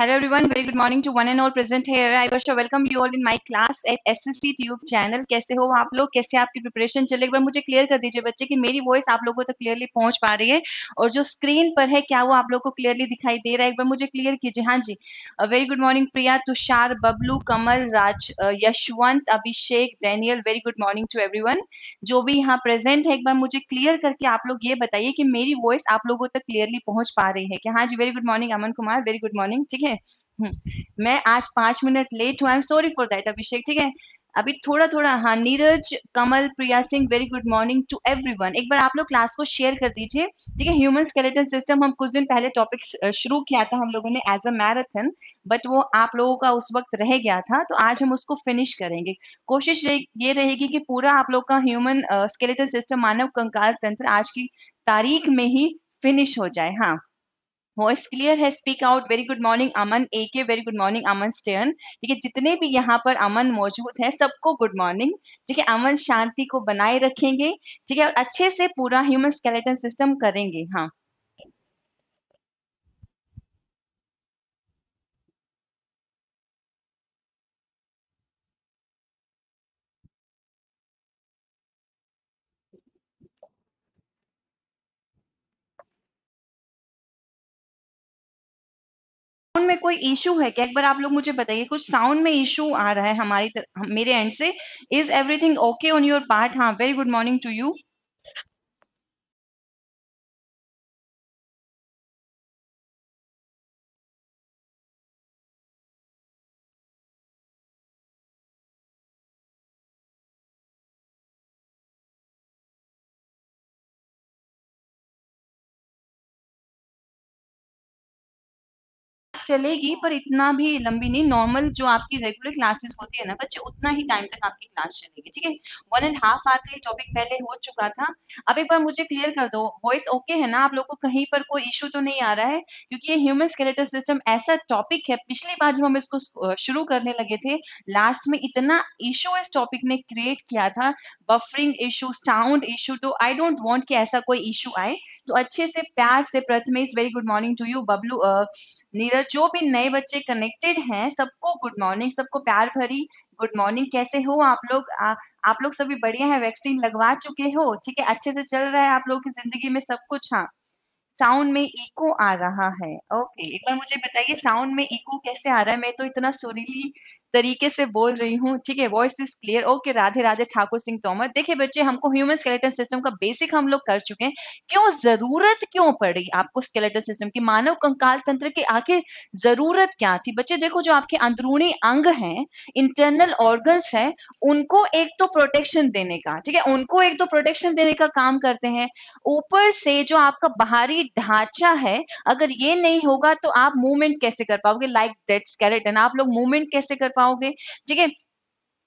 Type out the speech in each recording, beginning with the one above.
Hello everyone, very good morning to one and all present here. I wish to welcome you all in my class at SSC Tube channel. कैसे हो आप लोग कैसे आपकी preparation चल रही है एक बार मुझे क्लियर कर दीजिए बच्चे कि मेरी वॉइस आप लोगों तक क्लियरली पहुंच पा रही है और जो स्क्रीन पर है क्या वो आप लोग को क्लियरली दिखाई दे रहा है एक बार मुझे क्लियर कीजिए हाँ जी very good morning Priya Tushar Bablu Kamal Raj Yashwant Abhishek Daniel very good morning to every जो भी यहाँ प्रेजेंट है एक बार मुझे क्लियर करके आप लोग ये बताइए कि मेरी वॉइस आप लोगों तक क्लियरली पहुंच पा रही है कि हाँ जी very good morning Aman Kumar very good morning ठीक ठीक है हम्म, मैं आज पांच मिनट लेट हूँ I am sorry for that Abhishek ठीक है अभी थोड़ा थोड़ा हाँ Neeraj Kamal Priya Singh very good morning to everyone एक बार आप लोग क्लास को शेयर कर दीजिए ठीक है ह्यूमन स्केलेटन सिस्टम हम कुछ दिन पहले टॉपिक शुरू किया था हम लोगों ने एज अ मैराथन बट वो आप लोगों का उस वक्त रह गया था तो आज हम उसको फिनिश करेंगे कोशिश ये रहेगी कि पूरा आप लोग का ह्यूमन स्केलेटन सिस्टम मानव कंकाल तंत्र आज की तारीख में ही फिनिश हो जाए हाँ वॉइस क्लियर है speak out very good morning Aman ए के वेरी गुड मॉर्निंग अमन स्टेन ठीक है जितने भी यहाँ पर अमन मौजूद हैं सबको गुड मॉर्निंग ठीक है अमन शांति को बनाए रखेंगे ठीक है अच्छे से पूरा ह्यूमन स्केलेटन सिस्टम करेंगे हाँ साउंड में कोई इशू है क्या एक बार आप लोग मुझे बताइए कुछ साउंड में इशू आ रहा है हमारी तर, मेरे एंड से is everything okay on your part हाँ very good morning to you चलेगी पर इतना भी लंबी नहीं नॉर्मल जो आपकी रेगुलर क्लासेस होती है ना बच्चे उतना ही टाइम तक आपकी क्लास चलेगी ठीक है वन एंड हाफ आवर का टॉपिक पहले हो चुका था अब एक बार मुझे क्लियर कर दो वॉइस ओके है ना आप लोगों को कहीं पर कोई इश्यू तो नहीं आ रहा है क्योंकि ये ह्यूमन स्केलेटर सिस्टम ऐसा टॉपिक है पिछली बार जब हम इसको शुरू करने लगे थे लास्ट में इतना इशू इस टॉपिक ने क्रिएट किया था बफरिंग इशू साउंड इशू तो आई डोंट वॉन्ट कि ऐसा कोई इशू आए तो अच्छे से प्यार से Prathamesh very good morning to you Bablu Neeraj जो भी नए बच्चे कनेक्टेड हैं सबको गुड मॉर्निंग सबको प्यार भरी गुड मॉर्निंग कैसे हो आप लोग आ, आप लोग सभी बढ़िया है वैक्सीन लगवा चुके हो ठीक है अच्छे से चल रहा है आप लोगों की जिंदगी में सब कुछ हाँ साउंड में इको आ रहा है ओके एक बार मुझे बताइए साउंड में इको कैसे आ रहा है मैं तो इतना सुरीली तरीके से बोल रही हूँ ठीक है voice is clear okay Radhe Radhe Thakur Singh Tomar देखिए बच्चे हमको ह्यूमन स्केलेटन सिस्टम का बेसिक हम लोग कर चुके हैं क्यों जरूरत क्यों पड़ी आपको स्केलेटन सिस्टम की मानव कंकाल तंत्र की आखिर जरूरत क्या थी बच्चे देखो जो आपके अंदरूनी अंग हैं इंटरनल ऑर्गन्स हैं उनको एक तो प्रोटेक्शन देने का ठीक है उनको एक तो प्रोटेक्शन देने का काम करते हैं ऊपर से जो आपका बाहरी ढांचा है अगर ये नहीं होगा तो आप मूवमेंट कैसे कर पाओगे लाइक दैट स्केलेटन आप लोग मूवमेंट कैसे कर पाओगे पाओगे ठीक है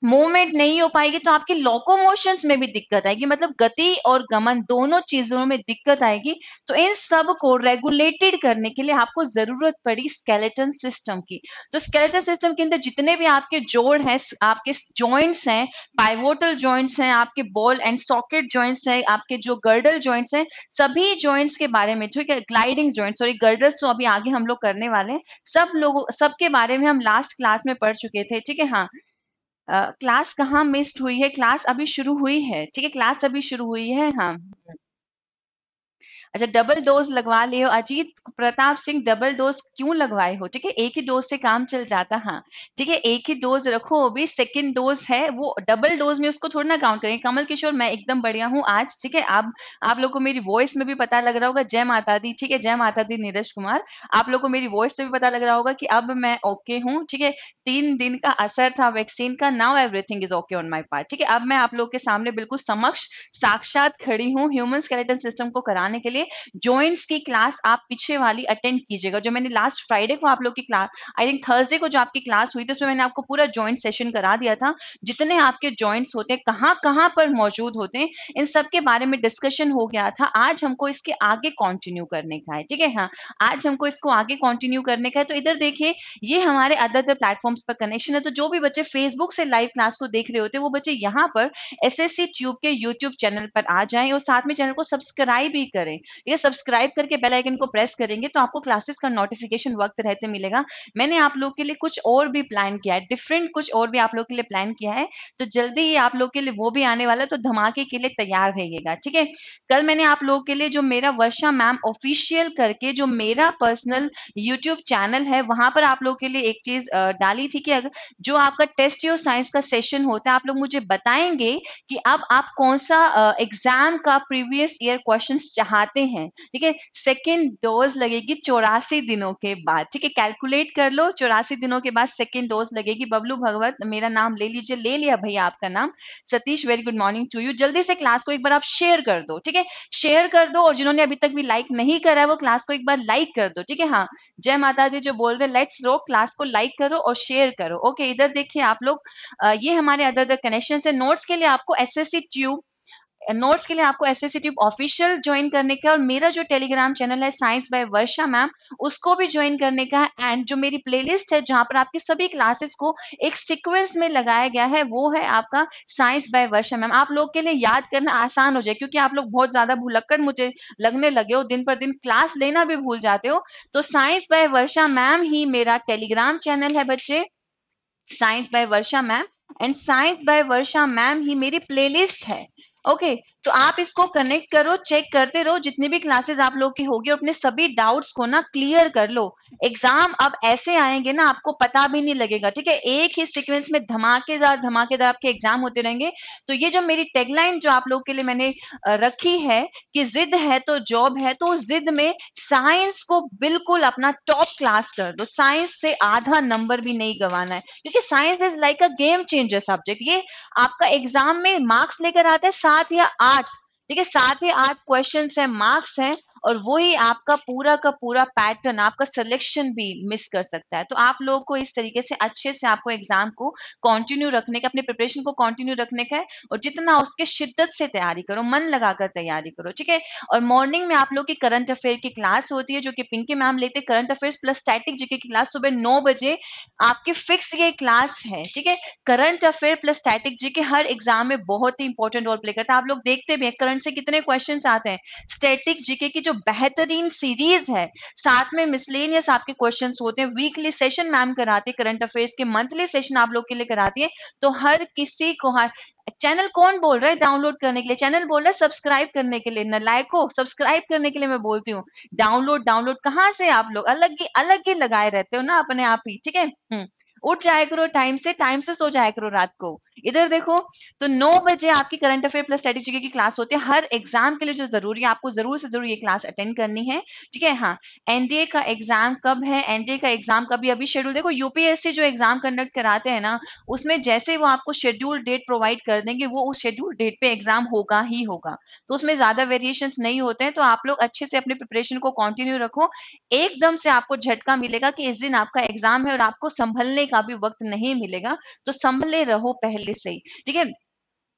मूवमेंट नहीं हो पाएगी तो आपके लोकोमोशंस में भी दिक्कत आएगी मतलब गति और गमन दोनों चीजों में दिक्कत आएगी तो इन सब को रेगुलेटेड करने के लिए आपको जरूरत पड़ी स्केलेटन सिस्टम की तो स्केलेटन सिस्टम के अंदर जितने भी आपके जोड़ हैं आपके जॉइंट्स हैं पाइवोटल जॉइंट्स हैं आपके बॉल एंड सॉकेट जॉइंट्स हैं आपके जो गर्डल जॉइंट्स हैं सभी जॉइंट्स के बारे में ठीक है ग्लाइडिंग जॉइंट सॉरी गर्डल्स तो अभी आगे हम लोग करने वाले हैं सब लोगों सबके बारे में हम लास्ट क्लास में पढ़ चुके थे ठीक है हाँ क्लास कहाँ मिस्ड हुई है? क्लास अभी शुरू हुई है, ठीक है? क्लास अभी शुरू हुई है, हाँ। अच्छा डबल डोज लगवा लियो अजीत प्रताप सिंह डबल डोज क्यों लगवाए हो ठीक है एक ही डोज से काम चल जाता हाँ ठीक है एक ही डोज रखो अभी सेकेंड डोज है वो डबल डोज में उसको थोड़ा ना काउंट करेंगे कमल किशोर मैं एकदम बढ़िया हूँ आज ठीक है आप आप लोग को मेरी वॉइस में भी पता लग रहा होगा जय माता दी ठीक है जय माता दी नीरज कुमार आप लोग को मेरी वॉइस से भी पता लग रहा होगा कि अब मैं ओके हूँ ठीक है तीन दिन का असर था वैक्सीन का now everything is okay on my part ठीक है अब मैं आप लोग के सामने बिल्कुल समक्ष साक्षात खड़ी हूँ ह्यूमन स्केलेटन सिस्टम को कराने के लिए ज्वाइंट्स की क्लास आप पीछे वाली अटेंड कीजिएगा जो मैंने लास्ट फ्राइडे को आप लोग की क्लास आई थिंक थर्सडे को जो आपकी क्लास हुई थी उसमें मैंने आपको पूरा ज्वाइंट सेशन करा दिया था जितने आपके ज्वाइंट्स होते हैं कहाँ कहाँ पर मौजूद होते हैं इन सब के बारे में डिस्कशन हो गया था आज हमको इसके आगे कॉन्टिन्यू करने का है ठीक है हाँ आज हमको इसको आगे कॉन्टिन्यू करने का है तो इधर देखिए ये हमारे अदर अदर प्लेटफॉर्म्स पर कनेक्शन है तो जो भी बच्चे फेसबुक से लाइव क्लास को देख रहे होते वो बच्चे यहाँ पर एस ट्यूब के यूट्यूब चैनल पर आ जाएं और साथ में चैनल को सब्सक्राइब भी करें ये सब्सक्राइब करके बेल आइकन को प्रेस करेंगे तो आपको क्लासेस का नोटिफिकेशन वक्त रहते मिलेगा मैंने आप लोग के लिए कुछ और भी प्लान किया है डिफरेंट कुछ और भी आप लोग के लिए प्लान किया है तो जल्दी ही आप लोग के लिए वो भी आने वाला तो धमाके के लिए तैयार रहिएगा ठीक है कल मैंने आप लोग के लिए जो मेरा वर्षा मैम ऑफिशियल करके जो मेरा पर्सनल यूट्यूब चैनल है वहां पर आप लोग के लिए एक चीज डाली थी कि अगर जो आपका टेस्ट योर साइंस का सेशन होता है आप लोग मुझे बताएंगे कि अब आप कौन सा एग्जाम का प्रीवियस ईयर क्वेश्चन चाहते हैं ठीक है सेकेंड डोज लगेगी चौरासी दिनों के बाद ठीक है कैलकुलेट कर लो चौरासी दिनों के बाद सेकेंड डोज लगेगी बबलू भगवत मेरा नाम ले लीजिए ले लिया भैया आपका नाम Satish very good morning to you जल्दी से क्लास को एक बार आप शेयर कर दो ठीक है शेयर कर दो और जिन्होंने अभी तक भी लाइक नहीं करा है वो क्लास को एक बार लाइक कर दो ठीक है हाँ जय माता दी जो बोल रहे लेट्स रो क्लास को लाइक करो और शेयर करो ओके इधर देखिए आप लोग ये हमारे अदर अदर कनेक्शन है नोट्स के लिए आपको एस ट्यूब नोट्स के लिए आपको एस एस ऑफिशियल ज्वाइन करने का और मेरा जो टेलीग्राम चैनल है साइंस बाय वर्षा मैम उसको भी ज्वाइन करने का एंड जो मेरी प्लेलिस्ट है जहां पर आपके सभी क्लासेस को एक सिक्वेंस में लगाया गया है वो है आपका साइंस बाय वर्षा मैम आप लोग के लिए याद करना आसान हो जाए क्योंकि आप लोग बहुत ज्यादा भुलक्कड़ मुझे लगने लगे हो दिन पर दिन क्लास लेना भी भूल जाते हो तो साइंस बाय वर्षा मैम ही मेरा टेलीग्राम चैनल है बच्चे science by Varsha ma'am and science by Varsha ma'am ही मेरी प्लेलिस्ट है Okay तो आप इसको कनेक्ट करो चेक करते रहो जितनी भी क्लासेस आप लोग की होगी और अपने सभी डाउट्स को ना क्लियर कर लो एग्जाम अब ऐसे आएंगे ना आपको पता भी नहीं लगेगा ठीक है एक ही सीक्वेंस में धमाकेदार धमाकेदार आपके एग्जाम होते रहेंगे तो ये जो मेरी टेगलाइन जो आप लोग के लिए मैंने रखी है कि जिद है तो जॉब है तो जिद में साइंस को बिल्कुल अपना टॉप क्लास कर दो साइंस से आधा नंबर भी नहीं गवाना है क्योंकि science is like a game changer subject ये आपका एग्जाम में मार्क्स लेकर आता है सात या आठ आठ ठीक है सात ही आठ क्वेश्चन है मार्क्स हैं और वही आपका पूरा का पूरा पैटर्न आपका सिलेक्शन भी मिस कर सकता है तो आप लोग को इस तरीके से अच्छे से आपको एग्जाम को कंटिन्यू रखने का अपने प्रिपरेशन को कंटिन्यू रखने का है और जितना उसके शिद्दत से तैयारी करो मन लगाकर तैयारी करो ठीक है और मॉर्निंग में आप लोग की करंट अफेयर की क्लास होती है जो कि पिंकी मैम लेते हैं current affair plus static GK की क्लास सुबह नौ बजे आपके फिक्स ये क्लास है ठीक है current affair plus static GK हर एग्जाम में बहुत ही इंपॉर्टेंट रोल प्ले करता है आप लोग देखते भी करंट से कितने क्वेश्चन आते हैं स्टैटिक जीके की जो बेहतरीन सीरीज है साथ में मिसलेनियस आपके क्वेश्चन होते हैं वीकली सेशन मैम कराती है करंट अफेयर्स के मंथली सेशन आप लोग के लिए कराती है तो हर किसी को हर चैनल कौन बोल रहा है डाउनलोड करने के लिए चैनल बोल रहा है सब्सक्राइब करने के लिए न लाइक हो सब्सक्राइब करने के लिए मैं बोलती हूँ डाउनलोड डाउनलोड कहाँ से आप लोग अलग ही अलग ही लगाए रहते हो ना अपने आप ही ठीक है हम्म। उठ जाया करो टाइम से टाइम से सो जाया करो रात को इधर देखो तो नौ बजे आपकी current affair plus study GK की क्लास होती है हर एग्जाम के लिए जो जरूरी है आपको जरूर से जरूर ये क्लास अटेंड करनी है ठीक है हाँ एनडीए का एग्जाम कब है एनडीए का एग्जाम कब अभी शेड्यूल देखो यूपीएससी जो एग्जाम कंडक्ट कराते हैं ना उसमें जैसे वो आपको शेड्यूल डेट प्रोवाइड कर देंगे वो उस शेड्यूल डेट पे एग्जाम होगा ही होगा तो उसमें ज्यादा वेरिएशन नहीं होते हैं तो आप लोग अच्छे से अपने प्रिपरेशन को कंटिन्यू रखो एकदम से आपको झटका मिलेगा कि इस दिन आपका एग्जाम है और आपको संभलने का का भी वक्त नहीं मिलेगा तो संभले रहो पहले से ही ठीक है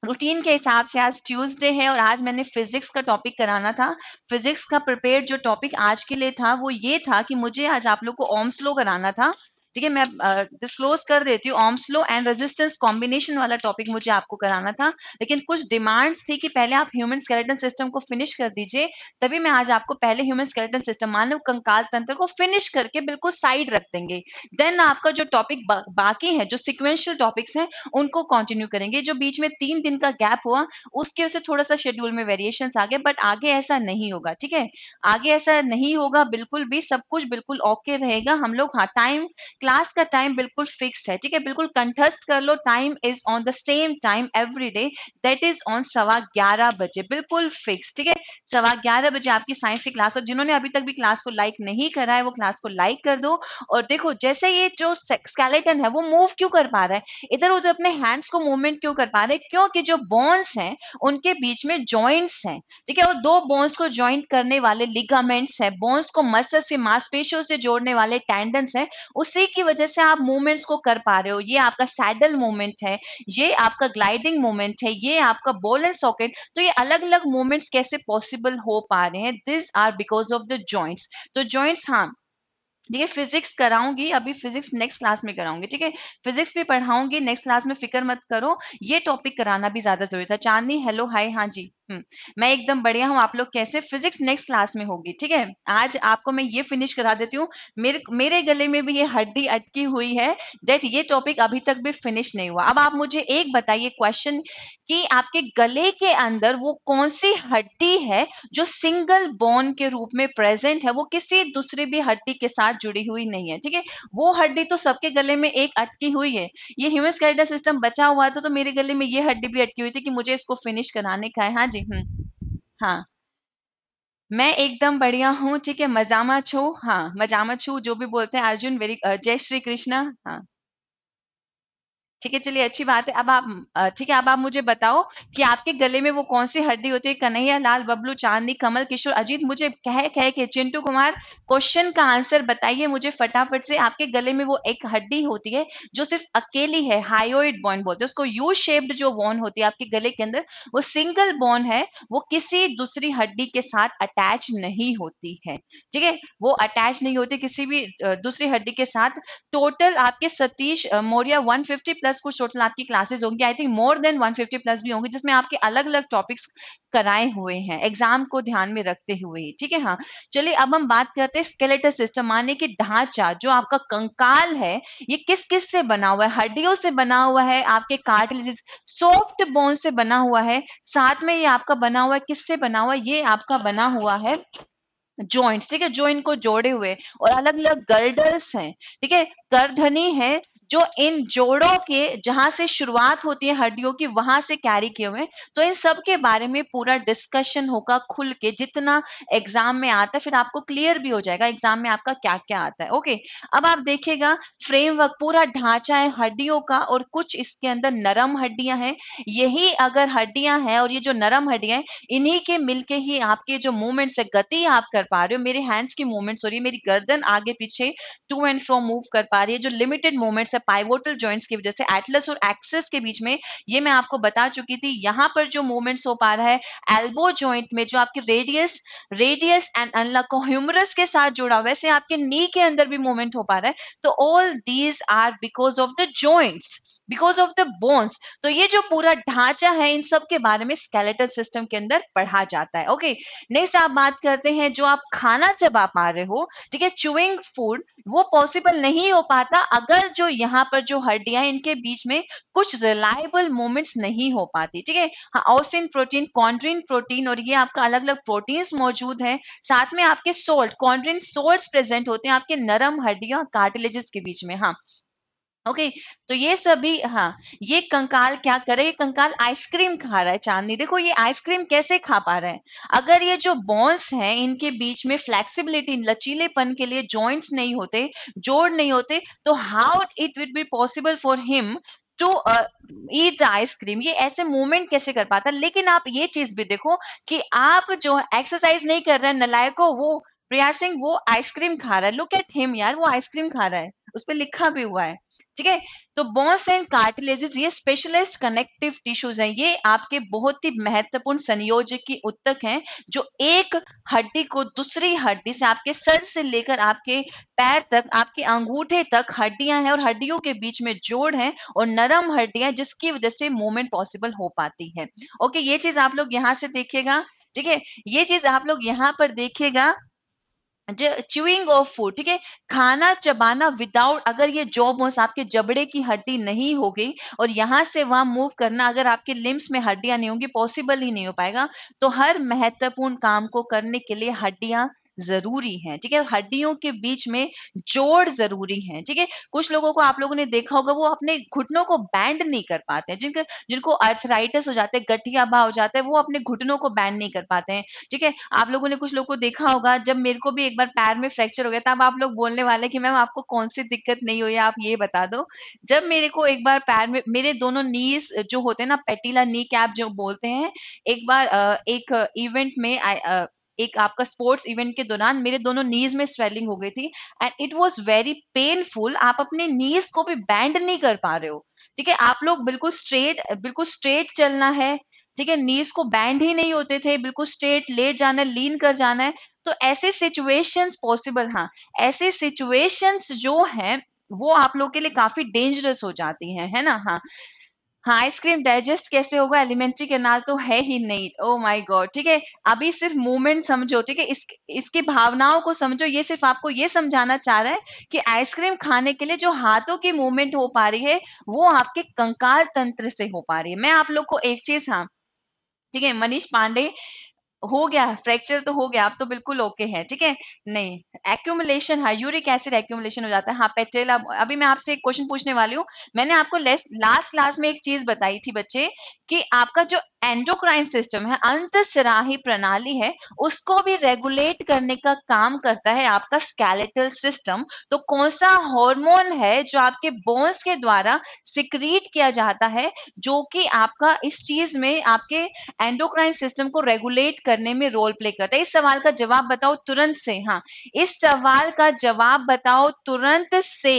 रूटीन के हिसाब से आज ट्यूसडे है और आज मैंने फिजिक्स का टॉपिक कराना था फिजिक्स का प्रिपेयर जो टॉपिक आज के लिए था वो ये था कि मुझे आज आप लोग को ओम्स लो कराना था ठीक है मैं डिस्क्लोज कर देती हूँ Ohm's law and resistance combination वाला टॉपिक मुझे आपको कराना था लेकिन कुछ डिमांड्स थी कि पहले आप ह्यूमन स्केलेटन सिस्टम को फिनिश कर दीजिए तभी मैं आज आपको पहले ह्यूमन स्केलेटन सिस्टम मानव कंकाल तंत्र को फिनिश करके बिल्कुल साइड रख देंगे देन आपका जो टॉपिक बा, बाकी है जो सिक्वेंशियल टॉपिक्स हैं उनको कंटिन्यू करेंगे जो बीच में तीन दिन का गैप हुआ उसके वजह से थोड़ा सा शेड्यूल में वेरिएशन आ गए बट आगे ऐसा नहीं होगा ठीक है आगे ऐसा नहीं होगा बिल्कुल भी सब कुछ बिल्कुल ओके रहेगा हम लोग हाँ टाइम क्लास का टाइम बिल्कुल फिक्स है ठीक है बिल्कुल कंठस्थ कर लो time is on the same time every day that is on सवा ग्यारह बजे बिल्कुल फिक्स ठीक है सवा ग्यारह बजे आपकी साइंस की क्लास हो जिन्होंने अभी तक भी क्लास को लाइक नहीं करा है वो क्लास को लाइक कर दो और देखो जैसे ये जो स्केलेटन है वो मूव क्यों कर पा रहा है इधर उधर अपने हैंड्स को मूवमेंट क्यों कर पा रहे हैं क्योंकि जो बोन्स हैं उनके बीच में जॉइंट्स हैं ठीक है और दो बोन्स को ज्वाइंट करने वाले लिगामेंट्स हैं बोन्स को मसल से मांसपेशियों से जोड़ने वाले टेंडन्स हैं उसी की वजह से आप मूवमेंट्स को कर पा रहे हो ये आपका सैडल मूवमेंट है ये आपका ग्लाइडिंग मूवमेंट है ये आपका बॉल एंड सॉकेट तो ये अलग अलग मूवमेंट्स कैसे पॉसिबल हो पा रहे हैं this are because of the joints तो ज्वाइंट्स हाँ देखिए फिजिक्स कराऊंगी अभी फिजिक्स नेक्स्ट क्लास में कराऊंगी ठीक है फिजिक्स भी पढ़ाऊंगी नेक्स्ट क्लास में फिक्र मत करो ये टॉपिक कराना भी ज्यादा जरूरी था चांदनी हेलो हाय हाँ जी हम्म, मैं एकदम बढ़िया हूँ आप लोग कैसे फिजिक्स नेक्स्ट क्लास में होगी ठीक है आज आपको मैं ये फिनिश करा देती हूँ मेरे मेरे गले में भी ये हड्डी अटकी हुई है डेट ये टॉपिक अभी तक भी फिनिश नहीं हुआ अब आप मुझे एक बताइए क्वेश्चन कि आपके गले के अंदर वो कौन सी हड्डी है जो सिंगल बोन के रूप में प्रेजेंट है वो किसी दूसरे भी हड्डी के साथ जुड़ी हुई नहीं है ठीक है वो हड्डी तो सबके गले में एक अटकी हुई है ये ह्यूमन सिस्टम बचा हुआ था तो मेरे गले में ये हड्डी भी अटकी हुई थी कि मुझे इसको फिनिश कराने का है हाँ जी जी हम्म हाँ। मैं एकदम बढ़िया हूँ, ठीक है, मज़ामत छो हाँ, मज़ामत छू जो भी बोलते हैं अर्जुन वेरी जय श्री कृष्ण हाँ। ठीक है चलिए अच्छी बात है अब आप ठीक है अब आप मुझे बताओ कि आपके गले में वो कौन सी हड्डी होती है कन्हैया लाल बबलू चांदनी कमल किशोर अजीत मुझे कह कह के चिंटू कुमार क्वेश्चन का आंसर बताइए मुझे फटाफट से आपके गले में वो एक हड्डी होती है जो सिर्फ अकेली है हाइओइड बॉन बोलते हैं उसको यू शेप्ड जो बॉन्ड होती है आपके गले के अंदर वो सिंगल बॉन्ड है वो किसी दूसरी हड्डी के साथ अटैच नहीं होती है ठीक है वो अटैच नहीं होती किसी भी दूसरी हड्डी के साथ टोटल आपके Satish Maurya one fifty plus कुछ टोटल आपकी क्लासेस होंगी I think more than 150 plus भी होंगी जिसमें आपके अलग अलग टॉपिक्स कराए हुए हैं एग्जाम को ध्यान में रखते हुए ठीक है हाँ चलिए अब हम बात करते हैं स्केलेटर सिस्टम माने की ढांचा जो आपका कंकाल है ये किस किस से बना हुआ है हड्डियों से बना हुआ है आपके कार्टिलेजेस सॉफ्ट बोन से बना हुआ है साथ में ये आपका बना हुआ है किससे बना हुआ है ये आपका बना हुआ है जॉइंट ठीक है जो इनको जोड़े हुए और अलग अलग गर्डल्स हैं ठीक है गर्दनी है जो इन जोड़ों के जहां से शुरुआत होती है हड्डियों की वहां से कैरी किए हुए तो इन सब के बारे में पूरा डिस्कशन होगा खुल के जितना एग्जाम में आता है फिर आपको क्लियर भी हो जाएगा एग्जाम में आपका क्या क्या आता है ओके अब आप देखिएगा फ्रेमवर्क पूरा ढांचा है हड्डियों का और कुछ इसके अंदर नरम हड्डियां हैं यही अगर हड्डियां हैं और ये जो नरम हड्डियां हैं इन्हीं के मिलके ही आपके जो मूवमेंट्स है गति आप कर पा रहे हो मेरे हैंड्स की मूवमेंट्स हो रही है मेरी गर्दन आगे पीछे टू एंड फ्रो मूव कर पा रही है जो लिमिटेड मूवमेंट्स है से पाइवोटल ज्वाइंट्स की वजह से एटलस और एक्सेस के बीच में ये मैं आपको बता चुकी थी यहाँ पर जो मूवमेंट्स हो पा रहा है एल्बो ज्वाइंट में जो आपके रेडियस रेडियस एंड अनलको ह्यूमरस के साथ जुड़ा हुआ है वैसे आपके नी के अंदर भी मूवमेंट हो पा रहा है तो all these are because of the joints because of the bones तो ये जो पूरा ढांचा है इन सब के बारे में स्केलेटल सिस्टम के अंदर पढ़ा जाता है ओके नेक्स्ट आप बात करते हैं जो आप खाना जब आप आ रहे हो ठीक है चुविंग फूड वो पॉसिबल नहीं हो पाता अगर जो यहाँ पर जो हड्डियां इनके बीच में कुछ रिलायबल मूवमेंट्स नहीं हो पाती ठीक है हाँ ऑसिन प्रोटीन कॉन्ड्रीन प्रोटीन और ये आपका अलग अलग प्रोटीन्स मौजूद है साथ में आपके सोल्ट कॉन्ड्रीन सोल्ट प्रेजेंट होते हैं आपके नरम हड्डियों कार्टिलेजेस के बीच में हाँ ओके okay, तो ये सभी हाँ ये कंकाल क्या करे ये कंकाल आइसक्रीम खा रहा है चांदनी देखो ये आइसक्रीम कैसे खा पा रहा है अगर ये जो बॉन्स हैं इनके बीच में फ्लेक्सिबिलिटी लचीलेपन के लिए जॉइंट्स नहीं होते जोड़ नहीं होते तो how it would be possible for him to eat ice cream ये ऐसे मूवमेंट कैसे कर पाता लेकिन आप ये चीज भी देखो कि आप जो एक्सरसाइज नहीं कर रहे नलायको वो प्रिया सिंह वो आइसक्रीम खा रहा है लुक एट हिम यार वो आइसक्रीम खा रहा है उस पर लिखा भी हुआ है ठीक है तो बोन्स एंड कार्टिलेजेस ये स्पेशलाइज्ड कनेक्टिव टिश्यूज हैं ये आपके बहुत ही महत्वपूर्ण संयोजक की उत्तक हैं जो एक हड्डी को दूसरी हड्डी से आपके सर से लेकर आपके पैर तक आपके अंगूठे तक हड्डियां हैं और हड्डियों के बीच में जोड़ है और नरम हड्डियां जिसकी वजह से मूवमेंट पॉसिबल हो पाती है ओके ये चीज आप लोग यहाँ से देखिएगा ठीक है ये चीज आप लोग यहाँ पर देखिएगा च्यूइंग ऑफ फूड ठीक है खाना चबाना विदाउट अगर ये जॉब बोन्स आपके जबड़े की हड्डी नहीं होगी और यहां से वहां मूव करना अगर आपके लिम्स में हड्डियां नहीं होंगी पॉसिबल ही नहीं हो पाएगा तो हर महत्वपूर्ण काम को करने के लिए हड्डियां जरूरी है ठीक है हड्डियों के बीच में जोड़ जरूरी है ठीक है कुछ लोगों को आप लोगों ने देखा होगा वो अपने घुटनों को बैंड नहीं कर पाते हैं जिनके जिनको अर्थराइटिस हो जाते हैं गठिया भाव हो जाता है वो अपने घुटनों को बैंड नहीं कर पाते हैं ठीक है आप लोगों ने कुछ लोगों को देखा होगा जब मेरे को भी एक बार पैर में फ्रैक्चर हो गया तब आप लोग बोलने वाले कि मैम आपको कौन सी दिक्कत नहीं हुई आप ये बता दो जब मेरे को एक बार पैर में मेरे दोनों नीज जो होते हैं ना पेटीला नी कैप जो बोलते हैं एक बार एक इवेंट में एक आपका स्पोर्ट्स इवेंट के दौरान मेरे दोनों नीज में स्वेलिंग हो गई थी and it was very painful आप अपने नीज को भी बैंड नहीं कर पा रहे हो ठीक है आप लोग बिल्कुल स्ट्रेट बिल्कुल स्ट्रेट चलना है ठीक है नीज को बैंड ही नहीं होते थे बिल्कुल स्ट्रेट लेट जाना है लीन कर जाना है तो ऐसे सिचुएशंस पॉसिबल हाँ ऐसे सिचुएशंस जो हैं वो आप लोग के लिए काफी डेंजरस हो जाती हैं है ना हाँ हाँ आइसक्रीम डाइजेस्ट कैसे होगा एलिमेंट्री कैनाल तो है ही नहीं ओ माय गॉड ठीक है अभी सिर्फ मूवमेंट समझो ठीक है इस इसकी भावनाओं को समझो ये सिर्फ आपको ये समझाना चाह रहा है कि आइसक्रीम खाने के लिए जो हाथों की मूवमेंट हो पा रही है वो आपके कंकाल तंत्र से हो पा रही है मैं आप लोग को एक चीज हाँ ठीक है मनीष पांडे हो गया फ्रैक्चर तो हो गया आप तो बिल्कुल ओके है ठीक है नहीं एक्यूमुलेशन हाँ यूरिक एसिड एक्यूमुलेशन हो जाता है हाँ पेटेल अब अभी मैं आपसे एक क्वेश्चन पूछने वाली हूँ मैंने आपको लास्ट क्लास में एक चीज बताई थी बच्चे कि आपका जो एंडोक्राइन सिस्टम है सराही प्रणाली है उसको भी रेगुलेट करने का काम करता है आपका स्केलेटल सिस्टम तो कौन सा हॉर्मोन है जो आपके बोन्स के द्वारा सिक्रीट किया जाता है जो कि आपका इस चीज में आपके एंडोक्राइन सिस्टम को रेगुलेट करने में रोल प्ले करता है इस सवाल का जवाब बताओ तुरंत से हाँ इस सवाल का जवाब बताओ तुरंत से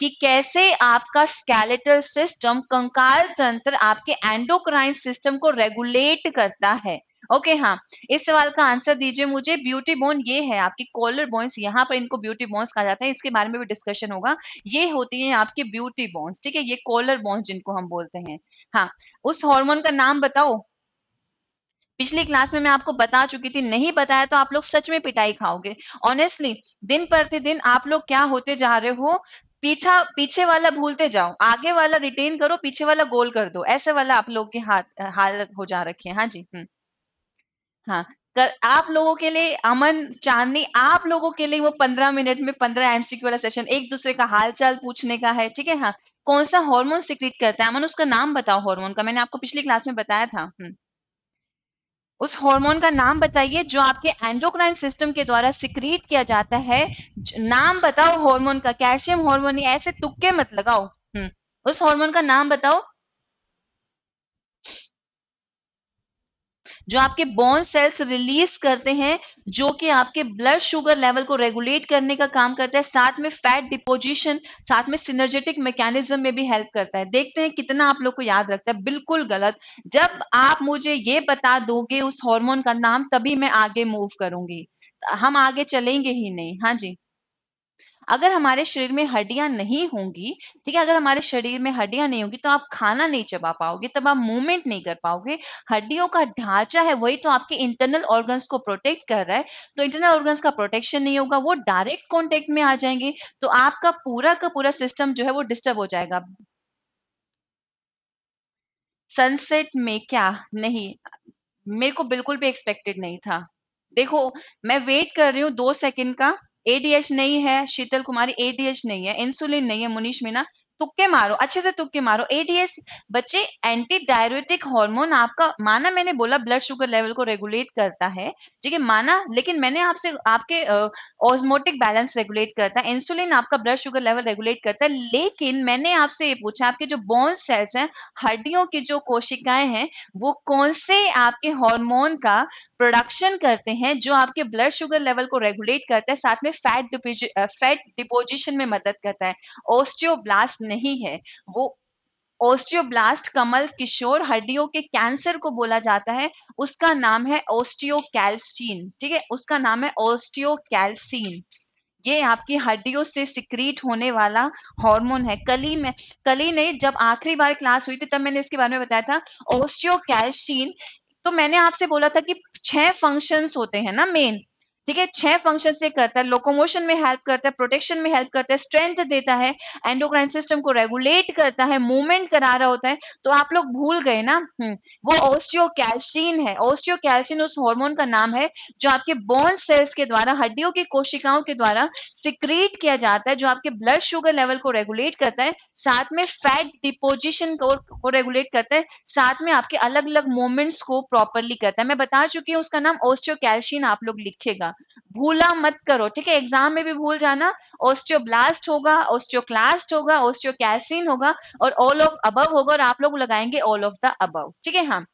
कि कैसे आपका स्केलेटल सिस्टम कंकाल तंत्र आपके एंडोक्राइन सिस्टम को रेगुलेट करता है ओके okay, हाँ इस सवाल का आंसर दीजिए मुझे ब्यूटी बोन ये है आपकी कॉलर बोन्स यहाँ पर इनको ब्यूटी बोन्स कहा जाता है इसके बारे में भी डिस्कशन होगा ये होती है आपकी ब्यूटी बोन्स ठीक है ये कॉलर बोन्स जिनको हम बोलते हैं हाँ उस हार्मोन का नाम बताओ पिछली क्लास में मैं आपको बता चुकी थी नहीं बताया तो आप लोग सच में पिटाई खाओगे ऑनेस्टली दिन प्रतिदिन आप लोग क्या होते जा रहे हो पीछा पीछे वाला भूलते जाओ आगे वाला रिटेन करो पीछे वाला गोल कर दो ऐसे वाला आप लोग के हाथ हालत हो जा रखी है हाँ जी हम्म हाँ कर, आप लोगों के लिए अमन चांदनी आप लोगों के लिए वो पंद्रह मिनट में पंद्रह एमसीक्यू वाला सेशन एक दूसरे का हाल चाल पूछने का है ठीक है हाँ कौन सा हार्मोन सिक्रीट करता है अमन उसका नाम बताओ हार्मोन का मैंने आपको पिछली क्लास में बताया था हम्म उस हार्मोन का नाम बताइए जो आपके एंडोक्राइन सिस्टम के द्वारा सिक्रीट किया जाता है नाम बताओ हार्मोन का कैल्शियम हार्मोन ऐसे तुक्के मत लगाओ हम्म, उस हार्मोन का नाम बताओ जो आपके बोन सेल्स रिलीज करते हैं जो कि आपके ब्लड शुगर लेवल को रेगुलेट करने का काम करता है साथ में फैट डिपोजिशन साथ में सिनर्जेटिक मैकेनिज्म में भी हेल्प करता है देखते हैं कितना आप लोग को याद रखता है बिल्कुल गलत जब आप मुझे ये बता दोगे उस हार्मोन का नाम तभी मैं आगे मूव करूंगी हम आगे चलेंगे ही नहीं हाँ जी अगर हमारे शरीर में हड्डियां नहीं होंगी ठीक है अगर हमारे शरीर में हड्डियां नहीं होंगी तो आप खाना नहीं चबा पाओगे तब आप मूवमेंट नहीं कर पाओगे हड्डियों का ढांचा है वही तो आपके इंटरनल ऑर्गन्स को प्रोटेक्ट कर रहा है तो इंटरनल ऑर्गन्स का प्रोटेक्शन नहीं होगा वो डायरेक्ट कॉन्टेक्ट में आ जाएंगे तो आपका पूरा का पूरा सिस्टम जो है वो डिस्टर्ब हो जाएगा सनसेट में क्या नहीं मेरे को बिल्कुल भी एक्सपेक्टेड नहीं था देखो मैं वेट कर रही हूं दो सेकंड का एडीएच नहीं है शीतल कुमारी एडीएच नहीं है इंसुलिन नहीं है मुनीष मीना तुक्के मारो अच्छे से तुक्के मारो एडीएस बच्चे एंटी डायरेटिक हार्मोन आपका माना मैंने बोला ब्लड शुगर लेवल को रेगुलेट करता है ठीक है माना लेकिन मैंने आपसे आपके ऑस्मोटिक बैलेंस रेगुलेट करता है इंसुलिन आपका ब्लड शुगर लेवल रेगुलेट करता है लेकिन मैंने आपसे ये पूछा आपके जो बोन सेल्स हैं हड्डियों की जो कोशिकाएं हैं वो कौन से आपके हॉर्मोन का प्रोडक्शन करते हैं जो आपके ब्लड शुगर लेवल को रेगुलेट करता है साथ में फैट फैट डिपोजिशन में मदद करता है ओस्टियोब्लास्ट नहीं है वो ओस्टियोब्लास्ट कमल किशोर हड्डियों के कैंसर को बोला जाता है उसका नाम है ओस्टियोकैल्सिन ठीक है उसका नाम है ओस्टियोकैल्सिन ये आपकी हड्डियों से सिक्रीट होने वाला हार्मोन है कली में कली नहीं जब आखिरी बार क्लास हुई थी तब मैंने इसके बारे में बताया था ओस्टियोकैल्सिन तो मैंने आपसे बोला था कि छह फंक्शंस होते हैं ना मेन ठीक है छह फंक्शन से करता है लोकोमोशन में हेल्प करता है प्रोटेक्शन में हेल्प करता है स्ट्रेंथ देता है एंडोक्राइन सिस्टम को रेगुलेट करता है मूवमेंट करा रहा होता है तो आप लोग भूल गए ना हम्म, वो ऑस्ट्रियो है ऑस्ट्रियो उस हॉर्मोन का नाम है जो आपके बोन सेल्स के द्वारा हड्डियों की कोशिकाओं के द्वारा सिक्रीट किया जाता है जो आपके ब्लड शुगर लेवल को रेगुलेट करता है साथ में फैट डिपोजिशन को, को रेगुलेट करता है साथ में आपके अलग अलग मूवमेंट्स को प्रॉपरली करता है मैं बता चुकी हूँ उसका नाम ओस्टियोकैल्शिन आप लोग लिखेगा भूला मत करो ठीक है एग्जाम में भी भूल जाना ऑस्टियोब्लास्ट होगा ऑस्टियोक्लास्ट होगा ऑस्टियोकैल्सिन होगा और ऑल ऑफ अबव होगा और आप लोग लगाएंगे ऑल ऑफ द अबव ठीक है हाँ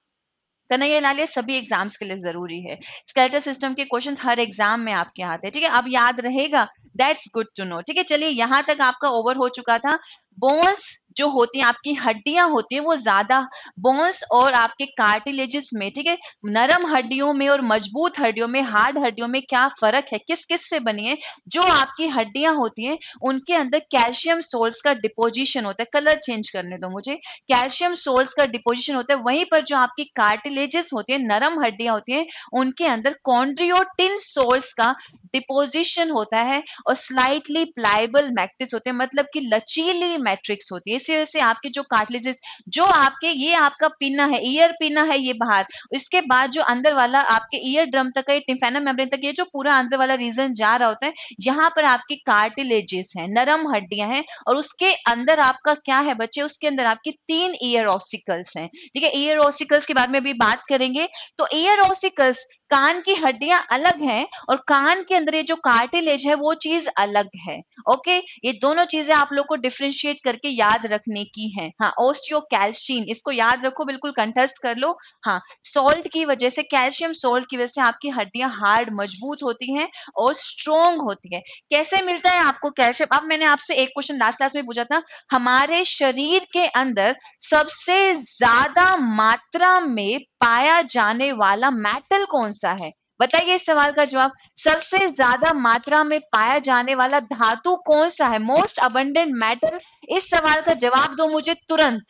कन्हैया लाल ये सभी एग्जाम्स के लिए जरूरी है स्केलेटल सिस्टम के क्वेश्चन हर एग्जाम में आपके आते हैं ठीक है अब याद रहेगा दैट्स गुड टू नो ठीक है चलिए यहाँ तक आपका ओवर हो चुका था बोन्स जो होती है आपकी हड्डियां होती है वो ज्यादा बोन्स और आपके कार्टिलेजेस में ठीक है नरम हड्डियों में और मजबूत हड्डियों में हार्ड हड्डियों में क्या फर्क है किस किस से बनी है जो आपकी हड्डियां होती हैं उनके अंदर कैल्शियम सोल्स का डिपोजिशन होता है कलर चेंज करने दो मुझे कैल्शियम सोल्स का डिपोजिशन होता है वहीं पर जो आपकी कार्टिलेजेस होती है नरम हड्डियां होती हैं उनके अंदर कॉन्ड्रियोटिन सोल्स का डिपोजिशन होता है और स्लाइटली प्लाइबल मैट्रिक्स होते हैं मतलब कि लचीली मैट्रिक्स होती है इसी से आपके जो कार्टिलेजेस जो आपके ये आपका पिना है ईयर पिना है ये बाहर इसके बाद जो अंदर वाला आपके ईयर ड्रम तक टिफेना टिम्फेना मेम्ब्रेन तक ये जो पूरा अंदर वाला रीजन जा रहा होता है यहाँ पर आपकी कार्टिलेजेस है नरम हड्डियां हैं और उसके अंदर आपका क्या है बच्चे उसके अंदर आपकी तीन ईयर ऑसिकल्स हैं ठीक है ईयर ऑसिकल्स के बारे में भी बात करेंगे तो ईयर ऑसिकल्स कान की हड्डियां अलग हैं और कान के अंदर ये जो कार्टिलेज है वो चीज अलग है ओके ये दोनों चीजें आप लोग को डिफ्रेंशिएट करके याद रखने की है हाँ ओस्टियो कैल्शियम इसको याद रखो बिल्कुल कंठस्थ कर लो हाँ सॉल्ट की वजह से कैल्शियम सॉल्ट की वजह से आपकी हड्डियां हार्ड मजबूत होती हैं और स्ट्रोंग होती है कैसे मिलता है आपको कैल्शियम अब मैंने आपसे एक क्वेश्चन लास्ट क्लास में पूछा था हमारे शरीर के अंदर सबसे ज्यादा मात्रा में पाया जाने वाला मेटल कौन सा है बताइए इस सवाल का जवाब सबसे ज्यादा मात्रा में पाया जाने वाला धातु कौन सा है मोस्ट अबंडेंट मेटल इस सवाल का जवाब दो मुझे तुरंत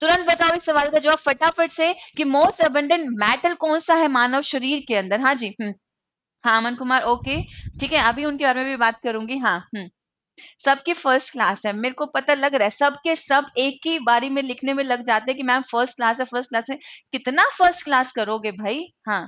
तुरंत बताओ इस सवाल का जवाब फटाफट से कि मोस्ट अबंडेंट मेटल कौन सा है मानव शरीर के अंदर हाँ जी हम्म। हाँ अमन कुमार ओके ठीक है अभी उनके बारे में भी बात करूंगी हाँ हम्म सबकी फर्स्ट क्लास है मेरे को पता लग रहा है सबके सब एक ही बारी में लिखने में लग जाते हैं कि मैम फर्स्ट क्लास है फर्स्ट क्लास है कितना फर्स्ट क्लास करोगे भाई हाँ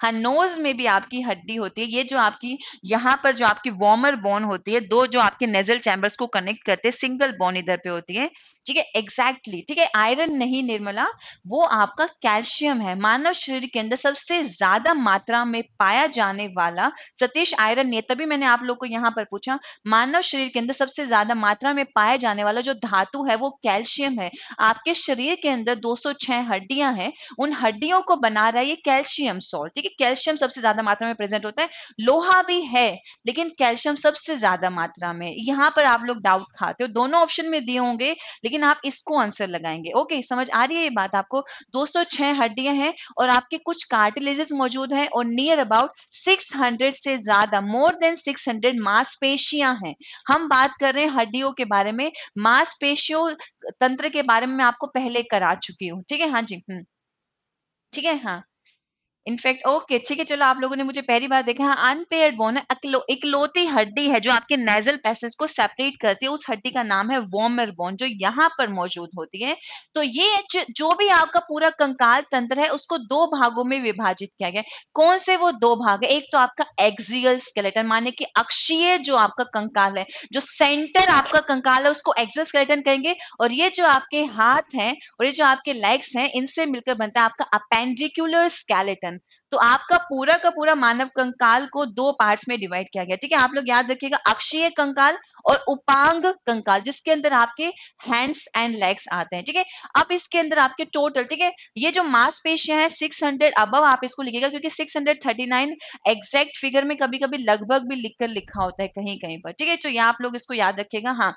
हाँ नोज में भी आपकी हड्डी होती है ये जो आपकी यहाँ पर जो आपकी वार्मर बोन होती है दो जो आपके नेजल चैम्बर्स को कनेक्ट करते हैं सिंगल बोन इधर पे होती है ठीक है एग्जैक्टली ठीक है आयरन नहीं निर्मला वो आपका कैल्शियम है मानव शरीर के अंदर सबसे ज्यादा मात्रा में पाया जाने वाला सतीश आयरन ने तभी मैंने आप लोग को यहाँ पर पूछा मानव शरीर के अंदर सबसे ज्यादा मात्रा में पाया जाने वाला जो धातु है वो कैल्शियम है आपके शरीर के अंदर दो हड्डियां हैं उन हड्डियों को बना रहा है ये कैल्शियम सॉल्ट ठीक है कैल्शियम सबसे ज्यादा मात्रा में प्रेजेंट होता है लोहा भी है लेकिन कैल्शियम सबसे ज्यादा मात्रा में यहाँ पर आप लोग डाउट खाते हो दोनों ऑप्शन में दिए होंगे लेकिन लेकिन आप इसको आंसर लगाएंगे ओके समझ आ रही है ये बात आपको 206 हड्डियां हैं और आपके कुछ कार्टिलेजेस मौजूद हैं और नियर अबाउट 600 से ज्यादा मोर देन 600 मांसपेशियां हैं हम बात कर रहे हैं हड्डियों के बारे में मांसपेशियों तंत्र के बारे में आपको पहले करा चुकी हूँ ठीक है हाँ जी हम्म। ठीक है हाँ इनफैक्ट ओके ठीक है चलो आप लोगों ने मुझे पहली बार देखा हाँ, है अनपेयर्ड बोन है इकलौती हड्डी है जो आपके नेजल पैसेज को सेपरेट करती है उस हड्डी का नाम है वॉमर बोन जो यहाँ पर मौजूद होती है तो ये जो भी आपका पूरा कंकाल तंत्र है उसको दो भागों में विभाजित किया गया कौन से वो दो भाग है एक तो आपका एक्सियल स्केलेटन माने की अक्षीय जो आपका कंकाल है जो सेंटर आपका कंकाल है उसको एक्सियल स्केलेटन कहेंगे और ये जो आपके हाथ है और ये जो आपके लेग्स है इनसे मिलकर बनता है आपका अपेंडिकुलर स्केलेटन and तो आपका पूरा का पूरा मानव कंकाल को दो पार्ट्स में डिवाइड किया गया ठीक है आप लोग याद रखिएगा अक्षीय कंकाल और उपांग कंकाल जिसके अंदर आपके हैंड्स एंड लेग्स आते हैं ठीक है अब इसके अंदर आपके टोटल ठीक है ये जो मांसपेशियां हैं 600 अब आप इसको लिखिएगा क्योंकि 639 एग्जैक्ट फिगर में कभी कभी लगभग भी लिखकर लिखा होता है कहीं कहीं पर ठीक है तो ये आप लोग इसको याद रखिएगा हाँ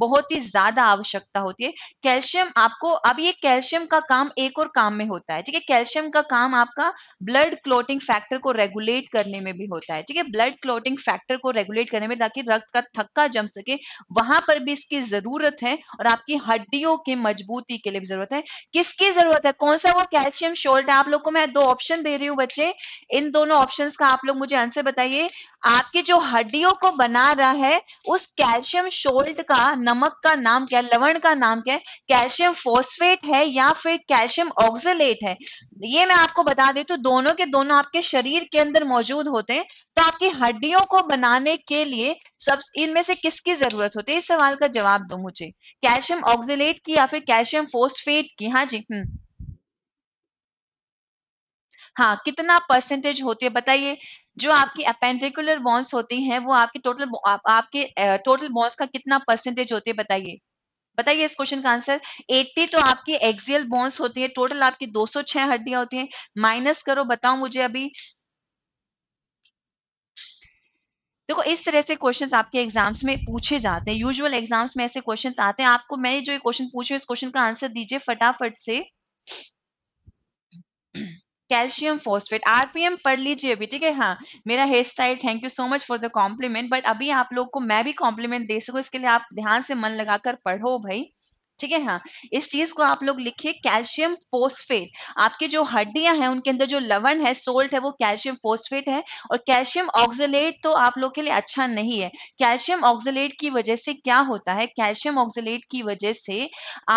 बहुत ही ज्यादा आवश्यकता होती है कैल्शियम आपको अब ये कैल्शियम का काम एक और काम में होता है ठीक है कैल्शियम का काम आपका ब्लड ब्लड क्लोटिंग फैक्टर को रेगुलेट करने में भी होता है ठीक है ब्लड क्लोटिंग फैक्टर को रेगुलेट करने में ताकि रक्त का थक्का जम सके वहां पर भी इसकी जरूरत है और आपकी हड्डियों की मजबूती के लिए भी जरूरत है किसकी जरूरत है कौन सा वो कैल्शियम शोल्ट है आप लोग को मैं दो ऑप्शन दे रही हूँ बच्चे इन दोनों ऑप्शन का आप लोग मुझे आंसर बताइए आपकी जो हड्डियों को बना रहा है उस कैल्शियम शोल्ट का नमक का नाम क्या है लवण का नाम क्या है कैल्शियम फोस्फेट है या फिर कैल्शियम ऑक्सलेट है ये मैं आपको बता देती हूँ दोनों के दोनों आपके शरीर के अंदर मौजूद होते हैं तो आपकी हड्डियों को बनाने के लिए सब इनमें से किसकी जरूरत होती है इस सवाल का जवाब दो मुझे कैल्शियम ऑक्सिलेट की या फिर कैल्शियम फोस्फेट की हाँ जी हम्म हाँ कितना परसेंटेज होती है बताइए जो आपकी अपेंडिकुलर बॉन्स होती हैं वो आपके टोटल आप, आपके टोटल बॉन्स का कितना परसेंटेज होती है बताइए बताइए इस क्वेश्चन का आंसर 80 तो आपकी एक्सियल बोन्स होती है टोटल आपकी 206 हड्डियां होती हैं माइनस करो बताओ मुझे अभी देखो इस तरह से क्वेश्चंस आपके एग्जाम्स में पूछे जाते हैं यूजुअल एग्जाम्स में ऐसे क्वेश्चंस आते हैं आपको मैंने जो ये क्वेश्चन पूछे इस क्वेश्चन का आंसर दीजिए फटाफट से कैल्शियम फोस्फेट आरपीएम पढ़ लीजिए अभी ठीक है हाँ मेरा hair style thank you so much for the compliment but अभी आप लोग को मैं भी कॉम्प्लीमेंट दे सकूँ इसके लिए आप ध्यान से मन लगाकर पढ़ो भाई ठीक है हाँ इस चीज को आप लोग लिखिए कैल्शियम फोस्फेट आपके जो हड्डियां हैं उनके अंदर जो लवण है सोल्ट है वो कैल्शियम फोस्फेट है और कैल्शियम ऑक्सलेट तो आप लोग के लिए अच्छा नहीं है कैल्शियम ऑक्सलेट की वजह से क्या होता है कैल्शियम ऑक्सलेट की वजह से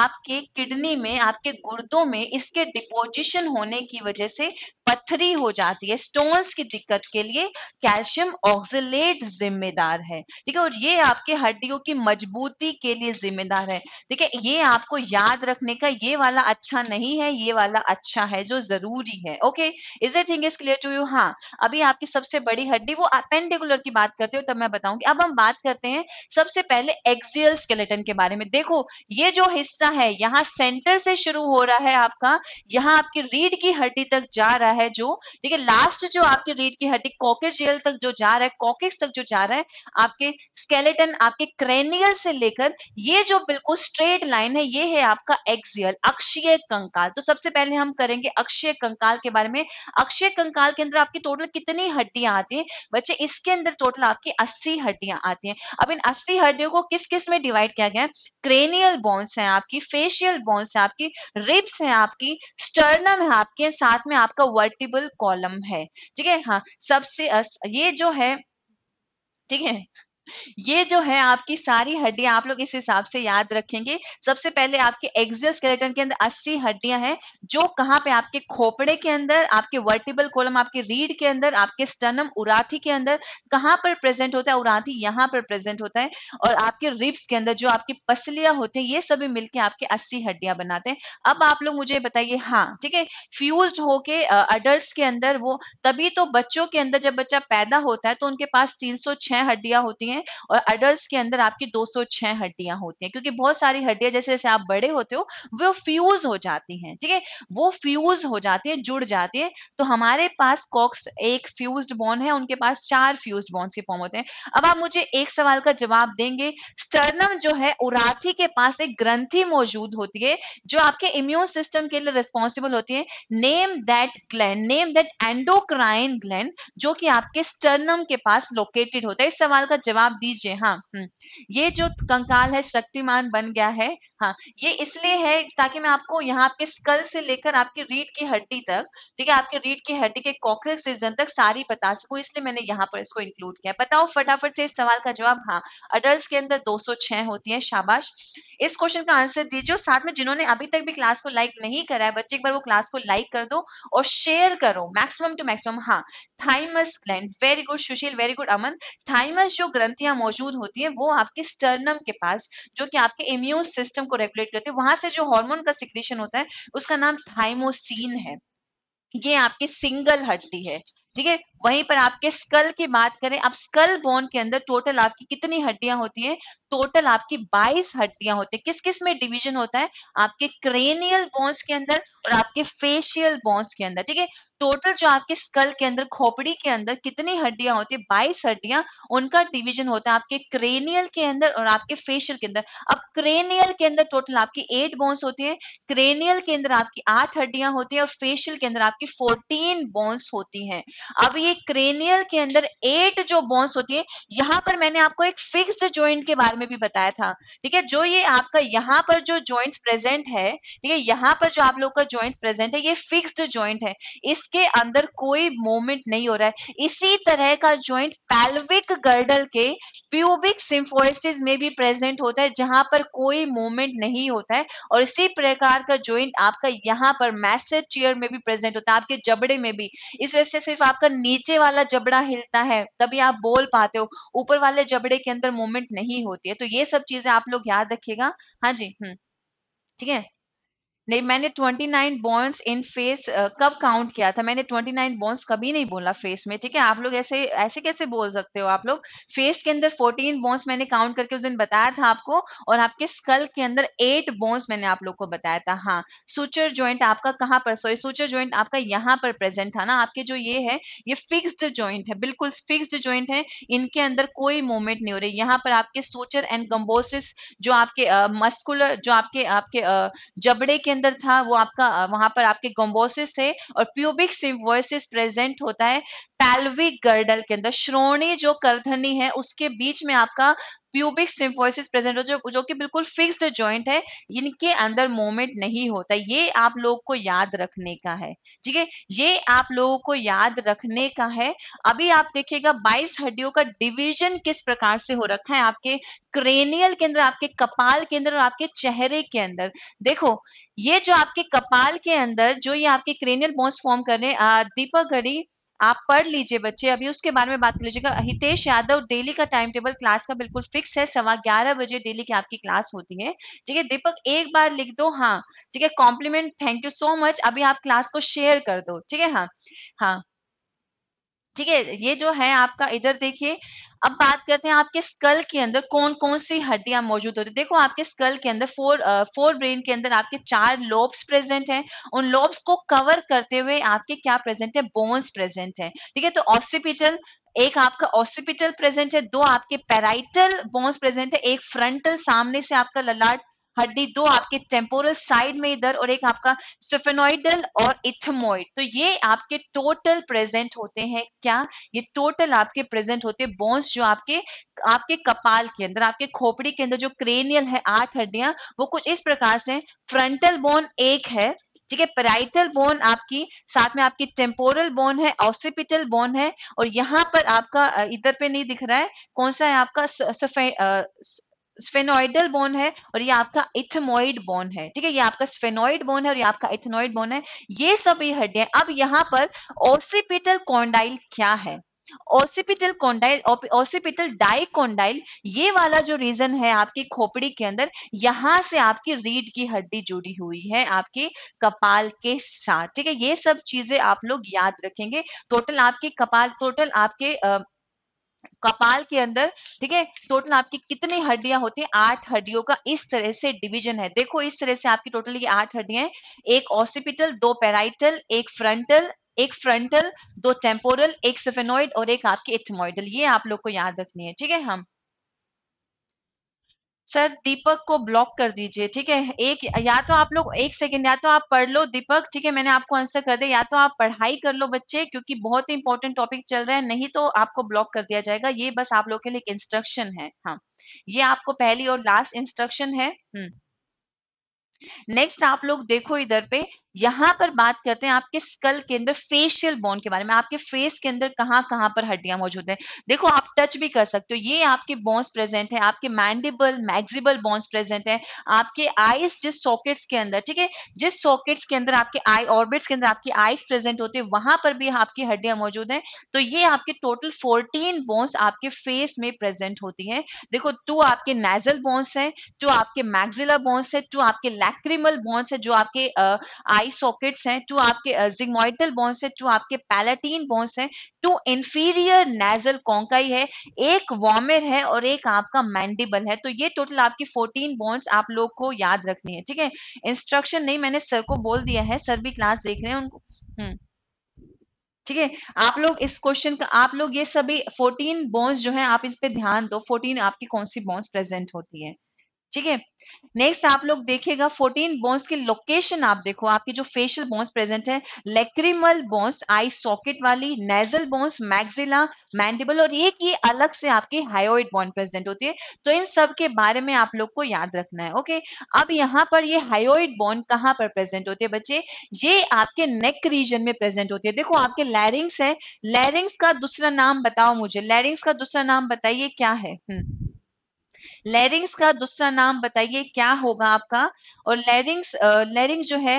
आपके किडनी में आपके गुर्दों में इसके डिपोजिशन होने की वजह से पत्थरी हो जाती है स्टोन्स की दिक्कत के लिए कैल्शियम ऑक्सीट जिम्मेदार है ठीक है और ये आपके हड्डियों की मजबूती के लिए जिम्मेदार है ठीक है ये आपको याद रखने का ये वाला अच्छा नहीं है ये वाला अच्छा है जो जरूरी है okay is a thing is clear to you हाँ अभी आपकी सबसे बड़ी हड्डी वो पेंडिकुलर की बात करते हो तब मैं बताऊंगी अब हम बात करते हैं सबसे पहले एक्सियल स्केलेटन के बारे में देखो ये जो हिस्सा है यहाँ सेंटर से शुरू हो रहा है आपका यहाँ आपकी रीढ़ की हड्डी तक जा रहा है है जो देखिए लास्ट जो आपके रीढ़ की हड्डी कॉकेज जेल तक जो जा रहा है कॉकेज तक जो जा रहा है आपके स्केलेटन आपके क्रेनियल से लेकर ये जो बिल्कुल स्ट्रेट लाइन है ये है आपका एक्सियल अक्षीय कंकाल तो सबसे पहले हम करेंगे अक्षय कंकाल के बारे में अक्षय कंकाल के अंदर आपकी टोटल कितनी हड्डियां आती है बच्चे इसके अंदर टोटल आपकी अस्सी हड्डियां आती है अब इन अस्सी हड्डियों को किस किस में डिवाइड किया गया है क्रेनियल बोन्स है आपकी फेशियल बोन्स है आपकी रिब्स है आपकी स्टर्नम है आपके साथ में आपका वर्ड कन्वर्टिबल कॉलम है ठीक है हाँ सबसे अस ये जो है ठीक है ये जो है आपकी सारी हड्डियां आप लोग इस हिसाब से याद रखेंगे सबसे पहले आपके एक्सियल कैरेटन के अंदर 80 हड्डियां हैं जो कहाँ पे आपके खोपड़े के अंदर आपके वर्टिबल कोलम आपके रीढ़ के अंदर आपके स्टनम उराथी के अंदर कहाँ पर प्रेजेंट होता है उराथी यहाँ पर प्रेजेंट होता है और आपके रिब्स के अंदर जो आपकी पसलियां होते हैं ये सभी मिलकर आपके अस्सी हड्डियां बनाते हैं अब आप लोग मुझे बताइए हाँ ठीक है फ्यूज होके अडल्ट के अंदर वो तभी तो बच्चों के अंदर जब बच्चा पैदा होता है तो उनके पास तीन हड्डियां होती हैं हैं और अडल्ट के अंदर आपकी 206 हड्डियां होती हैं क्योंकि बहुत सारी हड्डियां जैसे जैसे आप बड़े होते हो वो फ्यूज हो जाती हैं ठीक है ठीके? वो फ्यूज हो जाती है जुड़ जाती है तो हमारे पास कॉक्स एक फ्यूज बॉन्ड है उनके पास चार फ्यूज बॉन्ड्स के फॉर्म होते हैं अब आप मुझे एक सवाल का जवाब देंगे स्टर्नम जो है उराथी के पास एक ग्रंथी मौजूद होती है जो आपके इम्यून सिस्टम के लिए रिस्पॉन्सिबल होती है name that gland name that endocrine gland जो कि आपके स्टर्नम के पास लोकेटेड होता है इस सवाल का जवाब आप दीजिए हाँ हम्म। ये जो कंकाल है शक्तिमान बन गया है हाँ ये इसलिए है ताकि मैं आपको यहाँ आपके स्कल से लेकर आपके रीढ़ की हड्डी तक ठीक है आपके रीढ़ की हड्डी के कॉकरेज सीजन तक सारी बता सकूँ इसलिए मैंने यहाँ पर इसको इंक्लूड किया बताओ फटाफट से इस सवाल का जवाब हाँ अडल्ट के अंदर दो होती है शाबाश इस क्वेश्चन का आंसर दीजिए साथ में जिन्होंने अभी तक भी क्लास को लाइक नहीं करा है बच्चे एक बार वो क्लास को लाइक कर दो और शेयर करो मैक्सिमम टू मैक्सिमम हाँ thymus gland very good Sushil very good Aman thymus जो ग्रंथ ग्रंथियां मौजूद होती है वो आपके स्टर्नम के पास जो कि आपके इम्यून सिस्टम को रेगुलेट करती है वहां से जो हार्मोन का सिक्रेशन होता है उसका नाम थाइमोसिन है ये आपकी सिंगल हड्डी है ठीक है वहीं पर आपके स्कल की बात करें आप स्कल बोन के अंदर टोटल आपकी कितनी हड्डियां होती है टोटल आपकी 22 हड्डियां होती है किस किस में डिवीजन होता है आपके क्रेनियल बोन्स के अंदर और आपके फेशियल बोन्स के अंदर ठीक है टोटल जो आपके स्कल के अंदर खोपड़ी के अंदर कितनी हड्डियां होती है बाईस हड्डियां उनका डिवीजन होता है आपके क्रेनियल के अंदर और आपके फेशियल के अंदर अब क्रेनियल के अंदर टोटल आपकी एट बोन्स होती है क्रेनियल के अंदर आपकी आठ हड्डियां होती है और फेशियल के अंदर आपकी फोर्टीन बोन्स होती है अब ये क्रेनियल के अंदर एट जो बोन्स होती है यहां पर मैंने आपको एक फिक्सड ज्वाइंट के बारे में भी बताया था ठीक है जो ये आपका यहाँ पर जो ज्वाइंट प्रेजेंट है ठीक है यहाँ पर जो आप लोग का ज्वाइंट प्रेजेंट है ये फिक्स्ड ज्वाइंट है इसके अंदर कोई मूवमेंट नहीं हो रहा है इसी तरह का ज्वाइंट पैल्विक गर्डल के प्यूबिक सिम्फोसिस में भी प्रेजेंट होता है जहां पर कोई मूवमेंट नहीं होता है और इसी प्रकार का ज्वाइंट आपका यहाँ पर मैसेज चेयर में भी प्रेजेंट होता है आपके जबड़े में भी इस वजह से सिर्फ आपका नीचे वाला जबड़ा हिलता है तभी आप बोल पाते हो ऊपर वाले जबड़े के अंदर मूवमेंट नहीं होती है तो ये सब चीजें आप लोग याद रखिएगा हाँ जी हम्म ठीक है नहीं मैंने 29 बॉन्ड्स इन फेस कब काउंट किया था मैंने 29 बॉन्ड्स कभी नहीं बोला फेस में ठीक है आप लोग ऐसे ऐसे कैसे बोल सकते हो आप लोग फेस के अंदर 14 बॉन्ड्स मैंने काउंट करके उस दिन बताया था आपको और आपके स्कल के अंदर एट बोन्स मैंने आप लोग को बताया था हाँ सूचर ज्वाइंट आपका कहाँ पर सॉरी सूचर ज्वाइंट आपका यहाँ पर प्रेजेंट था ना आपके जो ये है ये फिक्स ज्वाइंट है बिल्कुल फिक्सड ज्वाइंट है इनके अंदर कोई मूवमेंट नहीं हो रही यहाँ पर आपके सूचर एंड कम्बोसिस जो आपके मस्कुलर जो आपके आपके जबड़े के अंदर था वो आपका वहां पर आपके गोम्बोसिस है और प्यूबिक सिम्बोसिस प्रेजेंट होता है पैल्विक गर्डल के अंदर श्रोणी जो करधनी है उसके बीच में आपका प्यूबिक सिंफोसिस प्रेजेंट हो जो जो कि बिल्कुल फिक्स्ड जॉइंट है इनके अंदर मोमेंट नहीं होता ये आप लोग को याद रखने का है ठीक है ये आप लोगों को याद रखने का है अभी आप देखिएगा 22 हड्डियों का डिवीजन किस प्रकार से हो रखा है आपके क्रेनियल के अंदर आपके कपाल के अंदर और आपके चेहरे के अंदर देखो ये जो आपके कपाल के अंदर जो ये आपके क्रेनियल बोन्स फॉर्म कर रहे हैं दीपक घड़ी आप पढ़ लीजिए बच्चे अभी उसके बारे में बात कर लीजिएगा हितेश यादव डेली का टाइम टेबल क्लास का बिल्कुल फिक्स है सवा ग्यारह बजे डेली की आपकी क्लास होती है ठीक है दीपक एक बार लिख दो हाँ ठीक है compliment thank you so much अभी आप क्लास को शेयर कर दो ठीक है हाँ हाँ ठीक है ये जो है आपका इधर देखिए अब बात करते हैं आपके स्कल के अंदर कौन कौन सी हड्डियां मौजूद होती है देखो आपके स्कल के अंदर फोर फोर ब्रेन के अंदर आपके चार लोब्स प्रेजेंट हैं उन लोब्स को कवर करते हुए आपके क्या प्रेजेंट है बोन्स प्रेजेंट है ठीक है तो ऑसिपिटल एक आपका ऑसिपिटल प्रेजेंट है दो आपके पेराइटल बोन्स प्रेजेंट है एक फ्रंटल सामने से आपका ललाट हड्डी दो आपके टेम्पोरल साइड में इधर और एक आपका स्टेफेनोइडल और इथमोइड तो ये आपके टोटल प्रेजेंट होते हैं क्या ये टोटल आपके प्रेजेंट होते हैं बोन्स जो आपके आपके कपाल के अंदर आपके खोपड़ी के अंदर जो क्रेनियल है आठ हड्डियां वो कुछ इस प्रकार से फ्रंटल बोन एक है ठीक है पेराइटल बोन आपकी साथ में आपकी टेम्पोरल बोन है ऑसिपिटल बोन है और यहाँ पर आपका इधर पे नहीं दिख रहा है कौन सा है आपका सफे स्फेनोइडल बोन है और ये आपका इथमोइड बोन है ठीक है ये आपका स्फेनोइड बोन है और ये आपका इथेनॉइड बोन है ये सब ये हड्डियां अब यहाँ पर ओसिपिटल कॉन्डाइल क्या है ओसिपिटल कॉन्डाइल ओसिपिटल डाइकोंडाइल ये वाला जो रीजन है आपकी खोपड़ी के अंदर यहां से आपकी रीढ़ की हड्डी जुड़ी हुई है आपके कपाल के साथ ठीक है ये सब चीजें आप लोग याद रखेंगे टोटल आपके कपाल टोटल आपके कपाल के अंदर ठीक है टोटल आपकी कितनी हड्डियां होती है आठ हड्डियों का इस तरह से डिवीजन है देखो इस तरह से आपकी टोटल ये आठ हड्डियां हैं एक ऑसिपिटल दो पेराइटल एक फ्रंटल एक फ्रंटल दो टेम्पोरल एक सेफेनोइड और एक आपकी एथमोइडल ये आप लोग को याद रखनी है ठीक है हम सर दीपक को ब्लॉक कर दीजिए ठीक है एक या तो आप लोग एक सेकेंड या तो आप पढ़ लो दीपक ठीक है मैंने आपको आंसर कर दिया या तो आप पढ़ाई कर लो बच्चे क्योंकि बहुत ही इंपॉर्टेंट टॉपिक चल रहा है नहीं तो आपको ब्लॉक कर दिया जाएगा ये बस आप लोग के लिए एक इंस्ट्रक्शन है हाँ ये आपको पहली और लास्ट इंस्ट्रक्शन है नेक्स्ट हम्म। आप लोग देखो इधर पे यहां पर बात करते हैं आपके स्कल के अंदर फेशियल बोन के बारे में आपके फेस के अंदर कहां कहां पर हड्डियां मौजूद हैं देखो आप टच भी कर सकते हो ये आपके बोन्स प्रेजेंट है आपके मैंडिबल मैग्जिबल बोन्स प्रेजेंट है आपके आईज जिस सॉकेट्स के अंदर ठीक है जिस सॉकेट्स के अंदर आपके आई ऑर्बिट्स के अंदर आपकी आईज प्रेजेंट होते हैं वहां पर भी आपकी हड्डियां मौजूद है तो ये आपके टोटल फोर्टीन बोन्स आपके फेस में प्रेजेंट होती है देखो टू आपके नेजल बोन्स है टू आपके मैग्जिला बोन्स है टू आपके लैक्रिमल बोन्स है जो आपके आई सॉकेट्स हैं टू आपके जिग्मोइडल uh, बोन्स हैं टू आपके पैलेटीन बोन्स हैं टू इंफीरियर नेजल कॉन्काई है एक वॉमिर है और एक आपका मैंडिबल है तो ये टोटल आपकी 14 बोन्स आप लोग को याद रखनी है ठीक है इंस्ट्रक्शन नहीं मैंने सर को बोल दिया है सर भी क्लास देख रहे हैं उनको हम्म ठीक है आप लोग इस क्वेश्चन का आप लोग ये सभी 14 बोन्स जो है आप इस पे ध्यान दो 14 आपकी कौन सी बोन्स प्रेजेंट होती है ठीक है नेक्स्ट आप लोग देखेगा 14 बोन्स की लोकेशन आप देखो आपकी जो फेशियल बोन्स प्रेजेंट है लेक्रिमल बोन्स आई सॉकेट वाली नेजल बोन्स मैग्जिला मैंडिबल और एक ये अलग से आपके हाइड बोन प्रेजेंट होती है तो इन सब के बारे में आप लोग को याद रखना है ओके अब यहाँ पर ये हायोइड बोन कहाँ पर प्रेजेंट होते हैं बच्चे ये आपके नेक रीजन में प्रेजेंट होती है देखो आपके लैरिंग्स है लैरिंग्स का दूसरा नाम बताओ मुझे लैरिंग्स का दूसरा नाम बताइए क्या है हुँ. हम्म। लेरिंग्स का दूसरा नाम बताइए क्या होगा आपका और लेरिंग्स लेरिंग्स जो है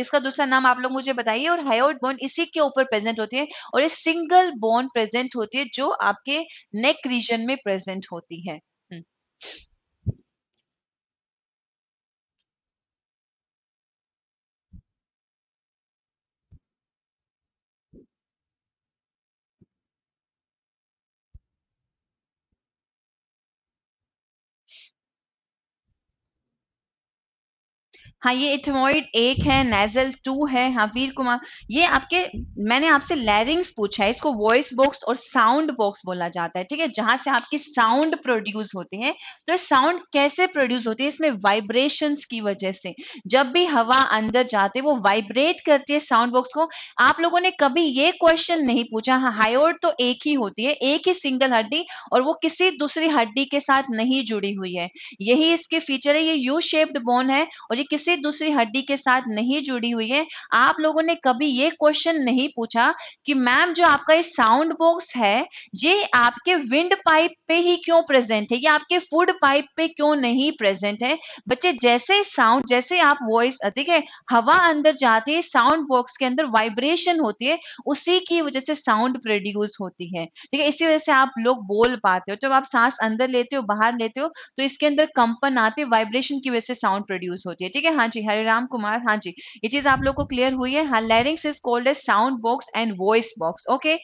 इसका दूसरा नाम आप लोग मुझे बताइए और हायोड बोन इसी के ऊपर प्रेजेंट होती है और ये सिंगल बोन प्रेजेंट होती है जो आपके नेक रीजन में प्रेजेंट होती है हम्म। हाँ ये इथमोइड एक है नेजल टू है हाँ वीर कुमार ये आपके मैंने आपसे लैरिंग्स पूछा है इसको वॉइस बॉक्स और साउंड बॉक्स बोला जाता है ठीक है जहां से आपकी साउंड प्रोड्यूस होते हैं तो ये साउंड कैसे प्रोड्यूस होती है इसमें वाइब्रेशंस की वजह से जब भी हवा अंदर जाते वो वाइब्रेट करती है साउंड बॉक्स को आप लोगों ने कभी ये क्वेश्चन नहीं पूछा हाँ हायोड तो एक ही होती है एक ही सिंगल हड्डी और वो किसी दूसरी हड्डी के साथ नहीं जुड़ी हुई है यही इसके फीचर है ये यू शेप्ड बोन है और ये किसी किसी दूसरी हड्डी के साथ नहीं जुड़ी हुई है आप लोगों ने कभी ये क्वेश्चन नहीं पूछा कि मैम जो आपका ये साउंड बॉक्स है ये आपके विंड पाइप पे ही क्यों प्रेजेंट है ये आपके फूड पाइप पे क्यों नहीं प्रेजेंट है बच्चे जैसे साउंड जैसे आप वॉइस ठीक है हवा अंदर जाती है साउंड बॉक्स के अंदर वाइब्रेशन होती है उसी की वजह से साउंड प्रोड्यूस होती है ठीक है इसी वजह से आप लोग बोल पाते हो जब आप सांस अंदर लेते हो बाहर लेते हो तो इसके अंदर कंपन आते वाइब्रेशन की वजह से साउंड प्रोड्यूस होती है ठीक है हाँ जी हरे राम कुमार हाँ जी ये चीज आप लोग को क्लियर हुई है हाँ larynx is called as sound box and voice box okay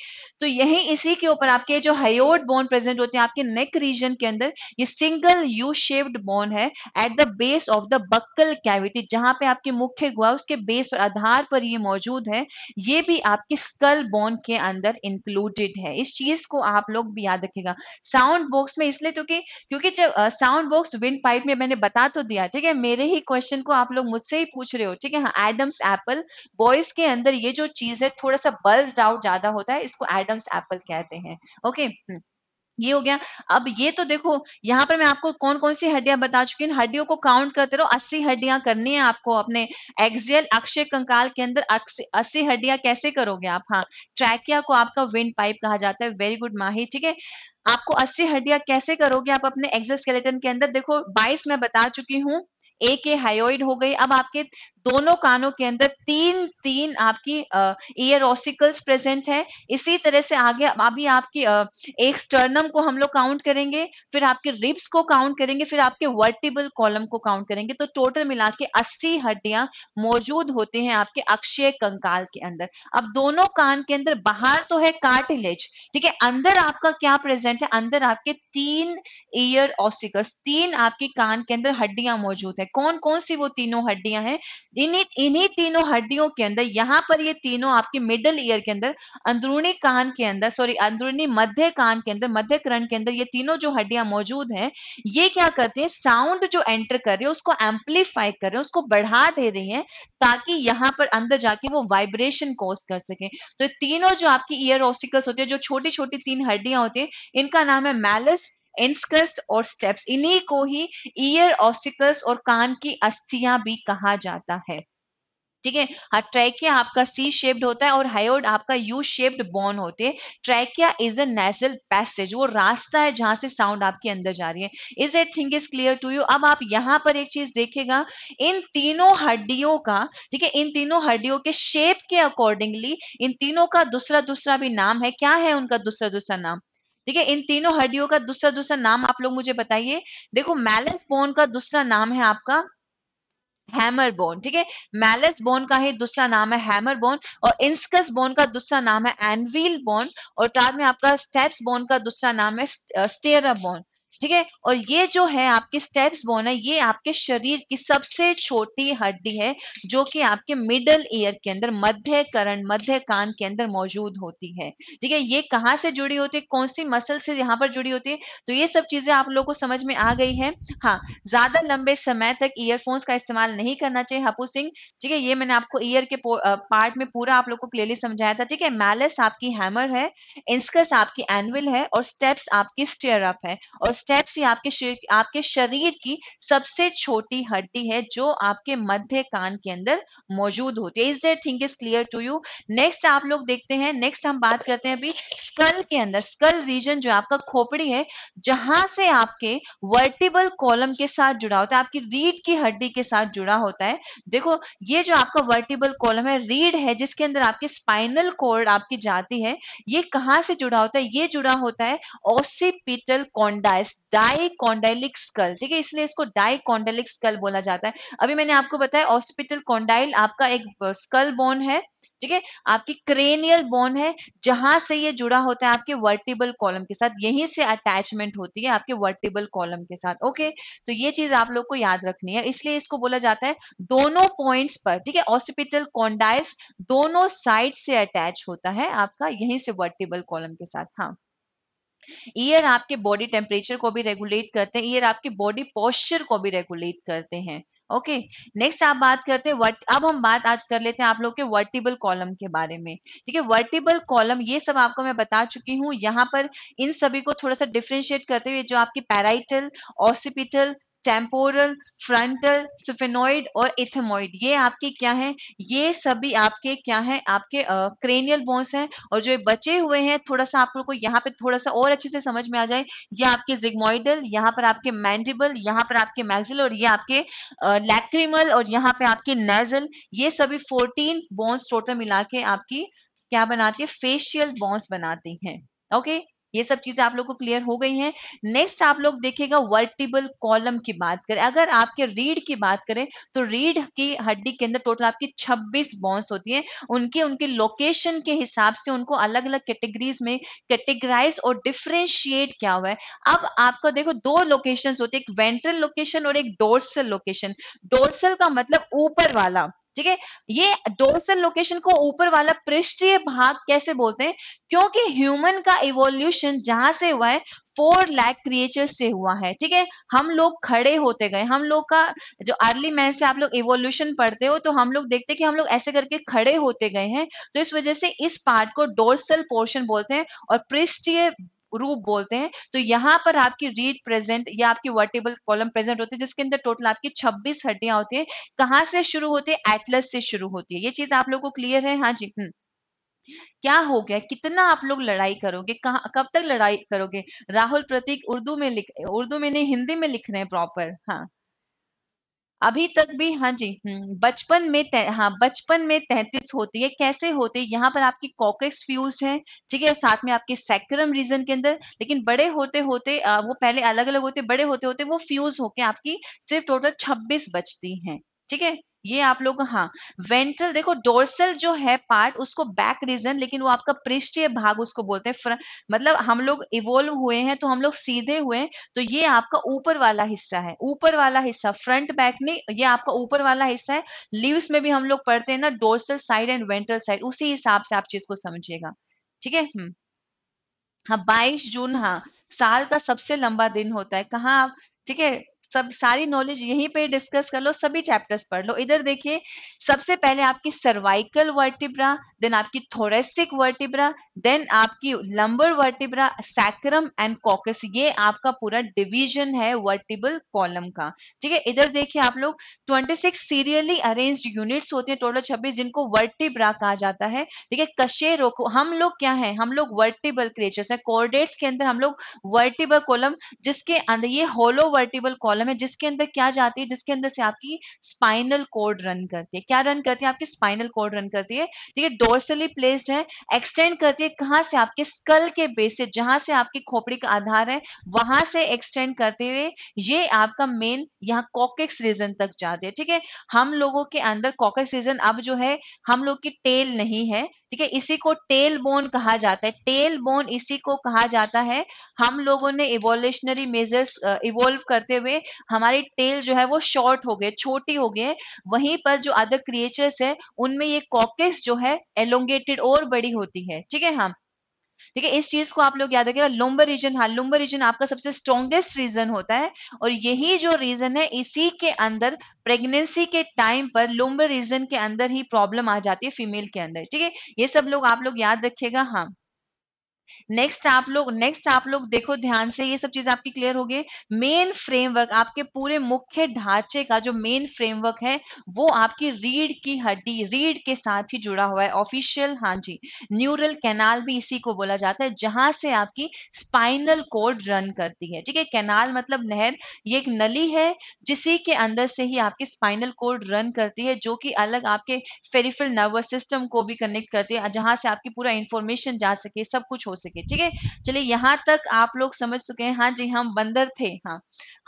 तो यही इसी के ऊपर आपके जो हयोड बोन प्रेजेंट होते हैं आपके नेक रीजन के अंदर ये सिंगल यू शेप्ड बोन है at the base of the buccal cavity जहां पे आपके मुख्य गुआ उसके बेस पर आधार पर ये मौजूद है ये भी आपके स्कल बोन के अंदर इंक्लूडेड है इस चीज को आप लोग भी याद रखेगा साउंड बॉक्स में इसलिए क्योंकि तो क्योंकि जब साउंड बॉक्स विंड पाइप में मैंने बता तो दिया ठीक है मेरे ही क्वेश्चन को आप आप लोग मुझसे ही पूछ रहे हो ठीक है एडम्स एप्पल बॉयज के अंदर ये जो चीज है थोड़ा सा बल्ज आउट ज्यादा होता है इसको एडम्स एप्पल कहते हैं ओके हम्म, ये हो गया अब ये तो देखो यहाँ पर मैं आपको कौन कौन सी हड्डियां बता चुकी हूँ हड्डियों को काउंट करते रहो अस्सी हड्डियां करनी है आपको अपने एक्सियल अक्षय कंकाल के अंदर अस्सी हड्डियां कैसे करोगे आप हाँ ट्रैकिया को आपका विंड पाइप कहा जाता है वेरी गुड माही ठीक है आपको अस्सी हड्डियां कैसे करोगे आप अपने एक्सोस्केलेटन के अंदर देखो बाईस मैं बता चुकी हूँ एक के हाइओइड हो गई अब आपके दोनों कानों के अंदर तीन तीन आपकी ईयर ऑसिकल्स प्रेजेंट है इसी तरह से आगे अभी आपकी एक स्टर्नम को हम लोग काउंट करेंगे फिर आपके रिब्स को काउंट करेंगे फिर आपके वर्टिबल कॉलम को काउंट करेंगे तो टोटल मिला के अस्सी हड्डियां मौजूद होती हैं आपके अक्षय कंकाल के अंदर अब दोनों कान के अंदर बाहर तो है कार्टिलेज ठीक है अंदर आपका क्या प्रेजेंट है अंदर आपके तीन ईयर ऑसिकल्स तीन आपके कान के अंदर हड्डियां मौजूद है कौन कौन सी वो तीनों हड्डियां हैं इन्हीं इन्हीं तीनों हड्डियों के अंदर यहाँ पर ये तीनों आपके मिडल ईयर के अंदर अंदरूनी कान के अंदर सॉरी अंदरूनी मध्य कान के अंदर मध्य करण के अंदर ये तीनों जो हड्डियां मौजूद हैं ये क्या करते हैं साउंड जो एंटर कर रहे हैं उसको एम्पलीफाई कर रहे हैं उसको बढ़ा दे रही है ताकि यहाँ पर अंदर जाके वो वाइब्रेशन कॉज कर सके तो तीनों जो आपकी ईयर ऑस्टिकल्स होती है जो छोटी छोटी तीन हड्डियां होती है इनका नाम है मैलस इंस्कस और स्टेप्स इन्हीं को ही ईयर ऑस्टिकल्स और कान की अस्थियां भी कहा जाता है ठीक है हाँ ट्रैकिया आपका सी शेप्ड होता है और हायोड आपका यू शेप्ड बोन होते हैं trachea is a nasal passage वो रास्ता है जहां से साउंड आपके अंदर जा रही है is eight thing is clear to you अब आप यहां पर एक चीज देखेगा इन तीनों हड्डियों का ठीक है इन तीनों हड्डियों के शेप के अकॉर्डिंगली इन तीनों का दूसरा दूसरा भी नाम है क्या है उनका दूसरा दूसरा नाम ठीक है इन तीनों हड्डियों का दूसरा दूसरा नाम आप लोग मुझे बताइए देखो मैलेस बोन का दूसरा नाम है आपका हैमर बोन ठीक है मैलेस बोन का ही दूसरा नाम है हैमर बोन और इंस्कस बोन का दूसरा नाम है एनवील बोन और में आपका स्टेप्स बोन का दूसरा नाम है स्टेरा बोन ठीक है और ये जो है आपके स्टेप्स बोन है ये आपके शरीर की सबसे छोटी हड्डी है जो कि आपके मिडल ईयर के अंदर मध्य करण मध्य कान के अंदर मौजूद होती है ठीक है ये कहाँ से जुड़ी होती है कौन सी मसल से यहाँ पर जुड़ी होती है तो ये सब चीजें आप लोगों को समझ में आ गई है हाँ ज्यादा लंबे समय तक ईयरफोन्स का इस्तेमाल नहीं करना चाहिए हपू सिंह ठीक है ये मैंने आपको ईयर के पार्ट में पूरा आप लोग को क्लियरली समझाया था ठीक है मैलस आपकी हैमर है इंस्कस आपकी एनविल है और स्टेप्स आपकी स्टेयरअप है और स्टेप बाइसेप्स ही आपके शरीर आपके शरीर की सबसे छोटी हड्डी है जो आपके मध्य कान के अंदर मौजूद होती है is there thing is clear to you next आप लोग देखते हैं नेक्स्ट हम बात करते हैं अभी स्कल के अंदर स्कल रीजन जो आपका खोपड़ी है जहां से आपके वर्टिबल कॉलम के साथ जुड़ा होता है आपकी रीढ़ की हड्डी के साथ जुड़ा होता है देखो ये जो आपका वर्टिबल कॉलम है रीढ़ है जिसके अंदर आपके स्पाइनल कोर्ड आपकी जाती है ये कहाँ से जुड़ा होता है ये जुड़ा होता है ऑसिपिटल कॉन्डाइस डाइकोंडाइलिक स्कल ठीक है इसलिए इसको डाइकोंडाइलिक स्कल बोला जाता है अभी मैंने आपको बताया ऑस्पिटल कॉन्डाइल आपका एक स्कल बोन है ठीक है आपकी क्रेनियल बोन है जहां से ये जुड़ा होता है आपके वर्टिबल कॉलम के साथ यहीं से अटैचमेंट होती है आपके वर्टिबल कॉलम के साथ ओके तो ये चीज आप लोग को याद रखनी है इसलिए इसको बोला जाता है दोनों पॉइंट्स पर ठीक है ऑस्पिटल कॉन्डाइल्स दोनों साइड से अटैच होता है आपका यहीं से वर्टिबल कॉलम के साथ हाँ ईयर आपके बॉडी टेम्परेचर को भी रेगुलेट करते हैं ईयर आपके बॉडी पॉस्चर को भी रेगुलेट करते हैं ओके नेक्स्ट आप बात करते हैं वर्ट अब हम बात आज कर लेते हैं आप लोग के वर्टिबल कॉलम के बारे में ठीक है वर्टिबल कॉलम ये सब आपको मैं बता चुकी हूँ यहाँ पर इन सभी को थोड़ा सा डिफ्रेंशिएट करते हुए जो आपकी parietal occipital temporal frontal sphenoid और इथेमोइड ये आपके क्या हैं ये सभी आपके क्या हैं आपके क्रेनियल बोन्स हैं और जो बचे हुए हैं थोड़ा सा आप लोग को यहाँ पे थोड़ा सा और अच्छे से समझ में आ जाए ये आपके जिग्मोइडल यहाँ पर आपके मैंडिबल यहाँ पर आपके मैगजिल और ये आपके लैक्रीमल और यहाँ पे आपके नेजल ये सभी फोर्टीन बोन्स टोटल मिला के आपकी क्या बनाती है फेशियल बोन्स बनाती हैं ओके okay? ये सब चीजें आप लोग को क्लियर हो गई हैं नेक्स्ट आप लोग देखेगा वर्टिबल कॉलम की बात करें अगर आपके रीढ़ की बात करें तो रीढ़ की हड्डी के अंदर टोटल आपकी 26 बॉन्स होती है उनके उनके लोकेशन के हिसाब से उनको अलग अलग कैटेगरीज में कैटेगराइज और डिफ्रेंशिएट क्या हुआ है अब आपको देखो दो लोकेशन होते हैं एक वेंट्रल लोकेशन और एक डोर्सल लोकेशन डोर्सल का मतलब ऊपर वाला ठीक है ये डोर्सल लोकेशन को ऊपर वाला पृष्ठीय भाग कैसे बोलते हैं क्योंकि ह्यूमन का इवोल्यूशन जहां से हुआ है फोर लैक क्रिएचर से हुआ है ठीक है हम लोग खड़े होते गए हम लोग का जो अर्ली मैन से आप लोग इवोल्यूशन पढ़ते हो तो हम लोग देखते हैं कि हम लोग ऐसे करके खड़े होते गए हैं तो इस वजह से इस पार्ट को डोर्सल पोर्शन बोलते हैं और पृष्ठीय रूप बोलते हैं तो यहाँ पर आपकी रीड प्रेजेंट या आपकी वर्टेबल कॉलम प्रेजेंट होती है जिसके अंदर टोटल आपकी छब्बीस हड्डियां होती है कहाँ से शुरू होती है एटलस से शुरू होती है ये चीज आप लोग को क्लियर है हाँ जी हुँ. हम्म। क्या हो गया कितना आप लोग लड़ाई करोगे कहा कब तक लड़ाई करोगे राहुल प्रतीक उर्दू में लिख उर्दू में नहीं हिंदी में लिख रहे हैं प्रॉपर हाँ अभी तक भी हाँ जी हम्म, बचपन में हाँ बचपन में तैतीस होती है कैसे होती है यहाँ पर आपकी कॉकेक्स फ्यूज है ठीक है साथ में आपके सेक्रम रीजन के अंदर लेकिन बड़े होते होते वो पहले अलग अलग होते बड़े होते होते वो फ्यूज होके आपकी सिर्फ टोटल छब्बीस बचती हैं ठीक है ये आप लोग हाँ वेंट्रल देखो डोर्सल जो है पार्ट उसको बैक रीजन लेकिन वो आपका पृष्ठीय भाग उसको बोलते हैं मतलब हम लोग इवोल्व हुए हैं तो हम लोग सीधे हुए हैं तो ये आपका ऊपर वाला हिस्सा है ऊपर वाला हिस्सा फ्रंट बैक नहीं ये आपका ऊपर वाला हिस्सा है लीव्स में भी हम लोग पढ़ते हैं ना dorsal side and ventral side उसी हिसाब से आप चीज को समझिएगा ठीक है हम्म। हाँ बाईस जून हाँ साल का सबसे लंबा दिन होता है कहाँ ठीक है सब सारी नॉलेज यहीं पे डिस्कस कर लो सभी चैप्टर्स पढ़ लो इधर देखिए सबसे पहले आपकी सर्वाइकल वर्टिब्रा देन आपकी थोरेसिक वर्टिब्रा देन आपकी lumbar vertebra sacrum and coccyx ये आपका पूरा डिवीजन है वर्टिबल कॉलम का ठीक है इधर देखिए आप लोग 26 सीरियली अरेन्ज यूनिट्स होते हैं टोटल छब्बीस जिनको वर्टिब्रा कहा जाता है ठीक है कशे रोको हम लोग क्या है हम लोग वर्टिबल क्रिएचर्स है कोर्डेट्स के अंदर हम लोग वर्टिबल कॉलम जिसके अंदर ये होलो वर्टिबल कॉलम कॉलम है जिसके अंदर क्या जाती है जिसके अंदर से आपकी स्पाइनल कोड रन करती है क्या रन करती है आपकी स्पाइनल कोड रन करती है ठीक है डोर्सली प्लेस्ड है एक्सटेंड करती है कहां से आपके स्कल के बेस से जहां से आपकी खोपड़ी का आधार है वहां से एक्सटेंड करते हुए ये आपका मेन यहाँ कॉकेक्स रीजन तक जाते हैं ठीक है हम लोगों के अंदर कॉकेक्स रीजन अब जो है हम लोग की टेल नहीं है ठीक है इसी को टेल बोन कहा जाता है टेल बोन इसी को कहा जाता है हम लोगों ने इवोल्यूशनरी मेजर्स इवोल्व करते हुए हमारी टेल जो है वो शॉर्ट हो गए छोटी हो गए वहीं पर जो अदर क्रिएचर्स है उनमें ये कॉकेस जो है एलोंगेटेड और बड़ी होती है ठीक है हम हाँ। ठीक है इस चीज को आप लोग याद रखिएगा लोम्बर रीजन हाँ लोम्बर रीजन आपका सबसे स्ट्रॉन्गेस्ट रीजन होता है और यही जो रीजन है इसी के अंदर प्रेगनेंसी के टाइम पर लोम्बर रीजन के अंदर ही प्रॉब्लम आ जाती है फीमेल के अंदर ठीक है ये सब लोग आप लोग याद रखिएगा हाँ नेक्स्ट आप लोग नेक्स्ट आप लोग देखो ध्यान से ये सब चीज आपकी क्लियर होगी मेन फ्रेमवर्क आपके पूरे मुख्य ढांचे का जो मेन फ्रेमवर्क है वो आपकी रीढ़ की हड्डी रीढ़ के साथ ही जुड़ा हुआ है ऑफिशियल हाँ जी न्यूरल कैनाल भी इसी को बोला जाता है जहां से आपकी स्पाइनल कोड रन करती है ठीक है कैनाल मतलब नहर ये एक नली है जिसी के अंदर से ही आपकी स्पाइनल कोड रन करती है जो कि अलग आपके फेरिफिल नर्वस सिस्टम को भी कनेक्ट करती है जहां से आपकी पूरा इंफॉर्मेशन जा सके सब कुछ हो सके ठीक है चलिए यहाँ तक आप लोग समझ चुके हैं हाँ जी हम बंदर थे हाँ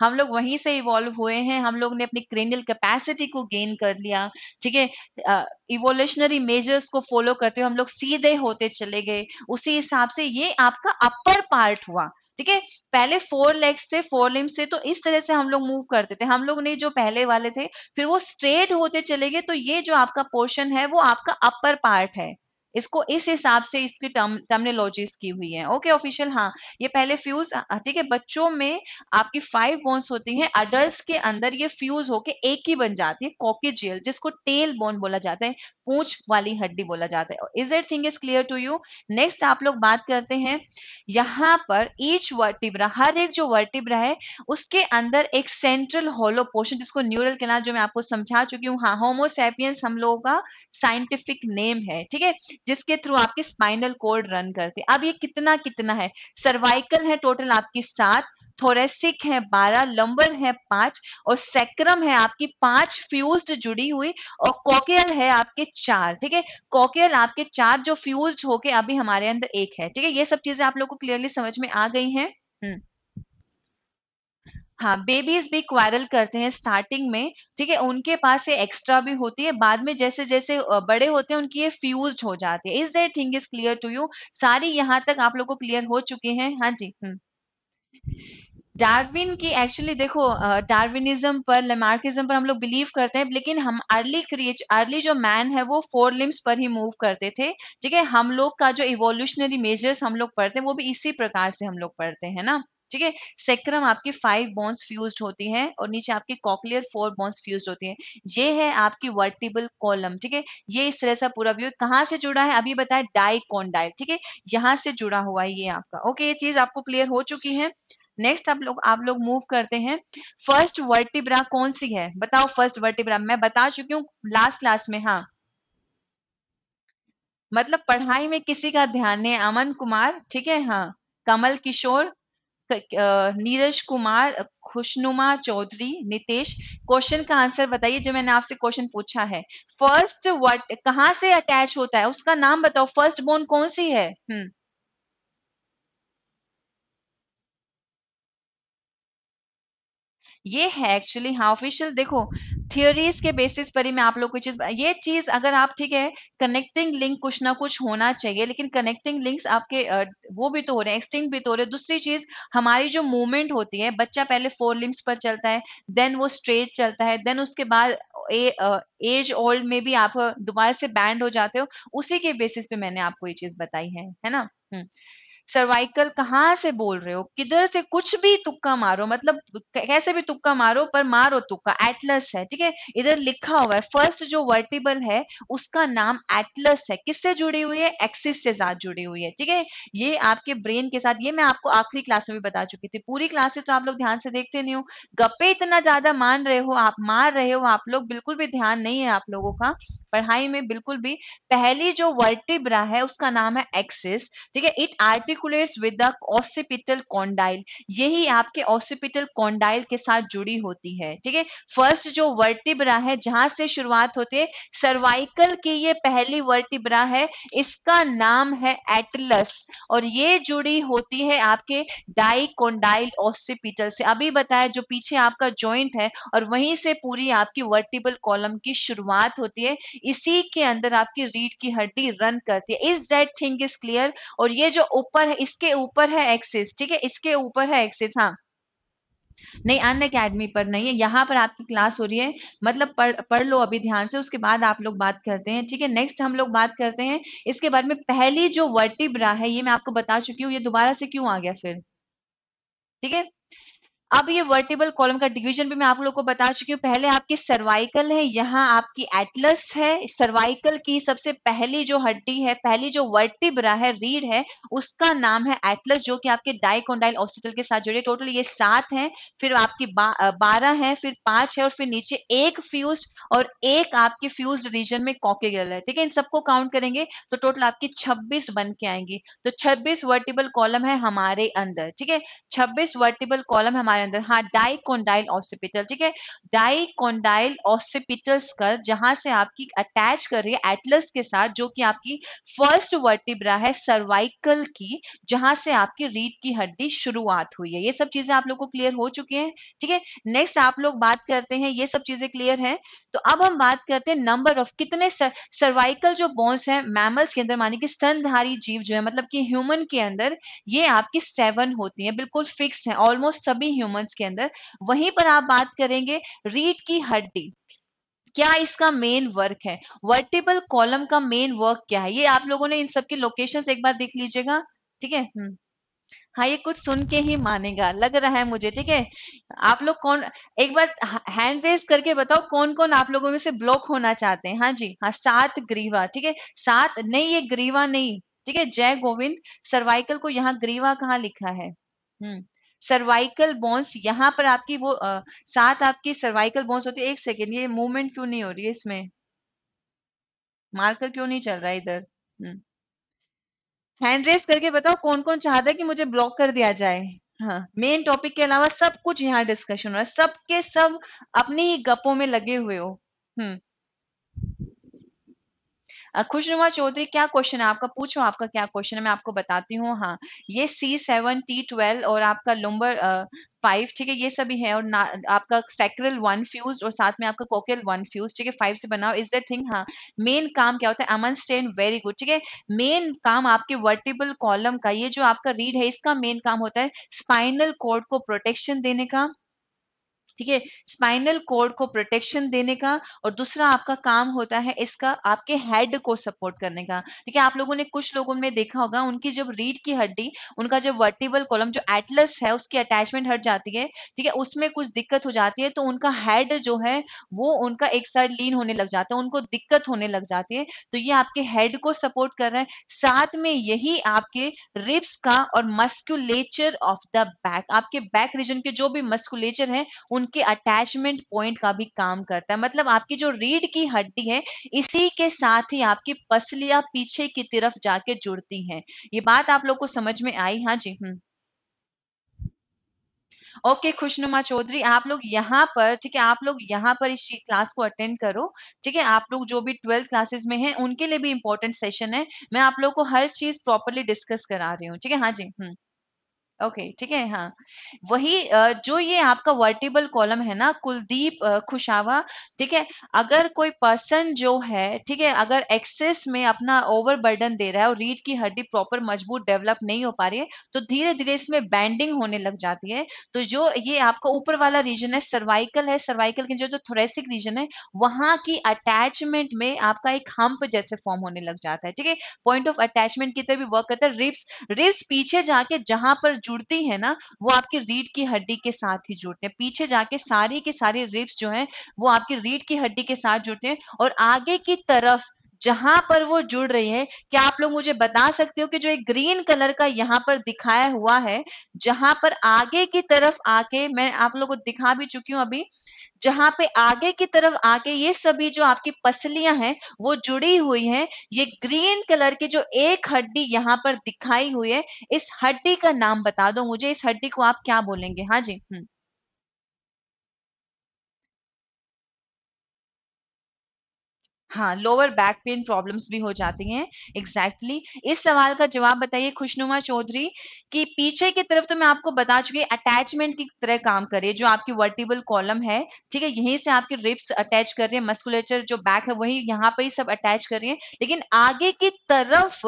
हम लोग वहीं से इवॉल्व हुए हैं हम लोग ने अपनी क्रेनियल कैपेसिटी को गेन कर लिया ठीक है इवोल्यूशनरी मेजर्स को फॉलो करते हुए हम लोग सीधे होते चले गए उसी हिसाब से ये आपका अपर पार्ट हुआ ठीक है पहले फोर लेग्स से फोर लिम्स से तो इस तरह से हम लोग मूव करते थे हम लोग ने जो पहले वाले थे फिर वो स्ट्रेट होते चले गए तो ये जो आपका पोर्शन है वो आपका अपर पार्ट है इसको इस हिसाब से इसकी टर्म टर्मिनोलॉजीज की हुई है ओके ऑफिशियल हाँ ये पहले फ्यूज ठीक है बच्चों में आपकी फाइव बोन्स होती हैं अडल्ट के अंदर ये फ्यूज होके एक ही बन जाती है कॉकेजियल जिसको टेल बोन बोला जाता है पूछ वाली हड्डी बोला जाता है is eight thing is clear to you next आप लोग बात करते हैं यहाँ पर ईच वर्टिब्रा हर एक जो वर्टिब्रा है उसके अंदर एक सेंट्रल होलो पोर्शन जिसको न्यूरल कैनाल जो मैं आपको समझा चुकी हूँ हाँ होमोसेपियंस हम लोगों का साइंटिफिक नेम है ठीक है जिसके थ्रू आपके स्पाइनल कोड रन करते अब ये कितना कितना है सर्वाइकल है टोटल आपकी सात थोरेसिक है बारह लंबर है पांच और सेक्रम है आपकी पांच फ्यूज्ड जुड़ी हुई और कॉकेल है आपके चार ठीक है कॉकेल आपके चार जो फ्यूज होके अभी हमारे अंदर एक है ठीक है ये सब चीजें आप लोग को क्लियरली समझ में आ गई हैं हम्म हाँ बेबीज भी क्वारल करते हैं स्टार्टिंग में ठीक है उनके पास ये एक्स्ट्रा भी होती है बाद में जैसे जैसे बड़े होते हैं उनकी ये फ्यूज हो जाती है is that thing is clear to you सारी यहाँ तक आप लोग को क्लियर हो चुके हैं हाँ जी हम्म डार्विन की एक्चुअली देखो डार्विनिज्म पर लेमार्किज्म पर हम लोग बिलीव करते हैं लेकिन हम अर्ली क्रिएच अर्ली जो मैन है वो फोर लिम्स पर ही मूव करते थे ठीक है हम लोग का जो इवोल्यूशनरी मेजर्स हम लोग पढ़ते हैं वो भी इसी प्रकार से हम लोग पढ़ते हैं ना ठीक है सेक्रम आपकी फाइव बोन्स फ्यूज होती हैं और नीचे आपकी कॉकलियर फोर बोन्स फ्यूज होती हैं ये है आपकी वर्टिबल कॉलम ठीक है ये इस तरह से पूरा व्यू कहाँ से जुड़ा है अभी बताया डाइकोंडाइल ठीक है यहाँ से जुड़ा हुआ है ये आपका ओके ये चीज आपको क्लियर हो चुकी है नेक्स्ट आप लोग आप लोग मूव करते हैं फर्स्ट वर्टिब्रा कौन सी है बताओ फर्स्ट वर्टिब्रा मैं बता चुकी हूँ लास्ट क्लास में हाँ मतलब पढ़ाई में किसी का ध्यान नहीं अमन कुमार ठीक है हाँ कमल किशोर नीरज कुमार खुशनुमा चौधरी नितेश क्वेश्चन का आंसर बताइए जो मैंने आपसे क्वेश्चन पूछा है फर्स्ट वर्ड कहाँ से अटैच होता है उसका नाम बताओ फर्स्ट बोन कौन सी है हम्म ये है एक्चुअली हाँ ऑफिशियल देखो थियोरीज के बेसिस पर ही मैं आप लोग को चीज ये चीज अगर आप ठीक है कनेक्टिंग लिंक कुछ ना कुछ होना चाहिए लेकिन कनेक्टिंग लिंक्स आपके वो भी तो हो रहे हैं एक्सटिंग भी तो हो रहे हैं दूसरी चीज हमारी जो मूवमेंट होती है बच्चा पहले फोर लिम्स पर चलता है देन वो स्ट्रेट चलता है देन उसके बाद एज ओल्ड में भी आप दोबारा से बैंड हो जाते हो उसी के बेसिस पे मैंने आपको ये चीज बताई है है ना हम्म। सर्वाइकल कहाँ से बोल रहे हो किधर से कुछ भी तुक्का मारो मतलब कैसे भी तुक्का मारो पर मारो तुक्का एटलस है ठीक है इधर लिखा हुआ है फर्स्ट जो वर्टिबल है उसका नाम एटलस है किससे जुड़ी हुई है एक्सिस से साथ जुड़ी हुई है ठीक है ये आपके ब्रेन के साथ ये मैं आपको आखिरी क्लास में भी बता चुकी थी पूरी क्लासेस तो आप लोग ध्यान से देखते नहीं हो गप्पे इतना ज्यादा मान रहे हो आप मार रहे हो आप लोग बिल्कुल भी ध्यान नहीं है आप लोगों का पढ़ाई में बिल्कुल भी पहली जो वर्टिब्रा है उसका नाम है एक्सिस ठीक है it articulates with the occipital condyle यही आपके ऑसिपिटल कॉन्डाइल के साथ जुड़ी होती है ठीक है फर्स्ट जो वर्टिब्रा है जहां से शुरुआत होती है सर्वाइकल की ये पहली वर्टिब्रा है इसका नाम है एटलस और ये जुड़ी होती है आपके डाइकोंडाइल ऑसिपिटल से अभी बताया जो पीछे आपका जॉइंट है और वहीं से पूरी आपकी वर्टिबल कॉलम की शुरुआत होती है इसी के अंदर आपकी रीढ़ की हड्डी रन करती है is that thing is clear और ये जो ऊपर है इसके ऊपर है एक्सिस ठीक है इसके ऊपर है एक्सिस हाँ नहीं अन अकेडमी पर नहीं है यहाँ पर आपकी क्लास हो रही है मतलब पढ़ पढ़ लो अभी ध्यान से उसके बाद आप लोग बात करते हैं ठीक है नेक्स्ट हम लोग बात करते हैं इसके बारे में पहली जो वर्टिब्रा है ये मैं आपको बता चुकी हूँ ये दोबारा से क्यों आ गया फिर ठीक है अब ये वर्टिबल कॉलम का डिवीजन भी मैं आप लोगों को बता चुकी हूँ पहले आपकी सर्वाइकल है यहाँ आपकी एटलस है सर्वाइकल की सबसे पहली जो हड्डी है पहली जो वर्टिब्रा है रीढ़ है उसका नाम है एटलस जो कि आपके डाइकोंडाइल ऑस्टिटल के साथ जुड़े टोटल ये सात है फिर आपकी बा, बारह है फिर पांच है और फिर नीचे एक फ्यूज और एक आपके फ्यूज रीजन में कॉकेगल है ठीक है इन सबको काउंट करेंगे तो टोटल आपकी छब्बीस बन के आएंगी तो छब्बीस वर्टिबल कॉलम है हमारे अंदर ठीक है छब्बीस वर्टिबल कॉलम हमारे हमारे अंदर हाँ डाइकोंडाइल ऑसिपिटल ठीक है डाइकोंडाइल ऑसिपिटल स्कल जहां से आपकी अटैच कर रही है एटलस के साथ जो कि आपकी फर्स्ट वर्टिब्रा है सर्वाइकल की जहां से आपकी रीढ़ की हड्डी शुरुआत हुई है ये सब चीजें आप लोग को क्लियर हो चुकी हैं ठीक है नेक्स्ट आप लोग बात करते हैं ये सब चीजें क्लियर है तो अब हम बात करते हैं नंबर ऑफ कितने सर्वाइकल जो बोन्स है मैमल्स के अंदर मानी कि स्तनधारी जीव जो है मतलब कि ह्यूमन के अंदर ये आपकी सेवन होती है बिल्कुल फिक्स है ऑलमोस्ट सभी ह्यूमंस के अंदर वहीं पर आप बात करेंगे रीढ़ की हड्डी क्या इसका मेन वर्क है वर्टिबल कॉलम का मेन वर्क क्या है ये आप लोगों ने इन सबके लोकेशन एक बार देख लीजिएगा ठीक है हम्म। हाँ ये कुछ सुन के ही मानेगा लग रहा है मुझे ठीक है आप लोग कौन एक बार हैंड रेस करके बताओ कौन कौन आप लोगों में से ब्लॉक होना चाहते हैं हाँ जी हाँ सात ग्रीवा ठीक है सात नहीं ये ग्रीवा नहीं ठीक है जय गोविंद सर्वाइकल को यहाँ ग्रीवा कहाँ लिखा है हम्म सर्वाइकल बोन्स यहाँ पर आपकी वो सात साथ आपकी सर्वाइकल बोन्स होती है एक सेकेंड ये मूवमेंट क्यों नहीं हो रही है इसमें मार्कर क्यों नहीं चल रहा है इधर हम्म। हैंड रेस करके बताओ कौन कौन चाहता है कि मुझे ब्लॉक कर दिया जाए हाँ मेन टॉपिक के अलावा सब कुछ यहाँ डिस्कशन हो रहा है सबके सब अपनी ही गपों में लगे हुए हो हम्म खुशनुमा चौधरी क्या क्वेश्चन है आपका पूछो आपका क्या क्वेश्चन है मैं आपको बताती हूँ हाँ ये सी सेवन टी ट्वेल्व और आपका लुम्बर फाइव ठीक है ये सभी है और आपका सैक्रल वन फ्यूज और साथ में आपका कोकेल वन फ्यूज ठीक है फाइव से बनाओ इज दैट थिंग हाँ मेन काम क्या होता है अमन स्टेन वेरी गुड ठीक है मेन काम आपके वर्टिबल कॉलम का ये जो आपका रीड है इसका मेन काम होता है स्पाइनल कोर्ट को प्रोटेक्शन देने का ठीक है स्पाइनल कोड को प्रोटेक्शन देने का और दूसरा आपका काम होता है इसका आपके हेड को सपोर्ट करने का ठीक है आप लोगों ने कुछ लोगों में देखा होगा उनकी जब रीड की हड्डी उनका जब वर्टिबल कॉलम जो एटलस है उसकी अटैचमेंट हट जाती है ठीक है उसमें कुछ दिक्कत हो जाती है तो उनका हेड जो है वो उनका एक साइड लीन होने लग जाता है उनको दिक्कत होने लग जाती है तो ये आपके हेड को सपोर्ट कर रहा है साथ में यही आपके रिप्स का और मस्कुलेचर ऑफ द बैक आपके बैक रीजन के जो भी मस्कुलेचर है उन उनके अटैचमेंट पॉइंट का भी काम करता है मतलब आपकी जो रीढ़ की हड्डी है इसी के साथ ही आपकी पसलियां पीछे की तरफ जाके जुड़ती हैं ये बात आप लोग को समझ में आई हाँ जी हम्म ओके okay, खुशनुमा चौधरी आप लोग यहाँ पर ठीक है आप लोग यहाँ पर इस क्लास को अटेंड करो ठीक है आप लोग जो भी ट्वेल्थ क्लासेस में हैं उनके लिए भी इम्पोर्टेंट सेशन है मैं आप लोग को हर चीज प्रॉपरली डिस्कस करा रही हूँ ठीक है हाँ जी हम्म ओके ठीक है हाँ वही जो ये आपका वर्टेबल कॉलम है ना कुलदीप खुशावा ठीक है अगर कोई पर्सन जो है ठीक है अगर एक्सेस में अपना ओवरबर्डन दे रहा है और रीड की हड्डी प्रॉपर मजबूत डेवलप नहीं हो पा रही है तो धीरे धीरे इसमें बैंडिंग होने लग जाती है तो जो ये आपका ऊपर वाला रीजन है सर्वाइकल है सर्वाइकल के जो जो थोरेसिक रीजन है वहां की अटैचमेंट में आपका एक हम्प जैसे फॉर्म होने लग जाता है ठीक है पॉइंट ऑफ अटैचमेंट की तरह भी वर्क करता है रिप्स रिप्स पीछे जाके जहां पर जुड़ती है ना वो आपके रीढ़ की हड्डी के साथ ही जुड़ते हैं पीछे जाके सारे के सारे रिब्स जो है वो आपके रीढ़ की हड्डी के साथ जुड़ते हैं और आगे की तरफ जहां पर वो जुड़ रही है क्या आप लोग मुझे बता सकते हो कि जो एक ग्रीन कलर का यहाँ पर दिखाया हुआ है जहां पर आगे की तरफ आके मैं आप लोगों को दिखा भी चुकी हूँ अभी जहां पे आगे की तरफ आगे ये सभी जो आपकी पसलियां हैं वो जुड़ी हुई हैं ये ग्रीन कलर की जो एक हड्डी यहाँ पर दिखाई हुई है इस हड्डी का नाम बता दो मुझे इस हड्डी को आप क्या बोलेंगे हाँ जी हम्म हाँ लोअर बैक पेन प्रॉब्लम्स भी हो जाती हैं एग्जैक्टली exactly. इस सवाल का जवाब बताइए खुशनुमा चौधरी कि पीछे की तरफ तो मैं आपको बता चुकी अटैचमेंट की तरह काम करे जो आपकी वर्टिबल कॉलम है ठीक है यहीं से आपके रिप्स अटैच कर रहे हैं मस्कुलेचर जो बैक है वही यहाँ पर ही सब अटैच कर रही है लेकिन आगे की तरफ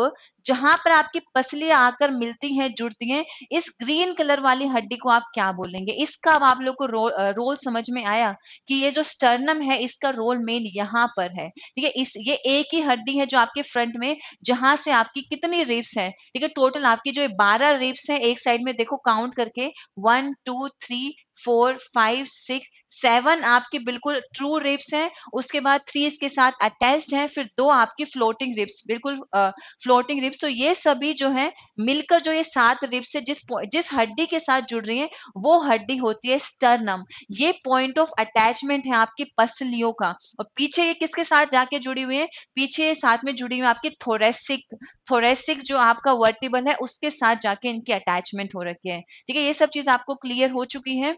जहां पर आपकी पसलियां आकर मिलती हैं जुड़ती हैं इस ग्रीन कलर वाली हड्डी को आप क्या बोलेंगे इसका अब आप लोग को रो, रोल समझ में आया कि ये जो स्टर्नम है इसका रोल मेन यहाँ पर है ठीक है इस ये एक ही हड्डी है जो आपके फ्रंट में जहां से आपकी कितनी रिप्स है ठीक है टोटल आपकी जो बारह रिप्स है एक साइड में देखो काउंट करके one two three four five six seven आपके बिल्कुल ट्रू रिप्स हैं उसके बाद थ्री इसके साथ अटैच्ड हैं फिर दो आपकी फ्लोटिंग रिप्स बिल्कुल फ्लोटिंग रिप्स तो ये सभी जो है मिलकर जो ये सात रिप्स है जिस जिस हड्डी के साथ जुड़ रही है वो हड्डी होती है स्टर्नम ये पॉइंट ऑफ अटैचमेंट है आपकी पसलियों का और पीछे ये किसके साथ जाके जुड़ी हुई है पीछे ये साथ में जुड़ी हुई है आपकी थोरेसिक थोरेसिक जो आपका वर्टिबल है उसके साथ जाके इनकी अटैचमेंट हो रखी है ठीक है ये सब चीज आपको क्लियर हो चुकी है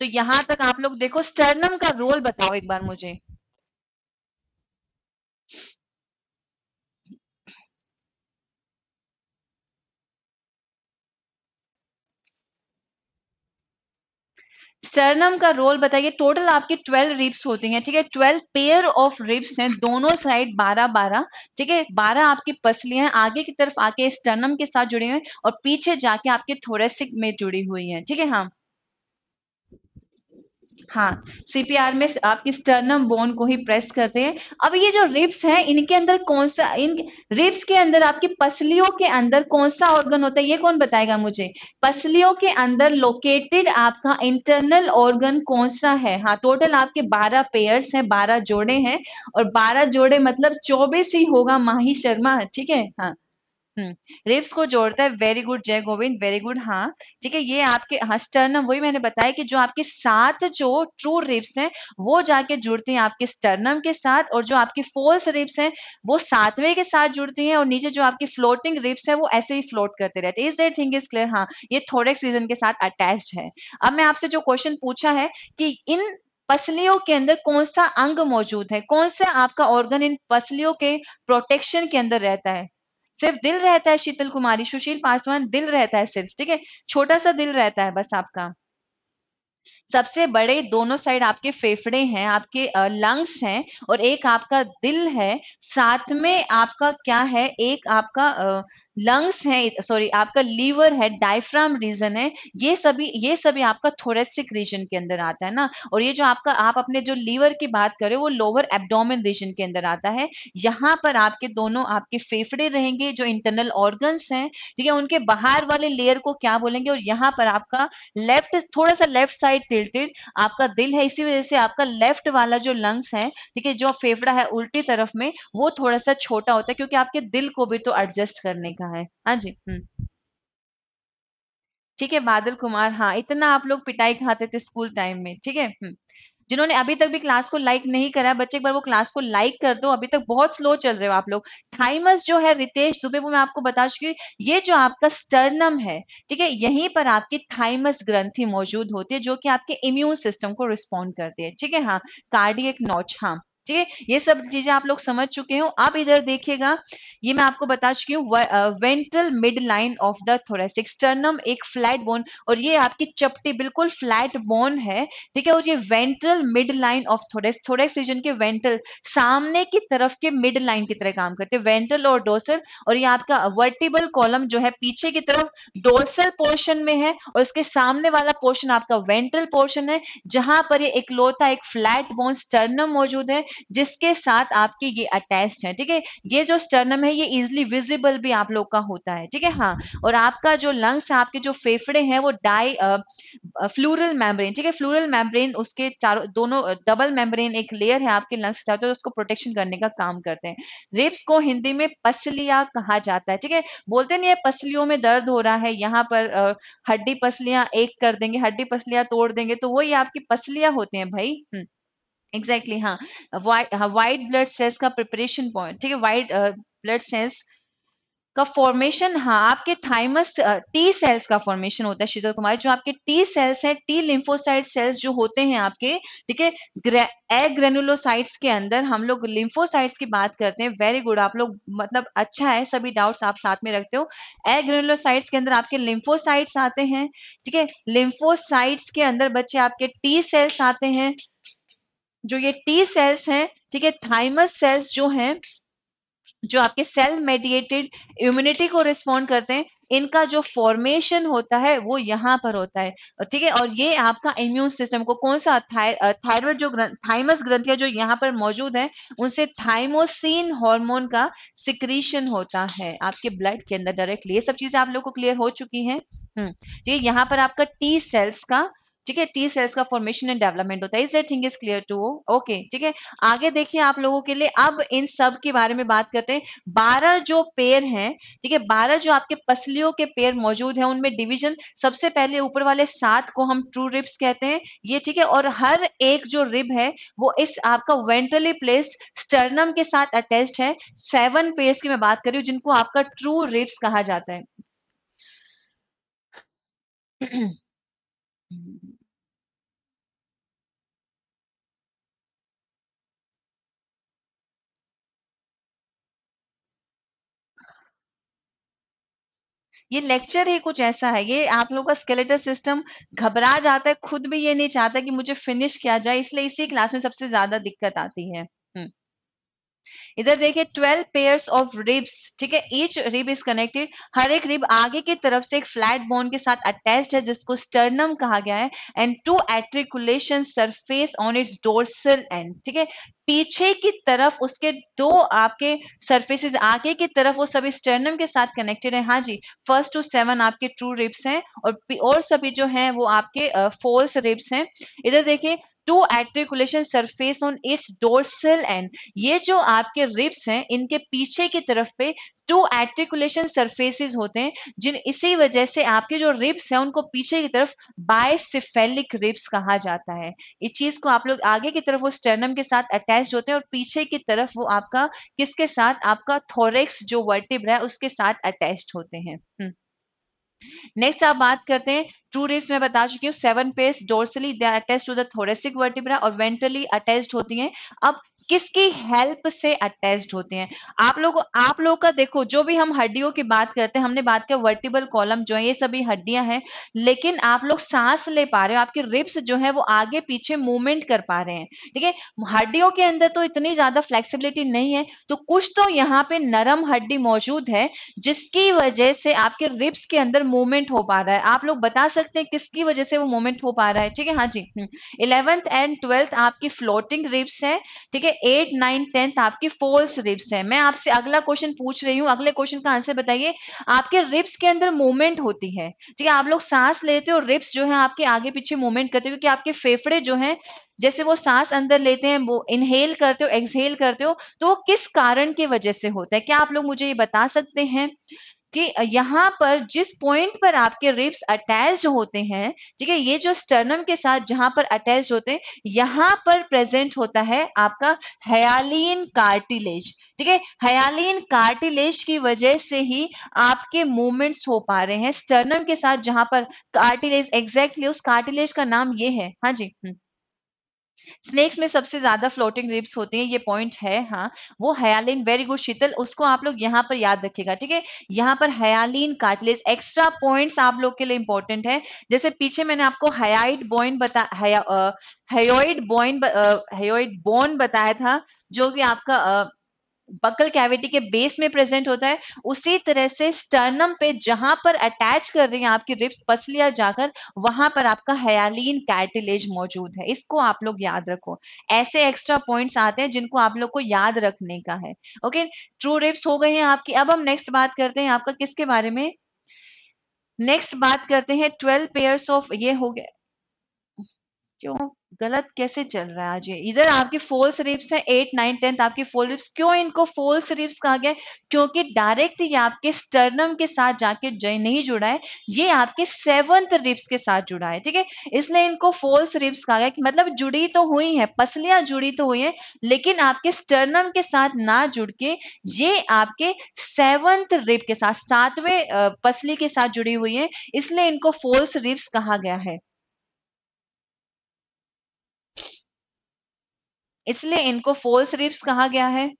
तो यहां तक आप लोग देखो स्टर्नम का रोल बताओ एक बार मुझे स्टर्नम का रोल बताइए टोटल आपके ट्वेल्व रिब्स होती हैं ठीक है ट्वेल्व पेयर ऑफ रिब्स हैं दोनों साइड बारह बारह ठीक है बारह आपकी पसलियां हैं आगे की तरफ आके स्टर्नम के साथ जुड़ी हुई हैं और पीछे जाके आपके थोरेसिक में जुड़ी हुई हैं ठीक है हाँ हाँ सीपीआर में आपकी स्टर्नम बोन को ही प्रेस करते हैं अब ये जो रिब्स है इनके अंदर कौन सा इन रिब्स के अंदर आपकी पसलियों के अंदर कौन सा ऑर्गन होता है ये कौन बताएगा मुझे पसलियों के अंदर लोकेटेड आपका इंटरनल ऑर्गन कौन सा है हाँ टोटल आपके बारह पेयर्स हैं बारह जोड़े हैं और बारह जोड़े मतलब चौबीस ही होगा माही शर्मा ठीक है हाँ रिप्स हम्म, रिव्स को जोड़ता है वेरी गुड जय गोविंद वेरी गुड हाँ ठीक है ये आपके हाँ स्टर्नम वही मैंने बताया कि जो आपके सात जो ट्रू रिब्स हैं वो जाके जुड़ती हैं आपके स्टर्नम के साथ और जो आपकी फोल्स रिब्स हैं वो सातवें के साथ जुड़ती हैं और नीचे जो आपकी फ्लोटिंग रिब्स है वो ऐसे ही फ्लोट करते रहते हैं is there thing is clear हाँ ये थोड़े सीजन के साथ अटैच है अब मैं आपसे जो क्वेश्चन पूछा है कि इन पसलियों के अंदर कौन सा अंग मौजूद है कौन सा आपका ऑर्गन इन पसलियों के प्रोटेक्शन के अंदर रहता है सिर्फ दिल रहता है शीतल कुमारी सुशील पासवान दिल रहता है सिर्फ ठीक है छोटा सा दिल रहता है बस आपका सबसे बड़े दोनों साइड आपके फेफड़े हैं आपके लंग्स हैं और एक आपका दिल है साथ में आपका क्या है एक आपका लंग्स है सॉरी आपका लीवर है डायफ्राम रीजन है ये सभी ये सभी आपका थोरेसिक रीजन के अंदर आता है ना और ये जो आपका आप अपने जो लीवर की बात करें वो लोअर एबडोमिन रीजन के अंदर आता है यहाँ पर आपके दोनों आपके फेफड़े रहेंगे जो इंटरनल ऑर्गन्स हैं ठीक है उनके बाहर वाले लेयर को क्या बोलेंगे और यहाँ पर आपका लेफ्ट थोड़ा सा लेफ्ट साइड तिल आपका दिल है इसी वजह से आपका लेफ्ट वाला जो लंग्स है ठीक है जो फेफड़ा है उल्टी तरफ में वो थोड़ा सा छोटा होता है क्योंकि आपके दिल को भी तो एडजस्ट करने का रहा है हाँ जी, हुँ। ठीक है, बादल कुमार हाँ, इतना आप लोग पिटाई खाते थे स्कूल टाइम में, ठीक है? जिन्होंने अभी तक भी क्लास को लाइक नहीं करा बच्चे एक बार वो क्लास को लाइक कर दो, अभी तक बहुत स्लो चल रहे हो आप लोग। थाइमस जो है रितेश दुबे वो मैं आपको बता चुकी ये जो आपका स्टर्नम है, ठीक है? यहीं पर आपकी थाइमस ग्रंथि मौजूद होती है जो कि आपके इम्यून सिस्टम को रिस्पॉन्ड करती है, ठीक है? हाँ, कार्डियक नोच हाँ। ठीक है ये सब चीजें आप लोग समझ चुके हो आप इधर देखिएगा ये मैं आपको बता चुकी हूँ ventral mid line of the thoracic sternum एक फ्लैट बोन और ये आपकी चपटी बिल्कुल फ्लैट बोन है ठीक है और ये वेंट्रल मिड लाइन ऑफ थोड़े थोरेक्स रीजन के वेंट्रल सामने की तरफ के मिड लाइन की तरह काम करते हैं वेंट्रल और डोसल और ये आपका वर्टिबल कॉलम जो है पीछे की तरफ डोसल पोर्शन में है और उसके सामने वाला पोर्शन आपका वेंट्रल पोर्शन है जहां पर ये लोता एक फ्लैट बोन स्टर्नम मौजूद है जिसके साथ आपकी ये अटैच है ठीक है ये जो स्टर्नम है ये इजिली विजिबल भी आप लोग का होता है ठीक है हाँ और आपका जो लंग्स है आपके जो फेफड़े हैं वो डाई फ्लूरल मैमब्रेन ठीक है फ्लूरल मैमब्रेन उसके चारों दोनों डबल मेम्ब्रेन एक लेयर है आपके लंग्स चाहते चारों तो उसको प्रोटेक्शन करने का काम करते हैं रिप्स को हिंदी में पसलिया कहा जाता है ठीक है बोलते नहीं है पसलियों में दर्द हो रहा है यहाँ पर हड्डी पसलियां एक कर देंगे हड्डी पसलियां तोड़ देंगे तो वो ये आपकी पसलियां होते हैं भाई हम्म। एग्जैक्टली हाँ व्हाइट ब्लड सेल्स का प्रिपरेशन पॉइंट ठीक है व्हाइट ब्लड सेल्स का फॉर्मेशन हाँ आपके थाइमस टी सेल्स का फॉर्मेशन होता है शीतल कुमार जो आपके टी सेल्स हैं टी लिम्फोसाइट सेल्स जो होते हैं आपके ठीक है एग्रेनुलोसाइट्स के अंदर हम लोग लिम्फोसाइट्स की बात करते हैं वेरी गुड आप लोग मतलब अच्छा है सभी डाउट्स आप साथ में रखते हो एग्रेनुलोसाइट्स के अंदर आपके लिम्फोसाइट्स आते हैं ठीक है लिम्फोसाइट्स के अंदर बच्चे आपके टी सेल्स आते हैं जो ये टी सेल्स हैं ठीक है थाइमस सेल्स जो हैं जो आपके सेल मेडिएटेड इम्यूनिटी को रिस्पॉन्ड करते हैं इनका जो फॉर्मेशन होता है वो यहाँ पर होता है ठीक है और ये आपका इम्यून सिस्टम को कौन सा थायराइड जो थाइमस ग्रंथियां जो यहाँ पर मौजूद है उनसे थाइमोसिन हार्मोन का सिक्रीशन होता है आपके ब्लड के अंदर डायरेक्टली ये सब चीजें आप लोग को क्लियर हो चुकी हैं ठीक हम्म, है यहाँ पर आपका टी सेल्स का ठीक है टी सेल्स का फॉर्मेशन एंड डेवलपमेंट होता है is that thing is clear to okay ठीक है आगे देखिए आप लोगों के लिए अब इन सब के बारे में बात करते हैं बारह जो पेयर हैं ठीक है बारह जो आपके पसलियों के पेयर मौजूद हैं उनमें डिवीजन सबसे पहले ऊपर वाले सात को हम ट्रू रिब्स कहते हैं ये ठीक है और हर एक जो रिब है वो इस आपका वेंट्रली प्लेस्ड स्टर्नम के साथ अटैच्ड है सेवन पेयर्स की मैं बात कर रही हूँ जिनको आपका ट्रू रिब्स कहा जाता है हम्म। ये लेक्चर ही कुछ ऐसा है ये आप लोगों का स्केलेटर सिस्टम घबरा जाता है खुद भी ये नहीं चाहता कि मुझे फिनिश किया जाए इसलिए इसी क्लास में सबसे ज्यादा दिक्कत आती है इधर देखिए ट्वेल्व पेयर ऑफ रिब्स ठीक है ईच रिब इज कनेक्टेड हर एक रिब आगे की तरफ से एक फ्लैट बोन के साथ अटैच्ड है जिसको स्टर्नम कहा गया है and two articulation surface on its dorsal end ठीक है पीछे की तरफ उसके दो आपके सर्फेसिस आगे की तरफ वो सभी स्टर्नम के साथ कनेक्टेड है हाँ जी फर्स्ट टू सेवन आपके ट्रू रिब्स हैं और और सभी जो हैं वो आपके फोल्स रिब्स हैं इधर देखिए two articulation surface on its dorsal end ये जो आपके रिब्स हैं इनके पीछे की तरफ पे टू एट्रिकुलेशन सरफेसेस होते हैं जिन इसी वजह से आपके जो रिब्स हैं उनको पीछे की तरफ बायसिफेलिक रिब्स कहा जाता है इस चीज को आप लोग आगे की तरफ वो स्टर्नम के साथ अटैच होते हैं और पीछे की तरफ वो आपका किसके साथ आपका थोरेक्स जो वर्टिब्रा है उसके साथ अटैच होते हैं हम्म। नेक्स्ट आप बात करते हैं ट्रू रिप्स में बता चुकी हूँ seven pairs dorsally attach to the thoracic vertebra और वेंट्रली अटैच होती हैं अब किसकी हेल्प से अटैच होते हैं आप लोग आप लोग का देखो जो भी हम हड्डियों की बात करते हैं हमने बात किया वर्टिबल कॉलम जो है ये सभी हड्डियां हैं लेकिन आप लोग सांस ले पा रहे हो आपके रिप्स जो है वो आगे पीछे मूवमेंट कर पा रहे हैं ठीक है हड्डियों के अंदर तो इतनी ज्यादा फ्लेक्सीबिलिटी नहीं है तो कुछ तो यहाँ पे नरम हड्डी मौजूद है जिसकी वजह से आपके रिप्स के अंदर मूवमेंट हो पा रहा है आप लोग बता सकते हैं किसकी वजह से वो मूवमेंट हो पा रहा है ठीक है हाँ जी इलेवेंथ एंड ट्वेल्थ आपकी फ्लोटिंग रिप्स है ठीक है एट नाइन टेंथ आपकी फोल्स रिप्स है मैं आपसे अगला क्वेश्चन पूछ रही हूँ अगले क्वेश्चन का आंसर बताइए आपके रिप्स के अंदर मूवमेंट होती है ठीक है आप लोग सांस लेते हो रिप्स जो है आपके आगे पीछे मूवमेंट करते हो क्योंकि आपके फेफड़े जो है जैसे वो सांस अंदर लेते हैं वो इनहेल करते हो एक्सहेल करते हो तो वो किस कारण की वजह से होता है क्या आप लोग मुझे ये बता सकते हैं कि यहाँ पर जिस पॉइंट पर आपके रिब्स अटैच होते हैं ठीक है ये जो स्टर्नम के साथ जहां पर अटैच होते हैं यहाँ पर प्रेजेंट होता है आपका हयालीन कार्टिलेज ठीक है हयालीन कार्टिलेज की वजह से ही आपके मूवमेंट्स हो पा रहे हैं स्टर्नम के साथ जहां पर कार्टिलेज एग्जैक्टली exactly, उस कार्टिलेज का नाम ये है हाँ जी हम्म। स्नेक्स में सबसे ज्यादा फ्लोटिंग रिब्स होती हैं ये पॉइंट है हाँ वो हयालिन वेरी गुड शीतल उसको आप लोग यहाँ पर याद रखेगा ठीक है यहाँ पर हयालिन कार्टिलेज एक्स्ट्रा पॉइंट्स आप लोग के लिए इंपॉर्टेंट है जैसे पीछे मैंने आपको हयाइड बॉइन बता हयोइड बॉइन हयोइड बोन बताया था जो कि आपका uh, बकल कैविटी के बेस में प्रेजेंट होता है उसी तरह से स्टर्नम पे जहां पर अटैच कर रही है आपकी रिप्स पसलियां जाकर वहां पर आपका हयालीन कैटिलेज मौजूद है इसको आप लोग याद रखो ऐसे एक्स्ट्रा पॉइंट्स आते हैं जिनको आप लोग को याद रखने का है ओके ट्रू रिप्स हो गए हैं आपकी अब हम नेक्स्ट बात करते हैं आपका किसके बारे में नेक्स्ट बात करते हैं ट्वेल्व पेयर्स ऑफ ये हो गया क्यों गलत कैसे चल रहा है आज ये इधर आपके फोल्स रिप्स हैं एट नाइन टेंथ आपके फोल रिप्स क्यों इनको फोल्स रिप्स कहा गया क्योंकि डायरेक्ट ये आपके स्टर्नम के साथ जाके जय नहीं जुड़ा है ये आपके सेवंथ रिप्स के साथ जुड़ा है ठीक है इसलिए इनको फोल्स रिप्स कहा गया कि मतलब जुड़ी तो हुई है पसलियां जुड़ी तो हुई है लेकिन आपके स्टर्नम के साथ ना जुड़ के ये आपके सेवंथ रिप के साथ सातवें पसली के साथ जुड़ी हुई है इसलिए इनको फोल्स रिप्स कहा गया है इसलिए इनको फोल्स रिप्स कहा गया है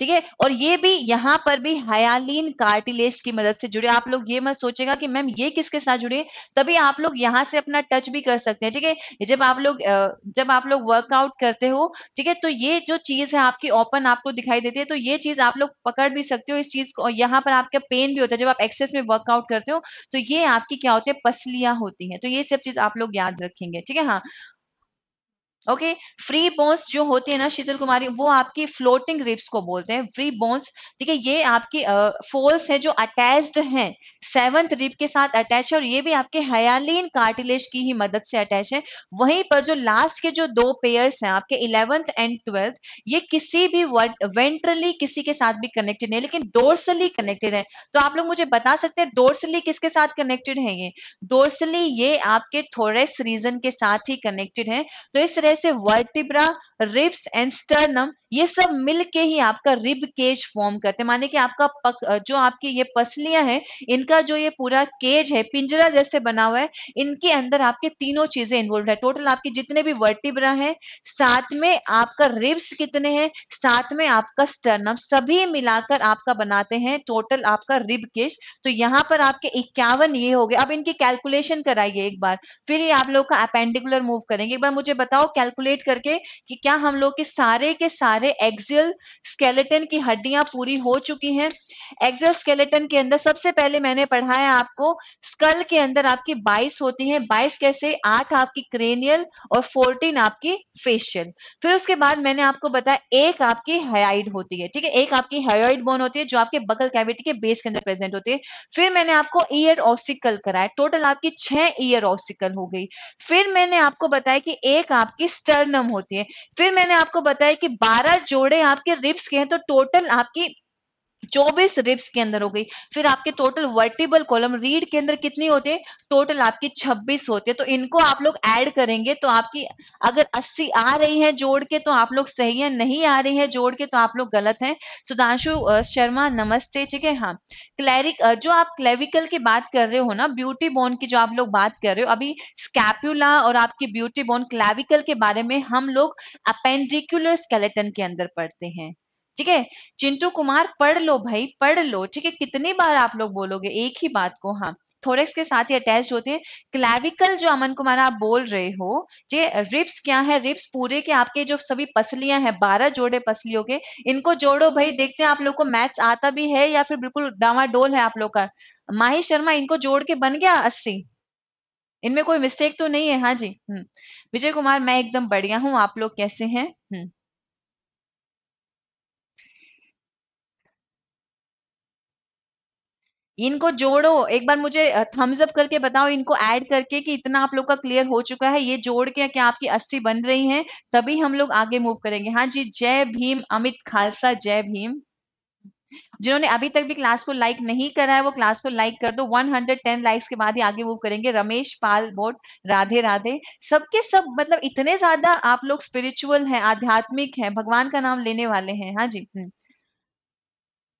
ठीक है और ये भी यहां पर भी हयालीन कार्टिलेज की मदद से जुड़े आप लोग ये मत सोचेगा कि मैम ये किसके साथ जुड़े तभी आप लोग यहां से अपना टच भी कर सकते हैं ठीक है जब आप लोग जब आप लोग वर्कआउट करते हो ठीक है तो ये जो चीज है आपकी ओपन आपको दिखाई देती है तो ये चीज आप लोग पकड़ भी सकते हो इस चीज को और यहाँ पर आपका पेन भी होता है जब आप एक्सेस में वर्कआउट करते हो तो ये आपकी क्या होती है पसलियां होती है तो ये सब चीज आप लोग याद रखेंगे ठीक है हाँ ओके फ्री बोन्स जो होती है ना शीतल कुमारी वो आपकी फ्लोटिंग रिब्स को बोलते हैं फ्री बोन्स ठीक है ये आपकी फोल्स uh, है जो अटैच्ड है सेवंथ रिब के साथ अटैच है और ये भी आपके हयालीन कार्टिलेज की ही मदद से अटैच है वहीं पर जो लास्ट के जो दो पेयर्स हैं आपके इलेवंथ एंड ट्वेल्थ ये किसी भी वेंट्रली किसी के साथ भी कनेक्टेड नहीं लेकिन डोर्सली कनेक्टेड है तो आप लोग मुझे बता सकते हैं डोर्सली किसके साथ कनेक्टेड है ये डोर्सली ये आपके थोरेस रीजन के साथ ही कनेक्टेड है तो इस तरह से वर्टिब्रा रिब्स एंड स्टर्नम ये सब मिल के ही आपका रिब केज फॉर्म करते हैं माने कि आपका पक, जो आपकी ये पसलियां हैं इनका जो ये पूरा केज है पिंजरा जैसे बना हुआ है इनके अंदर आपके तीनों चीजें इन्वॉल्व है टोटल आपके जितने भी वर्टिब्रा हैं साथ में आपका रिब्स कितने हैं साथ में आपका स्टर्नम सभी मिलाकर आपका बनाते हैं टोटल आपका रिब केज तो यहाँ पर आपके इक्यावन ये हो गए अब इनकी कैलकुलेशन कराइए एक बार फिर ही आप लोग का अपेंडिकुलर मूव करेंगे एक बार मुझे बताओ कैलकुलेट करके कि क्या क्या हम लोग के सारे के सारे एक्सियल स्केलेटन की हड्डियां पूरी हो चुकी हैं एक्सियल स्केलेटन के अंदर सबसे पहले मैंने पढ़ाया आपको स्कल के अंदर आपकी बाइस होती है बाइस कैसे आठ आपकी क्रेनियल और फोर्टीन आपकी फेशियल फिर उसके बाद मैंने आपको बताया एक आपकी हयाइड होती है ठीक है एक आपकी हयाइड बोन होती है जो आपके बगल कैविटी के बेस के अंदर प्रेजेंट होती है फिर मैंने आपको ईयर ऑसिकल कराया टोटल आपकी छह ईयर ऑसिकल हो गई फिर मैंने आपको बताया कि एक आपकी स्टर्नम होती है फिर मैंने आपको बताया कि 12 जोड़े आपके रिब्स के हैं तो टोटल आपकी चौबीस रिब्स के अंदर हो गई फिर आपके टोटल वर्टिबल कॉलम रीड के अंदर कितनी होते हैं टोटल आपकी छब्बीस होते हैं तो इनको आप लोग ऐड करेंगे तो आपकी अगर अस्सी आ रही है जोड़ के तो आप लोग सही है नहीं आ रही है जोड़ के तो आप लोग गलत है सुधांशु शर्मा नमस्ते ठीक है हाँ क्लैरिक जो आप क्लेविकल की बात कर रहे हो ना ब्यूटी बोन की जो आप लोग बात कर रहे हो अभी स्कैप्यूला और आपकी ब्यूटी बोन क्लेविकल के बारे में हम लोग अपेंडिकुलर स्केलेटन के अंदर पढ़ते हैं ठीक है चिंटू कुमार पढ़ लो भाई पढ़ लो ठीक है कितनी बार आप लोग बोलोगे एक ही बात को हाँ थोरेक्स के साथ ही अटैच होते हैं क्लैविकल जो अमन कुमार आप बोल रहे हो जे रिप्स क्या है रिप्स पूरे के आपके जो सभी पसलियां हैं बारह जोड़े पसलियों के इनको जोड़ो भाई देखते हैं आप लोग को मैथ्स आता भी है या फिर बिल्कुल डावाडोल है आप लोग का माही शर्मा इनको जोड़ के बन गया अस्सी इनमें कोई मिस्टेक तो नहीं है हाँ जी हम्म। विजय कुमार मैं एकदम बढ़िया हूँ आप लोग कैसे हैं हम्म इनको जोड़ो एक बार मुझे थम्स अप करके बताओ इनको ऐड करके कि इतना आप लोग का क्लियर हो चुका है ये जोड़ के क्या आपकी अस्सी बन रही है तभी हम लोग आगे मूव करेंगे हाँ जी जय भीम अमित खालसा जय भीम जिन्होंने अभी तक भी क्लास को लाइक नहीं करा है वो क्लास को लाइक कर दो 110 लाइक्स के बाद ही आगे मूव करेंगे रमेश पाल बोट राधे राधे सबके सब मतलब इतने ज्यादा आप लोग स्पिरिचुअल हैं आध्यात्मिक हैं भगवान का नाम लेने वाले हैं हाँ जी हम्म।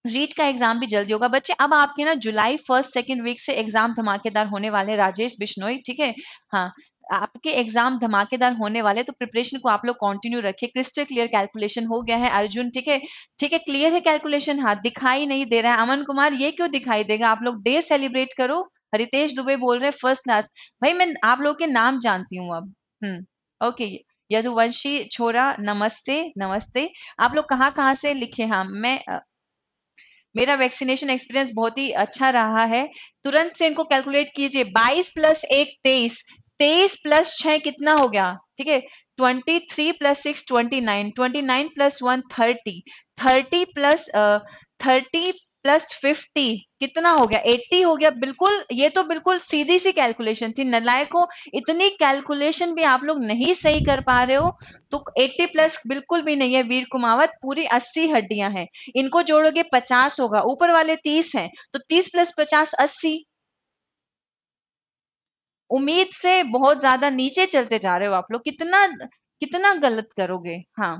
रीट का एग्जाम भी जल्दी होगा बच्चे अब आपके ना जुलाई फर्स्ट सेकेंड वीक से एग्जाम धमाकेदार होने वाले राजेश बिश्नोई ठीक है हाँ आपके एग्जाम धमाकेदार होने वाले तो प्रिपरेशन को आप लोग कंटिन्यू रखिए क्रिस्टल क्लियर कैलकुलेशन हो गया है अर्जुन ठीक है ठीक है क्लियर है कैलकुलेशन हाँ दिखाई नहीं दे रहा है अमन कुमार ये क्यों दिखाई देगा आप लोग डे सेलिब्रेट करो हरितेश दुबे बोल रहे हैं फर्स्ट क्लास भाई मैं आप लोग के नाम जानती हूँ अब हम्म ओके यदुवंशी छोरा नमस्ते नमस्ते आप लोग कहाँ कहाँ से लिखे हाँ मैं मेरा वैक्सीनेशन एक्सपीरियंस बहुत ही अच्छा रहा है तुरंत से इनको कैलकुलेट कीजिए 22 प्लस एक तेईस तेईस प्लस छह कितना हो गया ठीक है twenty three plus six twenty nine twenty nine plus one thirty thirty plus thirty plus fifty कितना हो गया एट्टी हो गया बिल्कुल ये तो बिल्कुल सीधी सी कैलकुलेशन थी नलायको इतनी कैलकुलेशन भी आप लोग नहीं सही कर पा रहे हो तो एट्टी प्लस बिल्कुल भी नहीं है वीर कुमावत पूरी अस्सी हड्डियां हैं इनको जोड़ोगे पचास होगा ऊपर वाले तीस हैं तो तीस प्लस पचास अस्सी उम्मीद से बहुत ज्यादा नीचे चलते जा रहे हो आप लोग कितना कितना गलत करोगे हाँ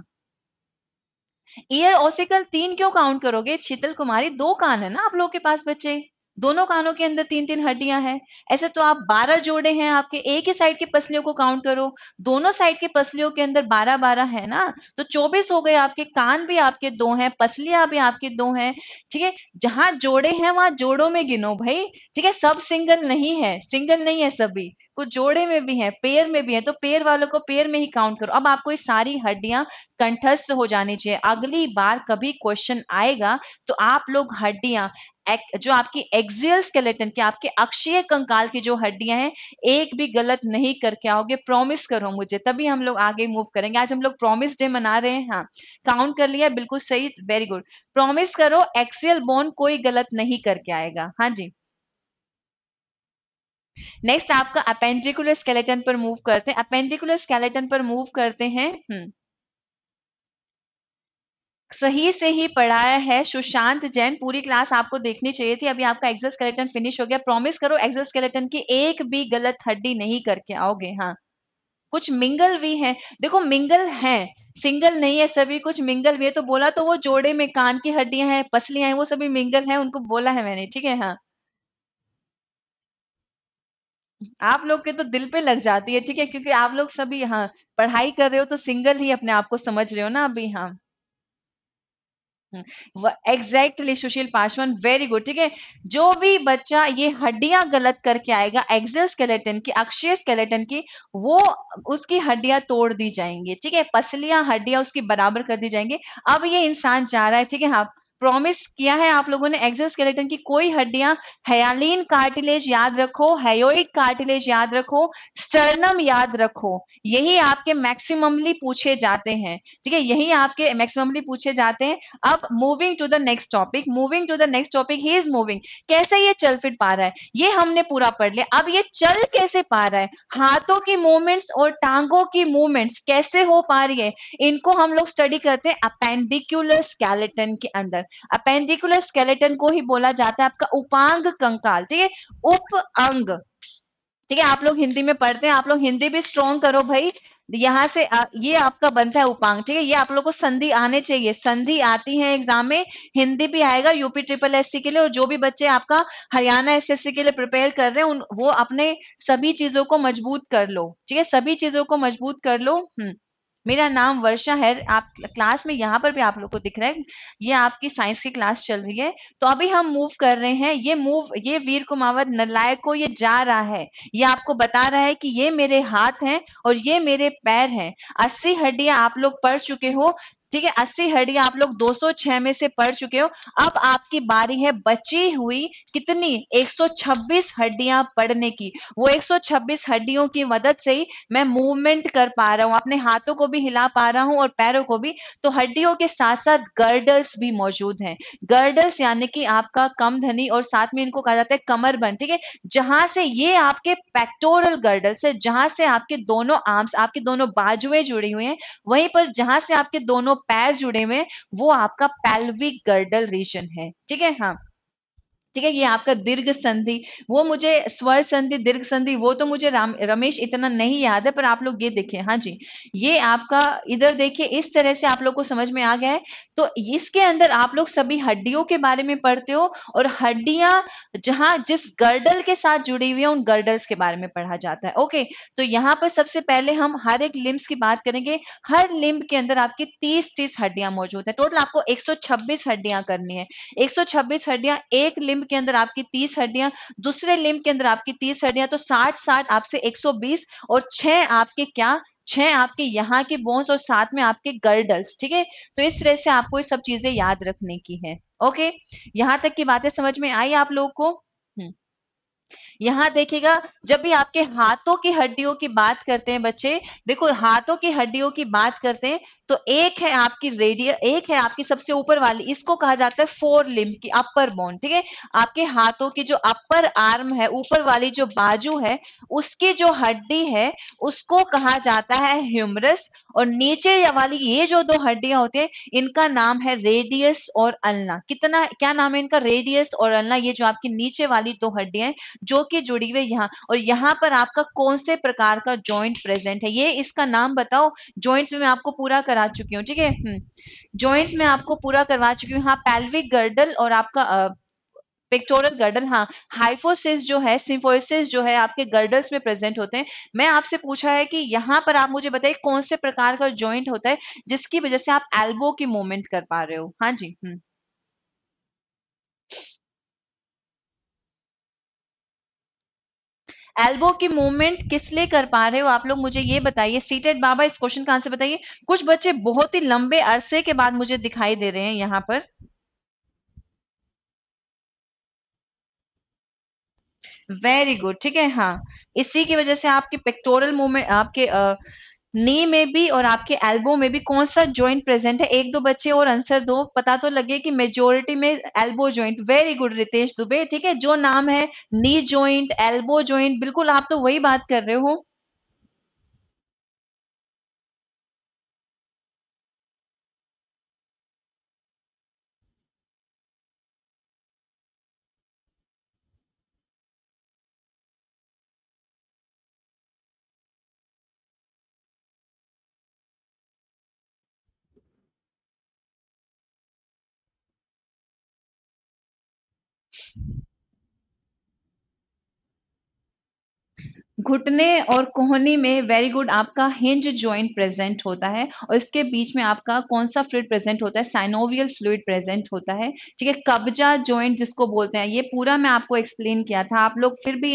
ईयर ओसिकल तीन क्यों काउंट करोगे शीतल कुमारी दो कान है ना आप लोग के पास बच्चे दोनों कानों के अंदर तीन तीन हड्डियां हैं ऐसे तो आप बारह जोड़े हैं आपके एक ही साइड के पसलियों को काउंट करो दोनों साइड के पसलियों के अंदर बारह बारह है ना तो चौबीस हो गए आपके कान भी आपके दो हैं पसलियां भी आपके दो हैं ठीक है जहां जोड़े हैं वहां जोड़ों में गिनो भाई ठीक है सब सिंगल नहीं है सिंगल नहीं है सभी कुछ जोड़े में भी है पेयर में भी है तो पेयर वालों को पेयर में ही काउंट करो अब आपको ये सारी हड्डियां कंठस्थ हो जानी चाहिए अगली बार कभी क्वेश्चन आएगा तो आप लोग हड्डियां जो आपकी एक्सियल स्केलेटन की आपके अक्षीय कंकाल की जो हड्डियां हैं एक भी गलत नहीं करके आओगे प्रॉमिस करो मुझे तभी हम लोग आगे मूव करेंगे आज हम लोग प्रॉमिस डे मना रहे हैं हाँ काउंट कर लिया बिल्कुल सही वेरी गुड प्रॉमिस करो एक्सियल बोन कोई गलत नहीं करके आएगा हाँ जी नेक्स्ट आपका अपेंडिकुलर स्केलेटन पर मूव करते हैं अपेंडिकुलर स्केलेटन पर मूव करते हैं हम्म। सही से ही पढ़ाया है सुशांत जैन पूरी क्लास आपको देखनी चाहिए थी अभी आपका एक्सोस्केलेटन फिनिश हो गया प्रॉमिस करो एक्सोस्केलेटन की एक भी गलत हड्डी नहीं करके आओगे हाँ कुछ मिंगल भी हैं देखो मिंगल हैं सिंगल नहीं है सभी कुछ मिंगल भी है तो बोला तो वो जोड़े में कान की हड्डियां हैं पसलियां हैं वो सभी मिंगल हैं उनको बोला है मैंने ठीक है हाँ आप लोग के तो दिल पे लग जाती है ठीक है क्योंकि आप लोग सभी हाँ पढ़ाई कर रहे हो तो सिंगल ही अपने आप को समझ रहे हो ना अभी हाँ एग्जैक्टली हम्म, सुशील पासवान वेरी गुड ठीक है जो भी बच्चा ये हड्डियां गलत करके आएगा एक्सल स्केलेटन की अक्षय स्केलेटन की वो उसकी हड्डियां तोड़ दी जाएंगी ठीक है पसलियां हड्डियां उसकी बराबर कर दी जाएंगी अब ये इंसान जा रहा है ठीक है हाँ प्रॉमिस किया है आप लोगों ने एक्सोस्केलेटन की कोई हड्डियां हयालीन कार्टिलेज याद रखो हेयोइड कार्टिलेज याद रखो स्टर्नम याद रखो यही आपके मैक्सिममली पूछे जाते हैं ठीक है यही आपके मैक्सिममली पूछे जाते हैं अब moving to the next topic moving to the next topic ही इज मूविंग कैसे ये चल फिट पा रहा है ये हमने पूरा पढ़ लिया अब ये चल कैसे पा रहा है हाथों की मूवमेंट्स और टांगों की मूवमेंट्स कैसे हो पा रही है इनको हम लोग स्टडी करते हैं अपेंडिक्यूलर स्केलेटन के अंदर अपेंडिकुलर स्केलेटन को ही बोला जाता है आपका उपांग कंकाल ठीक है उप अंग ठीक है आप लोग हिंदी में पढ़ते हैं आप लोग हिंदी भी स्ट्रॉन्ग करो भाई यहां से ये आपका बनता है उपांग ठीक है ये आप लोग को संधि आने चाहिए संधि आती है एग्जाम में हिंदी भी आएगा यूपी ट्रिपल एससी के लिए और जो भी बच्चे आपका हरियाणा एसएससी के लिए प्रिपेयर कर रहे हैं उन वो अपने सभी चीजों को मजबूत कर लो ठीक है सभी चीजों को मजबूत कर लो हम्म मेरा नाम वर्षा है आप क्लास में यहाँ पर भी आप लोग को दिख रहा है ये आपकी साइंस की क्लास चल रही है तो अभी हम मूव कर रहे हैं ये मूव ये वीर कुमावत नलायक को ये जा रहा है ये आपको बता रहा है कि ये मेरे हाथ हैं और ये मेरे पैर हैं अस्सी हड्डियां आप लोग पढ़ चुके हो ठीक है अस्सी हड्डियां आप लोग 206 में से पढ़ चुके हो अब आपकी बारी है बची हुई कितनी 126 हड्डियां पढ़ने की वो 126 हड्डियों की मदद से ही मैं मूवमेंट कर पा रहा हूं अपने हाथों को भी हिला पा रहा हूं और पैरों को भी तो हड्डियों के साथ साथ गर्डल्स भी मौजूद हैं गर्डल्स यानी कि आपका कम धनी और साथ में इनको कहा जाता है कमर बन ठीक है जहां से ये आपके पैक्टोरल गर्डल्स है जहां से आपके दोनों आर्म्स आपके दोनों बाजुएं जुड़ी हुई हैं वहीं पर जहां से आपके दोनों पैर जुड़े हुए वो आपका पैल्विक गर्डल रीजन है ठीक है हाँ ठीक है ये आपका दीर्घ संधि वो मुझे स्वर संधि दीर्घ संधि वो तो मुझे राम रमेश इतना नहीं याद है पर आप लोग ये देखिए हाँ जी ये आपका इधर देखिए इस तरह से आप लोग को समझ में आ गया है तो इसके अंदर आप लोग सभी हड्डियों के बारे में पढ़ते हो और हड्डियां जहां जिस गर्डल के साथ जुड़ी हुई है उन गर्डल्स के बारे में पढ़ा जाता है ओके तो यहाँ पर सबसे पहले हम हर एक लिम्ब की बात करेंगे हर लिम्ब के अंदर आपकी तीस तीस हड्डियां मौजूद है टोटल आपको एक हड्डियां करनी है एक हड्डियां एक लिम्ब लिम्ब के अंदर आपकी तीस हड्डियां दूसरे लिम्ब के अंदर आपकी तीस हड्डियां तो साठ साठ आपसे 120 और छह आपके क्या छह आपके यहाँ के बोन्स और साथ में आपके गर्डल्स ठीक है तो इस तरह से आपको ये सब चीजें याद रखने की है ओके यहाँ तक की बातें समझ में आई आप लोगों को हम्म। यहाँ देखिएगा जब भी आपके हाथों की हड्डियों की बात करते हैं बच्चे देखो हाथों की हड्डियों की बात करते हैं तो एक है आपकी रेडियल एक है आपकी सबसे ऊपर वाली इसको कहा जाता है फोर लिम्ब की अपर बोन ठीक है आपके हाथों की जो अपर आर्म है ऊपर वाली जो बाजू है उसकी जो हड्डी है उसको कहा जाता है ह्यूमरस और नीचे वाली ये जो दो हड्डियां होती है इनका नाम है रेडियस और अल्ना कितना क्या नाम है इनका रेडियस और अल्ना ये जो आपकी नीचे वाली दो हड्डियां जो कि जुड़ी हुई यहाँ और यहाँ पर आपका कौन से प्रकार का ज्वाइंट प्रेजेंट है ये इसका नाम बताओ जॉइंट्स में आपको पूरा करा करा चुकी हूँ ठीक है जॉइंट्स हम्म। में आपको पूरा करवा चुकी हूँ हाँ पैल्विक गर्डल और आपका पेक्टोरल गर्डल हाँ हाइफोसिस जो है सिंफोसिस जो है आपके गर्डल्स में प्रेजेंट होते हैं मैं आपसे पूछा है कि यहाँ पर आप मुझे बताइए कौन से प्रकार का जॉइंट होता है जिसकी वजह से आप एल्बो की मूवमेंट कर पा रहे हो हाँ जी हम्म एल्बो की मूवमेंट किस लिए कर पा रहे हो आप लोग मुझे ये बताइए सीटेड बाबा इस क्वेश्चन का आंसर बताइए कुछ बच्चे बहुत ही लंबे अरसे के बाद मुझे दिखाई दे रहे हैं यहाँ पर वेरी गुड ठीक है हाँ इसी की वजह से आपके पेक्टोरल मूवमेंट आपके आ, नी में भी और आपके एल्बो में भी कौन सा ज्वाइंट प्रेजेंट है एक दो बच्चे और आंसर दो पता तो लगे कि मेजोरिटी में elbow joint very good Ritesh Dubey ठीक है जो नाम है नी ज्वाइंट एल्बो ज्वाइंट बिल्कुल आप तो वही बात कर रहे हो घुटने और कोहनी में वेरी गुड आपका हिंज ज्वाइंट प्रेजेंट होता है और इसके बीच में आपका कौन सा फ्लूड प्रेजेंट होता है साइनोवियल फ्लूड प्रेजेंट होता है ठीक है कब्जा ज्वाइंट जिसको बोलते हैं ये पूरा मैं आपको एक्सप्लेन किया था आप लोग फिर भी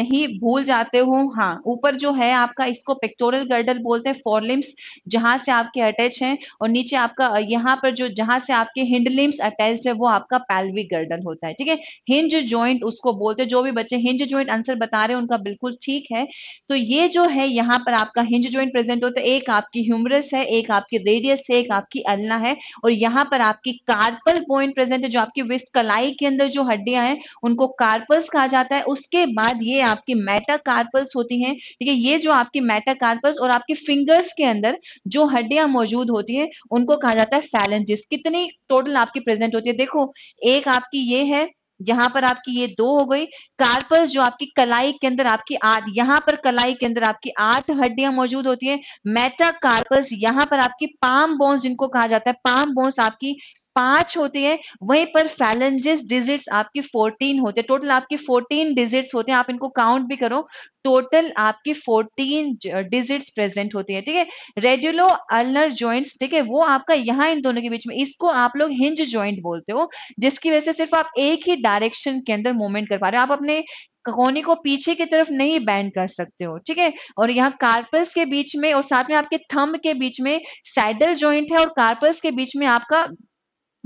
नहीं भूल जाते हो हाँ ऊपर जो है आपका इसको पेक्टोरल गर्डल बोलते हैं फोरलिम्स जहां से आपके अटैच है और नीचे आपका यहाँ पर जो जहां से आपके हिंडलिम्स अटैच है वो आपका पैल्विक गर्डल होता है ठीक है हिंज ज्वाइंट उसको बोलते हैं जो भी बच्चे हिंज ज्वाइंट आंसर बता रहे हैं उनका बिल्कुल ठीक है है तो ये जो है यहाँ पर आपका हिंज ज्वाइंट प्रेजेंट होता है एक आपकी ह्यूमरस है एक आपकी रेडियस है एक आपकी अल्ना है और यहाँ पर आपकी कार्पल पॉइंट प्रेजेंट है जो आपकी विस्ट कलाई के अंदर जो हड्डियां हैं उनको कार्पल्स कहा जाता है उसके बाद ये आपकी कार्पल्स होती है ठीक है ये जो आपकी कार्पल्स और आपके फिंगर्स के अंदर जो हड्डियां मौजूद होती है उनको कहा जाता है फैलेंजिस कितनी टोटल आपकी प्रेजेंट होती है देखो एक आपकी ये है यहां पर आपकी ये दो हो गई कार्पस जो आपकी कलाई के अंदर आपकी आठ यहां पर कलाई के अंदर आपकी आठ हड्डियां मौजूद होती है कार्पस यहां पर आपकी पाम बोन्स जिनको कहा जाता है पाम बोन्स आपकी पांच होते हैं वहीं पर फैलेंजेस डिजिट्स आपके फोर्टीन होते हैं टोटल आपके फोर्टीन डिजिट्स होते हैं आप इनको काउंट भी करो टोटल आपके फोर्टीन डिजिट्स प्रेजेंट होते हैं ठीक है रेडुलो अल्नर ज्वाइंट्स ठीक है वो आपका यहाँ इन दोनों के बीच में इसको आप लोग हिंज ज्वाइंट बोलते हो जिसकी वजह से सिर्फ आप एक ही डायरेक्शन के अंदर मूवमेंट कर पा रहे हो आप अपने कोने को पीछे की तरफ नहीं बैंड कर सकते हो ठीक है और यहाँ कार्पस के बीच में और साथ में आपके थंब के बीच में सैडल ज्वाइंट है और कार्पस के बीच में आपका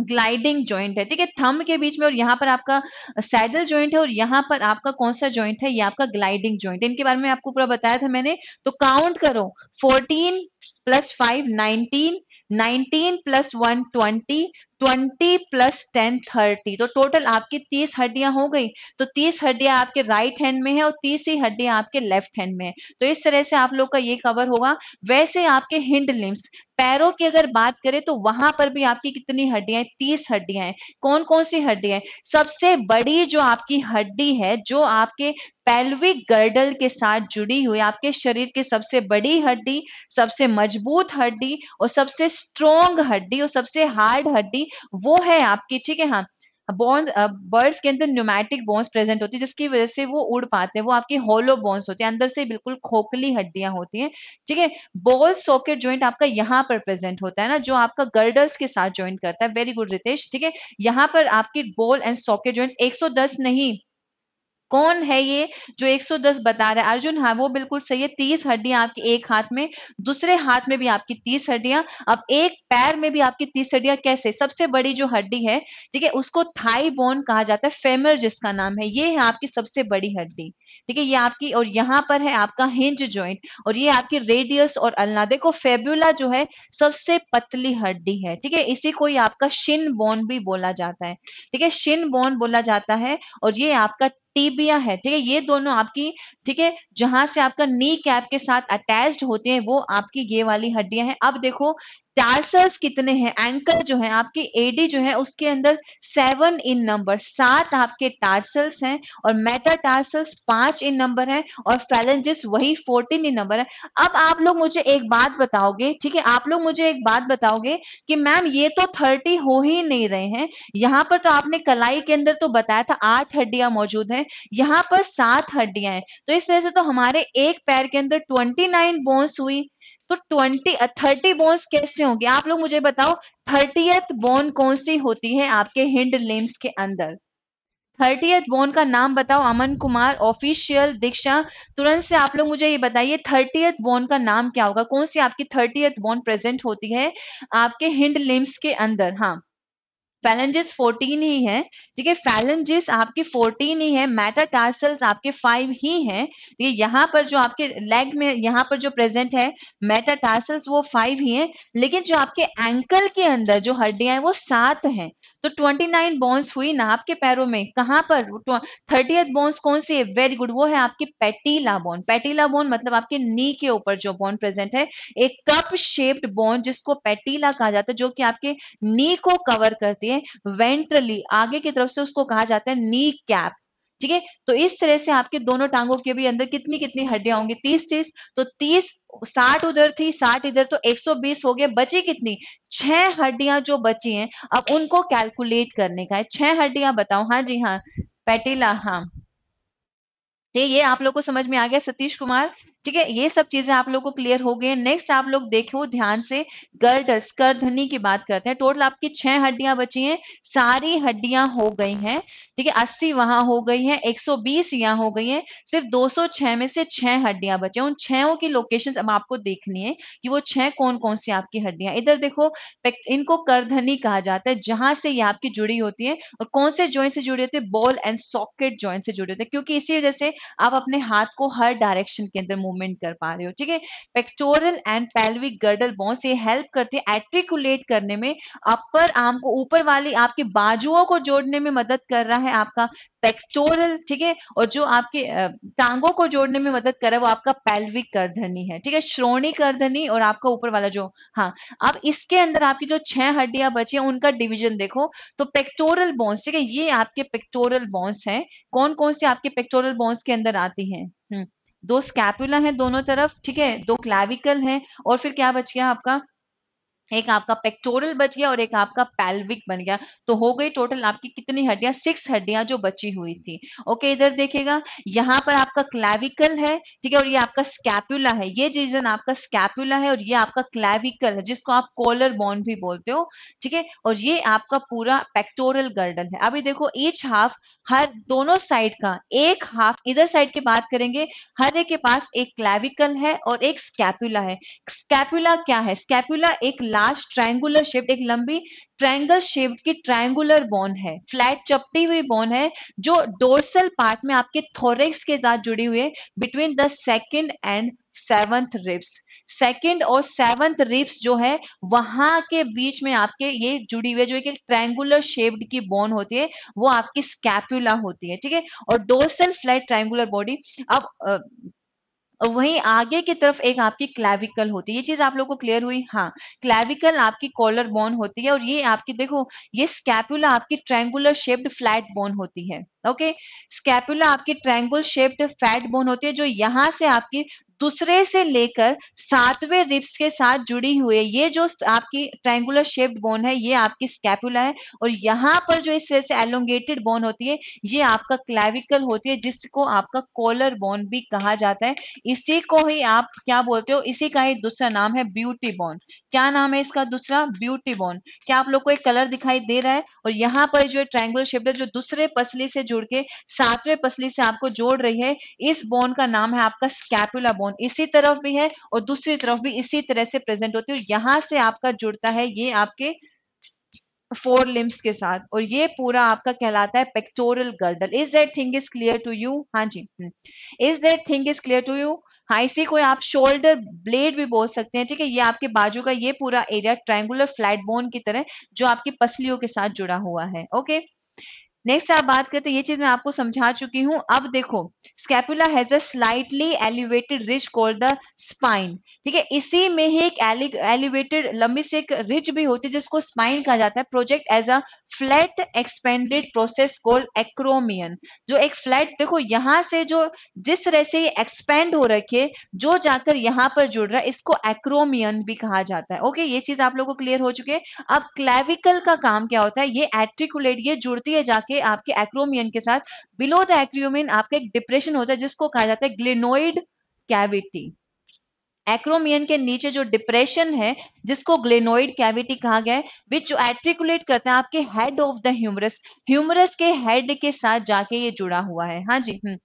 ग्लाइडिंग ज्वाइंट है ठीक है थम के बीच में और यहाँ पर आपका सैडल ज्वाइंट है और यहाँ पर आपका कौन सा ज्वाइंट है ये आपका ग्लाइडिंग ज्वाइंट इनके बारे में आपको पूरा बताया था मैंने तो काउंट करो fourteen plus five nineteen 19 plus one twenty twenty plus ten thirty तो टोटल आपकी तीस हड्डियां हो गई तो तीस हड्डियां आपके राइट हैंड में है और तीस ही हड्डियां आपके लेफ्ट हैंड में है तो इस तरह से आप लोग का ये कवर होगा वैसे आपके हिंड लिम्स पैरों की अगर बात करें तो वहां पर भी आपकी कितनी हड्डियां तीस हड्डियां हैं कौन कौन सी हड्डियां हैं सबसे बड़ी जो आपकी हड्डी है जो आपके पैल्विक गर्डल के साथ जुड़ी हुई आपके शरीर की सबसे बड़ी हड्डी सबसे मजबूत हड्डी और सबसे स्ट्रोंग हड्डी और सबसे हार्ड हड्डी वो है आपकी ठीक है हाँ बोन्स बर्ड्स के अंदर न्यूमैटिक बोन्स प्रेजेंट होती है जिसकी वजह से वो उड़ पाते हैं वो आपकी होलो बोन्स होती है अंदर से बिल्कुल खोखली हड्डियां होती हैं ठीक है बॉल सॉकेट ज्वाइंट आपका यहाँ पर प्रेजेंट होता है ना जो आपका गर्डल्स के साथ जॉइंट करता है वेरी गुड रितेश ठीक है यहाँ पर आपकी बॉल एंड सॉकेट ज्वाइंट एक नहीं कौन है ये जो 110 बता रहा है अर्जुन हाँ वो बिल्कुल सही है तीस हड्डियां आपकी एक हाथ में दूसरे हाथ में भी आपकी तीस हड्डियां अब एक पैर में भी आपकी तीस हड्डियां कैसे सबसे बड़ी जो हड्डी है ठीक है उसको थाई बोन कहा जाता है फेमर जिसका नाम है ये है आपकी सबसे बड़ी हड्डी ठीक है ये आपकी और यहाँ पर है आपका हिंज ज्वाइंट और ये आपकी रेडियस और अलना देखो फेब्यूला जो है सबसे पतली हड्डी है ठीक है इसी को ही आपका शिन बोन भी बोला जाता है ठीक है शिन बोन बोला जाता है और ये आपका टीबिया है ठीक है ये दोनों आपकी ठीक है जहां से आपका नी कैप के साथ अटैच्ड होते हैं वो आपकी ये वाली हड्डियां हैं अब देखो टार्सर्स कितने हैं एंकल जो है आपके एडी जो है उसके अंदर सेवन इन नंबर सात आपके टार्सल्स हैं और मेटा टार्सल्स पांच इन नंबर हैं और फैलेंजेस वही फोर्टीन इन नंबर है अब आप लोग मुझे एक बात बताओगे ठीक है आप लोग मुझे एक बात बताओगे कि मैम ये तो थर्टी हो ही नहीं रहे हैं यहाँ पर तो आपने कलाई के अंदर तो बताया था आठ हड्डियां मौजूद है यहाँ पर सात हड्डियां हैं तो इस तरह से तो हमारे एक पैर के अंदर ट्वेंटी नाइन बोन्स हुई तो ट्वेंटी थर्टी बोन्स कैसे होंगे आप लोग मुझे बताओ थर्टीएथ बोन कौन सी होती है आपके हिंड लिम्स के अंदर थर्टीएथ बोन का नाम बताओ अमन कुमार ऑफिशियल दीक्षा तुरंत से आप लोग मुझे ये बताइए थर्टीएथ बोन का नाम क्या होगा कौन सी आपकी थर्टीएथ बोन प्रेजेंट होती है आपके हिंड लिम्स के अंदर हाँ फैलेंजेस 14 ही है ठीक है फैलेंजेस आपके 14 ही है मेटाटार्सल्स आपके 5 ही है ठीक है यहाँ पर जो आपके लेग में यहाँ पर जो प्रेजेंट है मेटाटार्सल्स वो 5 ही है लेकिन जो आपके एंकल के अंदर जो हड्डियां हैं वो सात हैं तो 29 बोन्स हुई ना आपके पैरों में कहां पर एथ बोन्स कौन सी है वेरी गुड वो है आपकी पैटीला बोन पैटीला बोन मतलब आपके नी के ऊपर जो बोन प्रेजेंट है एक कप शेप्ड बोन जिसको पैटीला कहा जाता है जो कि आपके नी को कवर करती है वेंट्रली आगे की तरफ से उसको कहा जाता है नी कैप ठीक है तो इस तरह से आपके दोनों टांगों के भी अंदर कितनी कितनी हड्डियां होंगी तीस तीस तो तीस साठ उधर थी साठ इधर तो 120 हो गए बची कितनी छह हड्डियां जो बची हैं अब उनको कैलकुलेट करने का है छह हड्डियां बताओ हाँ जी हाँ पेटिला हाँ ये ये आप लोग को समझ में आ गया सतीश कुमार ठीक है ये सब चीजें आप लोग को क्लियर हो गई नेक्स्ट आप लोग देखो ध्यान से गर्डल धनी की बात करते हैं टोटल आपकी छह हड्डियां बची हैं सारी हड्डियां हो गई हैं ठीक है अस्सी वहां हो गई हैं 120 यहाँ हो गई हैं सिर्फ 206 में से छह हड्डियां बचे उन छो की लोकेशन अब आपको देखनी है कि वो छह कौन कौन सी आपकी हड्डियां इधर देखो इनको करधनी कहा जाता है जहां से ये आपकी जुड़ी होती है और कौन से ज्वाइंट से जुड़ी होती है बॉल एंड सॉकेट ज्वाइंट से जुड़े होते हैं क्योंकि इसी वजह से आप अपने हाथ को हर डायरेक्शन के अंदर मूवमेंट कर पा रहे हो ठीक है pectoral and pelvic girdle bones ये हेल्प करते हैं एट्रिकुलेट करने में अपर आर्म को ऊपर वाली आपके बाजुओं को जोड़ने में मदद कर रहा है आपका पेक्टोरल ठीक है और जो आपके टांगों को जोड़ने में मदद कर रहा है वो आपका पेल्विक करधनी है ठीक है श्रोणी करधनी और आपका ऊपर वाला जो हाँ अब इसके अंदर आपकी जो छह हड्डियां बची हैं उनका डिवीजन देखो तो पेक्टोरल बोन्स ठीक है ये आपके पेक्टोरल बोन्स हैं कौन कौन से आपके पेक्टोरल बोन्स के अंदर आती हैं हम्म, दो स्कैपुला है दोनों तरफ ठीक है दो क्लाविकल है और फिर क्या बच गया आपका एक आपका पेक्टोरल बच गया और एक आपका पैल्विक बन गया तो हो गई टोटल आपकी कितनी हड्डियां सिक्स हड्डियां जो बची हुई थी ओके इधर देखिएगा यहाँ पर आपका क्लैविकल है ठीक है और ये आपका स्कैप्यूला है ये रीजन आपका स्कैप्यूला है और ये आपका क्लैविकल है जिसको आप कोलर बॉन्ड भी बोलते हो ठीक है और ये आपका पूरा पेक्टोरल गर्डल है अभी देखो ईच हाफ हर दोनों साइड का एक हाफ इधर साइड की बात करेंगे हर एक के पास एक क्लैविकल है और एक स्कैप्यूला है स्कैप्यूला क्या है स्कैप्यूला एक लार्ज ट्रायंगुलर शेप एक लंबी ट्रायंगल शेप की ट्रायंगुलर बोन है फ्लैट चपटी हुई बोन है जो डोर्सल पार्ट में आपके थोरेक्स के साथ जुड़ी हुई है between the second and seventh ribs second और सेवंथ रिप्स जो है वहां के बीच में आपके ये जुड़ी हुई जो एक ट्रायंगुलर शेप्ड की बोन होती है वो आपकी स्कैप्यूला होती है ठीक है और डोसल फ्लैट ट्रायंगुलर बॉडी अब वहीं आगे की तरफ एक आपकी क्लैविकल होती है ये चीज आप लोग को क्लियर हुई हाँ क्लैविकल आपकी कॉलर बोन होती है और ये आपकी देखो ये स्कैपुला आपकी ट्रैंगुलर शेप्ड फ्लैट बोन होती है ओके स्कैपुला आपकी ट्रैंगुल शेप्ड फैट बोन होती है जो यहाँ से आपकी दूसरे से लेकर सातवें रिप्स के साथ जुड़ी हुई ये जो आपकी ट्रायंगुलर शेप्ड बोन है ये आपकी स्कैपुला है और यहाँ पर जो इस तरह से एलोंगेटेड बोन होती है ये आपका क्लेविकल होती है जिसको आपका कोलर बोन भी कहा जाता है इसी को ही आप क्या बोलते हो इसी का ही दूसरा नाम है ब्यूटी बोन क्या नाम है इसका दूसरा ब्यूटी बोन क्या आप लोग को एक कलर दिखाई दे रहा है और यहाँ पर जो ट्रायंगुलर शेप्ड है जो दूसरे पसली से जुड़ के सातवें पसली से आपको जोड़ रही है इस बोन का नाम है आपका स्कैपुला बोन बोन इसी तरफ भी है और दूसरी तरफ भी इसी तरह से प्रेजेंट होती है और यहां से आपका जुड़ता है ये आपके फोर लिम्स के साथ और ये पूरा आपका कहलाता है pectoral girdle is that thing is clear to you हाँ जी is that thing is clear to you हाँ इसी को आप शोल्डर ब्लेड भी बोल सकते हैं ठीक है ये आपके बाजू का ये पूरा एरिया ट्रायंगुलर फ्लैट बोन की तरह जो आपकी पसलियों के साथ जुड़ा हुआ है ओके नेक्स्ट आप बात करते तो ये चीज मैं आपको समझा चुकी हूँ अब देखो scapula has a slightly elevated ridge called the spine ठीक है इसी में ही एक एलिवेटेड लंबी से एक रिज भी होती है जिसको स्पाइन कहा जाता है project as a flat expanded process called acromion जो एक फ्लैट देखो यहां से जो जिस तरह से एक्सपेंड हो रखे जो जाकर यहां पर जुड़ रहा है इसको एक्रोमियन भी कहा जाता है ओके ये चीज आप लोगों को क्लियर हो चुकी है अब क्लेविकल का काम क्या होता है ये एट्रिकुलेट ये जुड़ती है जाके आपके एक्रोमियन के साथ बिलो द एक्रोमियन आपका एक डिप्रेशन होता है जिसको कहा जाता है ग्लेनोइड कैविटी एक्रोमियन के नीचे जो डिप्रेशन है जिसको ग्लेनोइड कैविटी कहा गया है विच एट्रिकुलेट करते हैं आपके head of the humerus humerus के हेड के साथ जाके ये जुड़ा हुआ है हाँ जी हम्म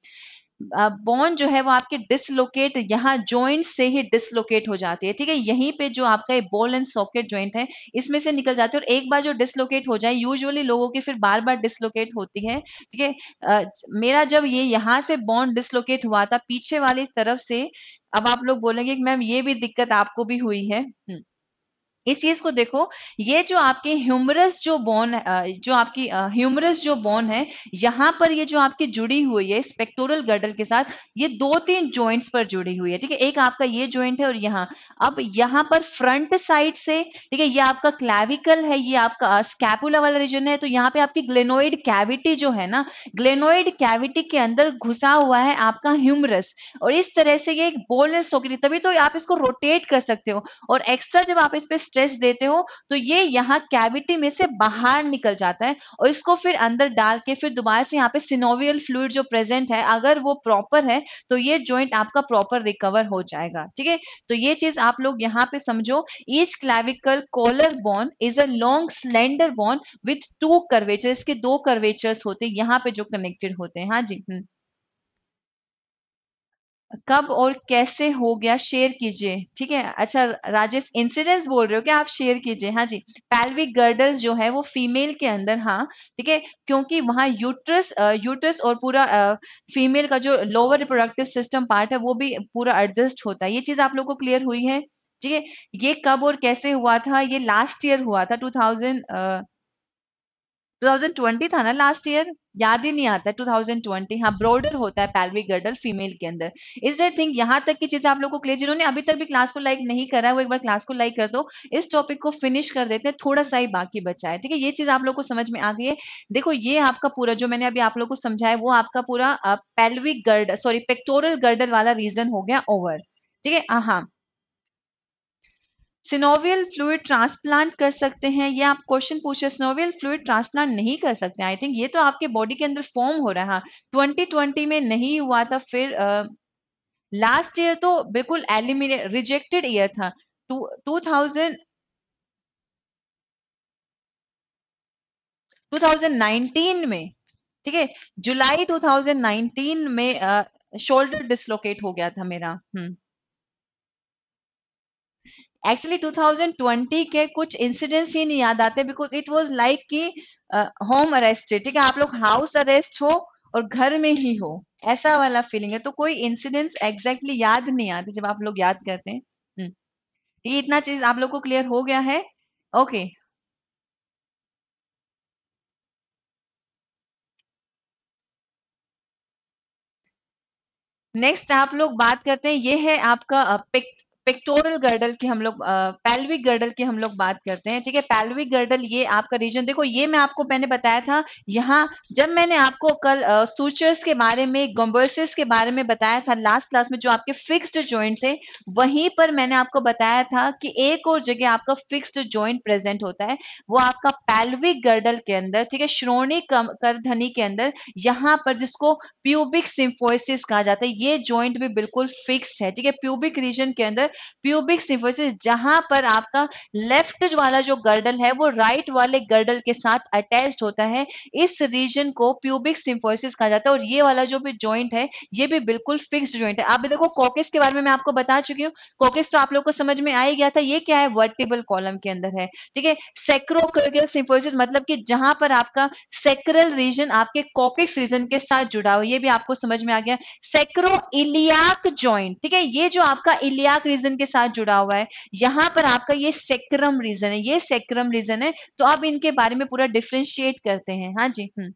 बोन जो है वो आपके डिसलोकेट यहाँ जॉइंट से ही डिसलोकेट हो जाती है ठीक है यहीं पे जो आपका बॉल एंड सॉकेट जॉइंट है इसमें से निकल जाती है और एक बार जो डिसलोकेट हो जाए यूजुअली लोगों की फिर बार बार डिसलोकेट होती है ठीक है मेरा जब ये यहाँ से बॉन्ड डिसलोकेट हुआ था पीछे वाली तरफ से अब आप लोग बोलेंगे मैम ये भी दिक्कत आपको भी हुई है हम्म। इस चीज को देखो ये जो आपके ह्यूमरस जो बोन जो आपकी ह्यूमरस जो बोन है यहाँ पर ये जो आपकी जुड़ी हुई है स्पेक्टोरल गर्डल के साथ ये दो तीन जॉइंट्स पर जुड़ी हुई है ठीक है एक आपका ये जॉइंट है और यहाँ अब यहाँ पर फ्रंट साइड से ठीक है ये आपका क्लैविकल है ये आपका स्कैपुला वाला रीजन है तो यहाँ पे आपकी ग्लेनोइड कैविटी जो है ना ग्लेनोइड कैविटी के अंदर घुसा हुआ है आपका ह्यूमरस और इस तरह से ये एक बोलनेस होगी तभी तो आप इसको रोटेट कर सकते हो और एक्स्ट्रा जब आप इस पर स्ट्रेस देते हो तो ये यहाँ कैविटी में से बाहर निकल जाता है और इसको फिर अंदर डाल के फिर दोबारा से यहाँ पे सिनोवियल फ्लूड जो प्रेजेंट है अगर वो प्रॉपर है तो ये ज्वाइंट आपका प्रॉपर रिकवर हो जाएगा ठीक है तो ये चीज आप लोग यहाँ पे समझो each clavicle collar bone is a long slender bone with two curvature इसके दो कर्वेचर्स होते हैं यहाँ पे जो कनेक्टेड होते हैं हाँ जी हम्म। कब और कैसे हो गया शेयर कीजिए ठीक है अच्छा राजेश इंसिडेंस बोल रहे हो क्या आप शेयर कीजिए हाँ जी पैल्विक गर्डल जो है वो फीमेल के अंदर हाँ ठीक है क्योंकि वहां यूट्रस यूट्रस और पूरा फीमेल का जो लोअर रिप्रोडक्टिव सिस्टम पार्ट है वो भी पूरा एडजस्ट होता है ये चीज आप लोग को क्लियर हुई है ठीक है ये कब और कैसे हुआ था ये लास्ट ईयर हुआ था टू थाउजेंड 2020 था ना लास्ट ईयर याद ही नहीं आता 2020 हाँ ब्रॉडर होता है पैलवी गर्डल फीमेल के अंदर इज दर थिंक यहाँ तक की चीजें आप लोगों को क्लियर जिन्होंने अभी तक भी क्लास को लाइक नहीं करा है वो एक बार क्लास को लाइक कर दो इस टॉपिक को फिनिश कर देते हैं थोड़ा सा ही बाकी बचा है ठीक है ये चीज आप लोग को समझ में आ गई है देखो ये आपका पूरा जो मैंने अभी आप लोग को समझाया वो आपका पूरा pelvic girdle sorry pectoral girdle वाला रीजन हो गया ओवर ठीक है हाँ सिनोवियल फ्लूड ट्रांसप्लांट कर सकते हैं या आप क्वेश्चन पूछे सिनोवियल फ्लूड ट्रांसप्लांट नहीं कर सकते आई थिंक ये तो आपके बॉडी के अंदर फॉर्म हो रहा ट्वेंटी ट्वेंटी में नहीं हुआ था फिर लास्ट ईयर तो बिल्कुल एलिमिनेट रिजेक्टेड ईयर था टू थाउजेंड 2019 में ठीक है जुलाई 2019 में शोल्डर uh, डिसलोकेट हो गया था मेरा हम्म एक्चुअली 2020 के कुछ इंसिडेंट्स ही नहीं याद आते बिकॉज इट वॉज लाइक की होम अरेस्ट ठीक है आप लोग हाउस अरेस्ट हो और घर में ही हो ऐसा वाला फीलिंग है तो कोई इंसिडेंट्स एग्जैक्टली याद नहीं आते जब आप लोग याद करते हैं हम्म। तो ये इतना चीज आप लोग को क्लियर हो गया है ओके नेक्स्ट आप लोग बात करते हैं ये है आपका पिक पेक्टोरल गर्डल की हम लोग पैल्विक गर्डल की हम लोग बात करते हैं ठीक है पैल्विक गर्डल ये आपका रीजन देखो ये मैं आपको मैंने बताया था यहाँ जब मैंने आपको कल सूचर्स के बारे में गम्बर्सिस के बारे में बताया था लास्ट क्लास में जो आपके फिक्स्ड ज्वाइंट थे वहीं पर मैंने आपको बताया था कि एक और जगह आपका फिक्स्ड ज्वाइंट प्रेजेंट होता है वो आपका पैल्विक गर्डल के अंदर ठीक है श्रोणी करधनी के अंदर यहाँ पर जिसको प्यूबिक सिम्फोसिस कहा जाता है ये ज्वाइंट भी बिल्कुल फिक्स है ठीक है प्यूबिक रीजन के अंदर प्यूबिक सिंफोसिस जहां पर आपका लेफ्ट वाला जो गर्डल है वो राइट वाले गर्डल के साथ अटैच होता है इस रीजन को प्यूबिक सिंफोसिस कहा जाता है और ये वाला जो भी ज्वाइंट है ये भी बिल्कुल फिक्स ज्वाइंट है आप भी देखो कॉकिस के बारे में मैं आपको बता चुकी हूँ कॉकिस तो आप लोग को समझ में आ ही गया था ये क्या है वर्टिबल कॉलम के अंदर है ठीक है सेक्रोक्रिकल सिंफोसिस मतलब कि जहां पर आपका सेक्रल रीजन आपके कॉकिस रीजन के साथ जुड़ा हुआ ये भी आपको समझ में आ गया सेक्रो इलियाक ज्वाइंट ठीक है ये जो आपका इलियाक रीजन रीजन के साथ जुड़ा हुआ है यहां पर आपका ये सेक्रम रीजन है ये सेक्रम रीजन है तो आप इनके बारे में पूरा डिफ्रेंशिएट करते हैं हाँ जी हम्म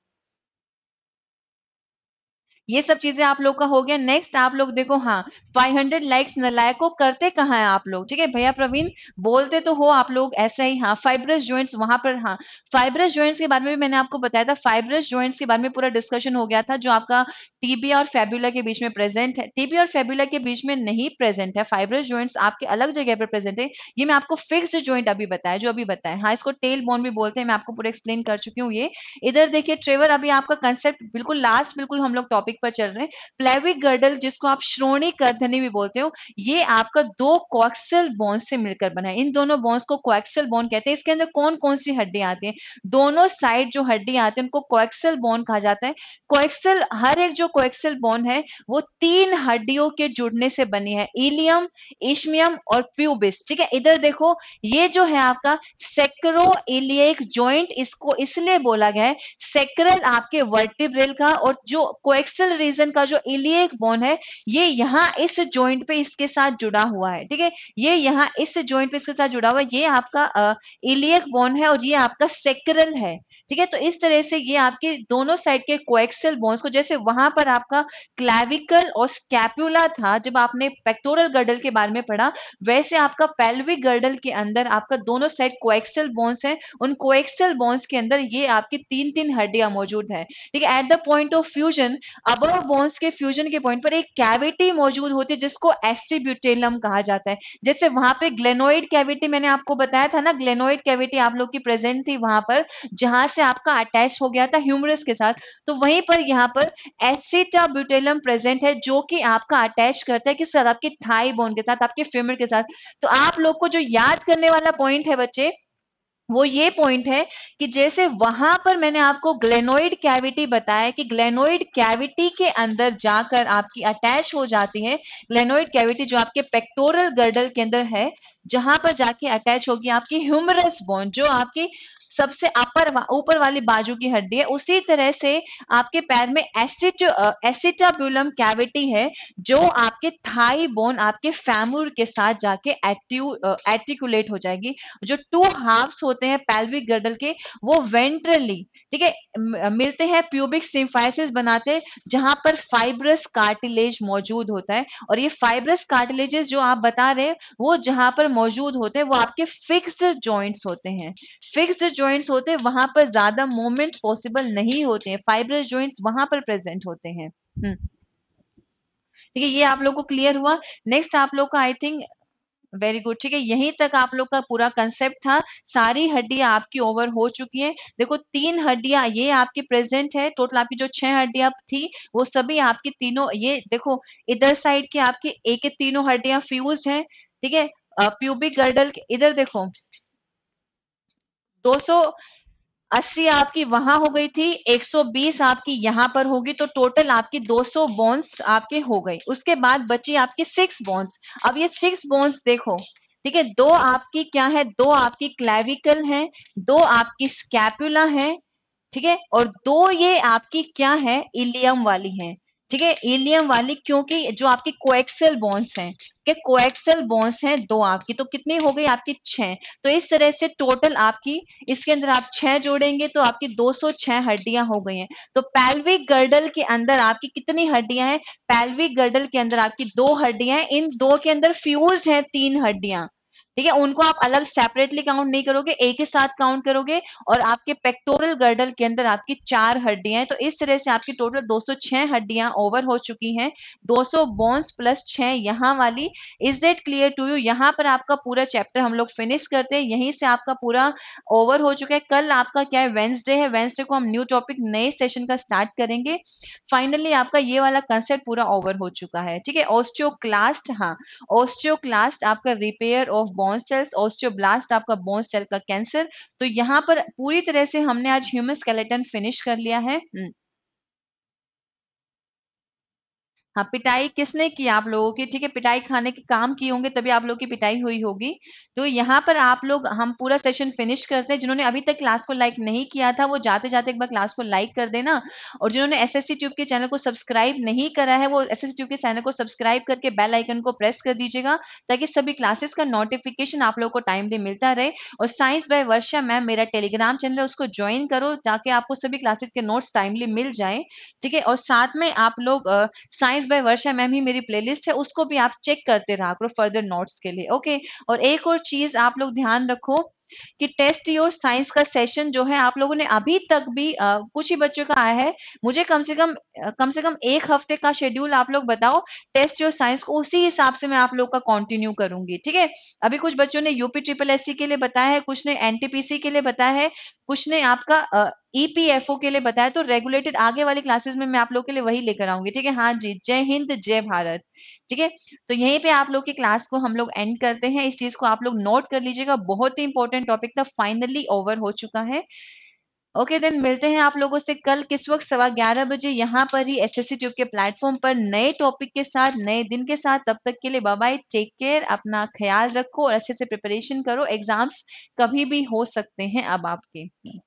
ये सब चीजें आप लोग का हो गया नेक्स्ट आप लोग देखो हाँ 500 लाइक्स नलायक को करते कहाँ है आप लोग ठीक है भैया प्रवीण बोलते तो हो आप लोग ऐसे ही हाँ फाइब्रस ज्वाइंट्स वहां पर हाँ फाइब्रस ज्वाइंट्स के बारे में भी मैंने आपको बताया था फाइब्रस ज्वाइंट्स के बारे में पूरा डिस्कशन हो गया था जो आपका टीबी और फेब्यूला के बीच में प्रेजेंट है टीबी और फेब्यूला के बीच में नहीं प्रेजेंट है फाइब्रस ज्वाइंट्स आपके अलग जगह पर प्रेजेंट है ये मैं आपको फिक्स ज्वाइंट अभी बताया जो अभी बताया हाँ इसको टेल बोन भी बोलते हैं मैं आपको पूरा एक्सप्लेन कर चुकी हूँ ये इधर देखिए ट्रेवर अभी आपका कंसेप्ट बिल्कुल लास्ट बिल्कुल हम लोग टॉपिक टॉपिक पर चल रहे हैं प्लेविक गर्डल जिसको आप श्रोणी कर्धनी भी बोलते हो ये आपका दो कोक्सल बोन्स से मिलकर बना है इन दोनों बोन्स को कोएक्सल बोन कहते हैं इसके अंदर कौन कौन सी हड्डी आती है दोनों साइड जो हड्डी आती है उनको कोएक्सल बोन कहा जाता है क्वेक्सल हर एक जो क्वेक्सल बोन है वो तीन हड्डियों के जुड़ने से बनी है इलियम इश्मियम और प्यूबिस ठीक है इधर देखो ये जो है आपका सेक्रो इलियक ज्वाइंट इसको इसलिए बोला गया है सेक्रल आपके वर्टिब्रेल का और जो क्वेक्सल एक्सटर्नल रीजन का जो इलियक बोन है ये यहाँ इस ज्वाइंट पे इसके साथ जुड़ा हुआ है ठीक है ये यहाँ इस ज्वाइंट पे इसके साथ जुड़ा हुआ है ये आपका इलियक बोन है और ये आपका सेक्रल है ठीक है तो इस तरह से ये आपके दोनों साइड के कोएक्सल बोन्स को जैसे वहां पर आपका क्लैविकल और स्कैप्यूला था जब आपने पेक्टोरल गर्डल के बारे में पढ़ा वैसे आपका पेल्विक गर्डल के अंदर आपका दोनों साइड कोएक्सल बोन्स है उन कोएक्सल बोन्स के अंदर ये आपकी तीन तीन हड्डियां मौजूद है ठीक है at the point of fusion अब बोन्स के फ्यूजन के पॉइंट पर एक कैविटी मौजूद होती है जिसको एस्टिब्यूटेलम कहा जाता है जैसे वहां पे ग्लेनोइड कैविटी मैंने आपको बताया था ना ग्लेनोइड कैविटी आप लोग की प्रेजेंट थी वहां पर जहां से आपका अटैच हो गया था ह्यूमरस के साथ तो वहीं पर यहाँ पर एसिटाब्यूटेलम प्रेजेंट है जो कि आपका अटैच करता है किस साथ आपके थाई बोन के साथ आपके फ्यूमर के साथ तो आप लोग को जो याद करने वाला पॉइंट है बच्चे वो ये पॉइंट है कि जैसे वहां पर मैंने आपको ग्लेनोइड कैविटी बताया कि ग्लेनोइड कैविटी के अंदर जाकर आपकी अटैच हो जाती है ग्लेनोइड कैविटी जो आपके पेक्टोरल गर्डल के अंदर है जहां पर जाके अटैच होगी आपकी ह्यूमरस बोन जो आपकी सबसे अपर ऊपर वाली बाजू की हड्डी है उसी तरह से आपके पैर में एसिट एसिटाब्यूलम कैविटी है जो आपके थाई बोन आपके फैमूर के साथ जाके एटिकुलेट हो जाएगी जो टू हाफ्स होते हैं पैल्विक गर्डल के वो वेंट्रली ठीक है मिलते हैं प्यूबिक सिंफाइसिस बनाते जहां पर फाइब्रस कार्टिलेज मौजूद होता है और ये फाइब्रस कार्टिलेजेस जो आप बता रहे हैं वो जहां पर मौजूद होते हैं वो आपके फिक्स्ड जॉइंट्स होते हैं फिक्स्ड जॉइंट्स होते हैं वहां पर ज्यादा मूवमेंट पॉसिबल नहीं होते हैं फाइब्रस ज्वाइंट्स वहां पर प्रेजेंट होते हैं हम्म। ठीक है ये आप लोग को क्लियर हुआ नेक्स्ट आप लोग का आई थिंक वेरी गुड ठीक है यहीं तक आप लोग का पूरा कंसेप्ट था सारी हड्डियां आपकी ओवर हो चुकी हैं देखो तीन हड्डियां ये आपकी प्रेजेंट है टोटल आपकी जो छह हड्डियां थी वो सभी आपकी तीनों ये देखो इधर साइड की आपकी एक एक तीनों हड्डियां फ्यूज है ठीक है प्यूबिक गर्डल इधर देखो 200 अस्सी आपकी वहां हो गई थी 120 आपकी यहां पर होगी तो टोटल आपकी 200 बोन्स आपके हो गई उसके बाद बची आपकी सिक्स बोन्स अब ये सिक्स बोन्स देखो ठीक है दो आपकी क्या है दो आपकी क्लेविकल है दो आपकी स्कैपुला है ठीक है और दो ये आपकी क्या है इलियम वाली है ठीक है इलियम वाली क्योंकि जो आपकी कोएक्सल बॉन्स हैं के कोएक्सल बॉन्स हैं दो आपकी तो कितनी हो गई आपकी छह तो इस तरह से टोटल आपकी इसके अंदर आप छह जोड़ेंगे तो आपकी 206 हड्डियां हो गई हैं तो पैल्विक गर्डल के अंदर आपकी कितनी हड्डियां हैं पैल्विक गर्डल के अंदर आपकी दो हड्डियां हैं इन दो के अंदर फ्यूज हैं तीन हड्डियां ठीक है उनको आप अलग सेपरेटली काउंट नहीं करोगे एक ही साथ काउंट करोगे और आपके पेक्टोरल गर्डल के अंदर आपकी चार हड्डियां हैं तो इस तरह से आपकी टोटल 206 हड्डियां ओवर हो चुकी हैं 200 बोन्स प्लस 6 यहाँ वाली is it clear to you यहाँ पर आपका पूरा चैप्टर हम लोग फिनिश करते हैं यहीं से आपका पूरा ओवर हो चुका है कल आपका क्या है वेंसडे है वेंसडे को हम न्यू टॉपिक नए सेशन का स्टार्ट करेंगे फाइनली आपका ये वाला कंसेप्ट पूरा ओवर हो चुका है ठीक है ऑस्ट्रियो क्लास्ट हाँ ओस्टियोक्लास्ट आपका repair of bones bone cells osteoblast आपका बोन सेल का कैंसर तो यहाँ पर पूरी तरह से हमने आज ह्यूमन स्केलेटन फिनिश कर लिया है हम्म। हाँ पिटाई किसने की आप लोगों की ठीक है पिटाई खाने के काम किए होंगे तभी आप लोगों की पिटाई हुई होगी तो यहाँ पर आप लोग हम पूरा सेशन फिनिश करते हैं जिन्होंने अभी तक क्लास को लाइक नहीं किया था वो जाते जाते एक बार क्लास को लाइक कर देना और जिन्होंने एस एस ट्यूब के चैनल को सब्सक्राइब नहीं करा है वो एस एस ट्यूब के चैनल को सब्सक्राइब करके बेल आइकन को प्रेस कर दीजिएगा ताकि सभी क्लासेस का नोटिफिकेशन आप लोगों को टाइमली मिलता रहे और साइंस बाय वर्षा मैम मेरा टेलीग्राम चैनल है उसको ज्वाइन करो ताकि आपको सभी क्लासेस के नोट्स टाइमली मिल जाए ठीक है और साथ में आप लोग साइंस बाय वर्षा मैम ही मेरी प्लेलिस्ट है उसको भी आप चेक करते रहा करो फर्दर नोट्स के लिए ओके और एक और चीज आप लोग ध्यान रखो कि टेस्ट योर साइंस का सेशन जो है आप लोगों ने अभी तक भी आ, कुछ ही बच्चों का आया है मुझे कम से कम कम से कम एक हफ्ते का शेड्यूल आप लोग बताओ टेस्ट योर साइंस को उसी हिसाब से मैं आप लोग का कंटिन्यू करूंगी ठीक है अभी कुछ बच्चों ने यूपी ट्रिपल एस के लिए बताया है कुछ ने एनटीपीसी के लिए बताया है कुछ ने आपका ईपीएफओ e के लिए बताया तो रेगुलेटेड आगे वाली क्लासेस में मैं आप लोग के लिए वही लेकर आऊंगी ठीक है हाँ जी जय हिंद जय भारत ठीक है तो यहीं पे आप लोग की क्लास को हम लोग एंड करते हैं इस चीज को आप लोग नोट कर लीजिएगा बहुत ही इंपॉर्टेंट टॉपिक था फाइनली ओवर हो चुका है ओके okay, देन मिलते हैं आप लोगों से कल किस वक्त सवा ग्यारह बजे यहाँ पर ही एस एस के प्लेटफॉर्म पर नए टॉपिक के साथ नए दिन के साथ तब तक के लिए बाय टेक केयर अपना ख्याल रखो और अच्छे से प्रिपरेशन करो एग्जाम्स कभी भी हो सकते हैं अब आपके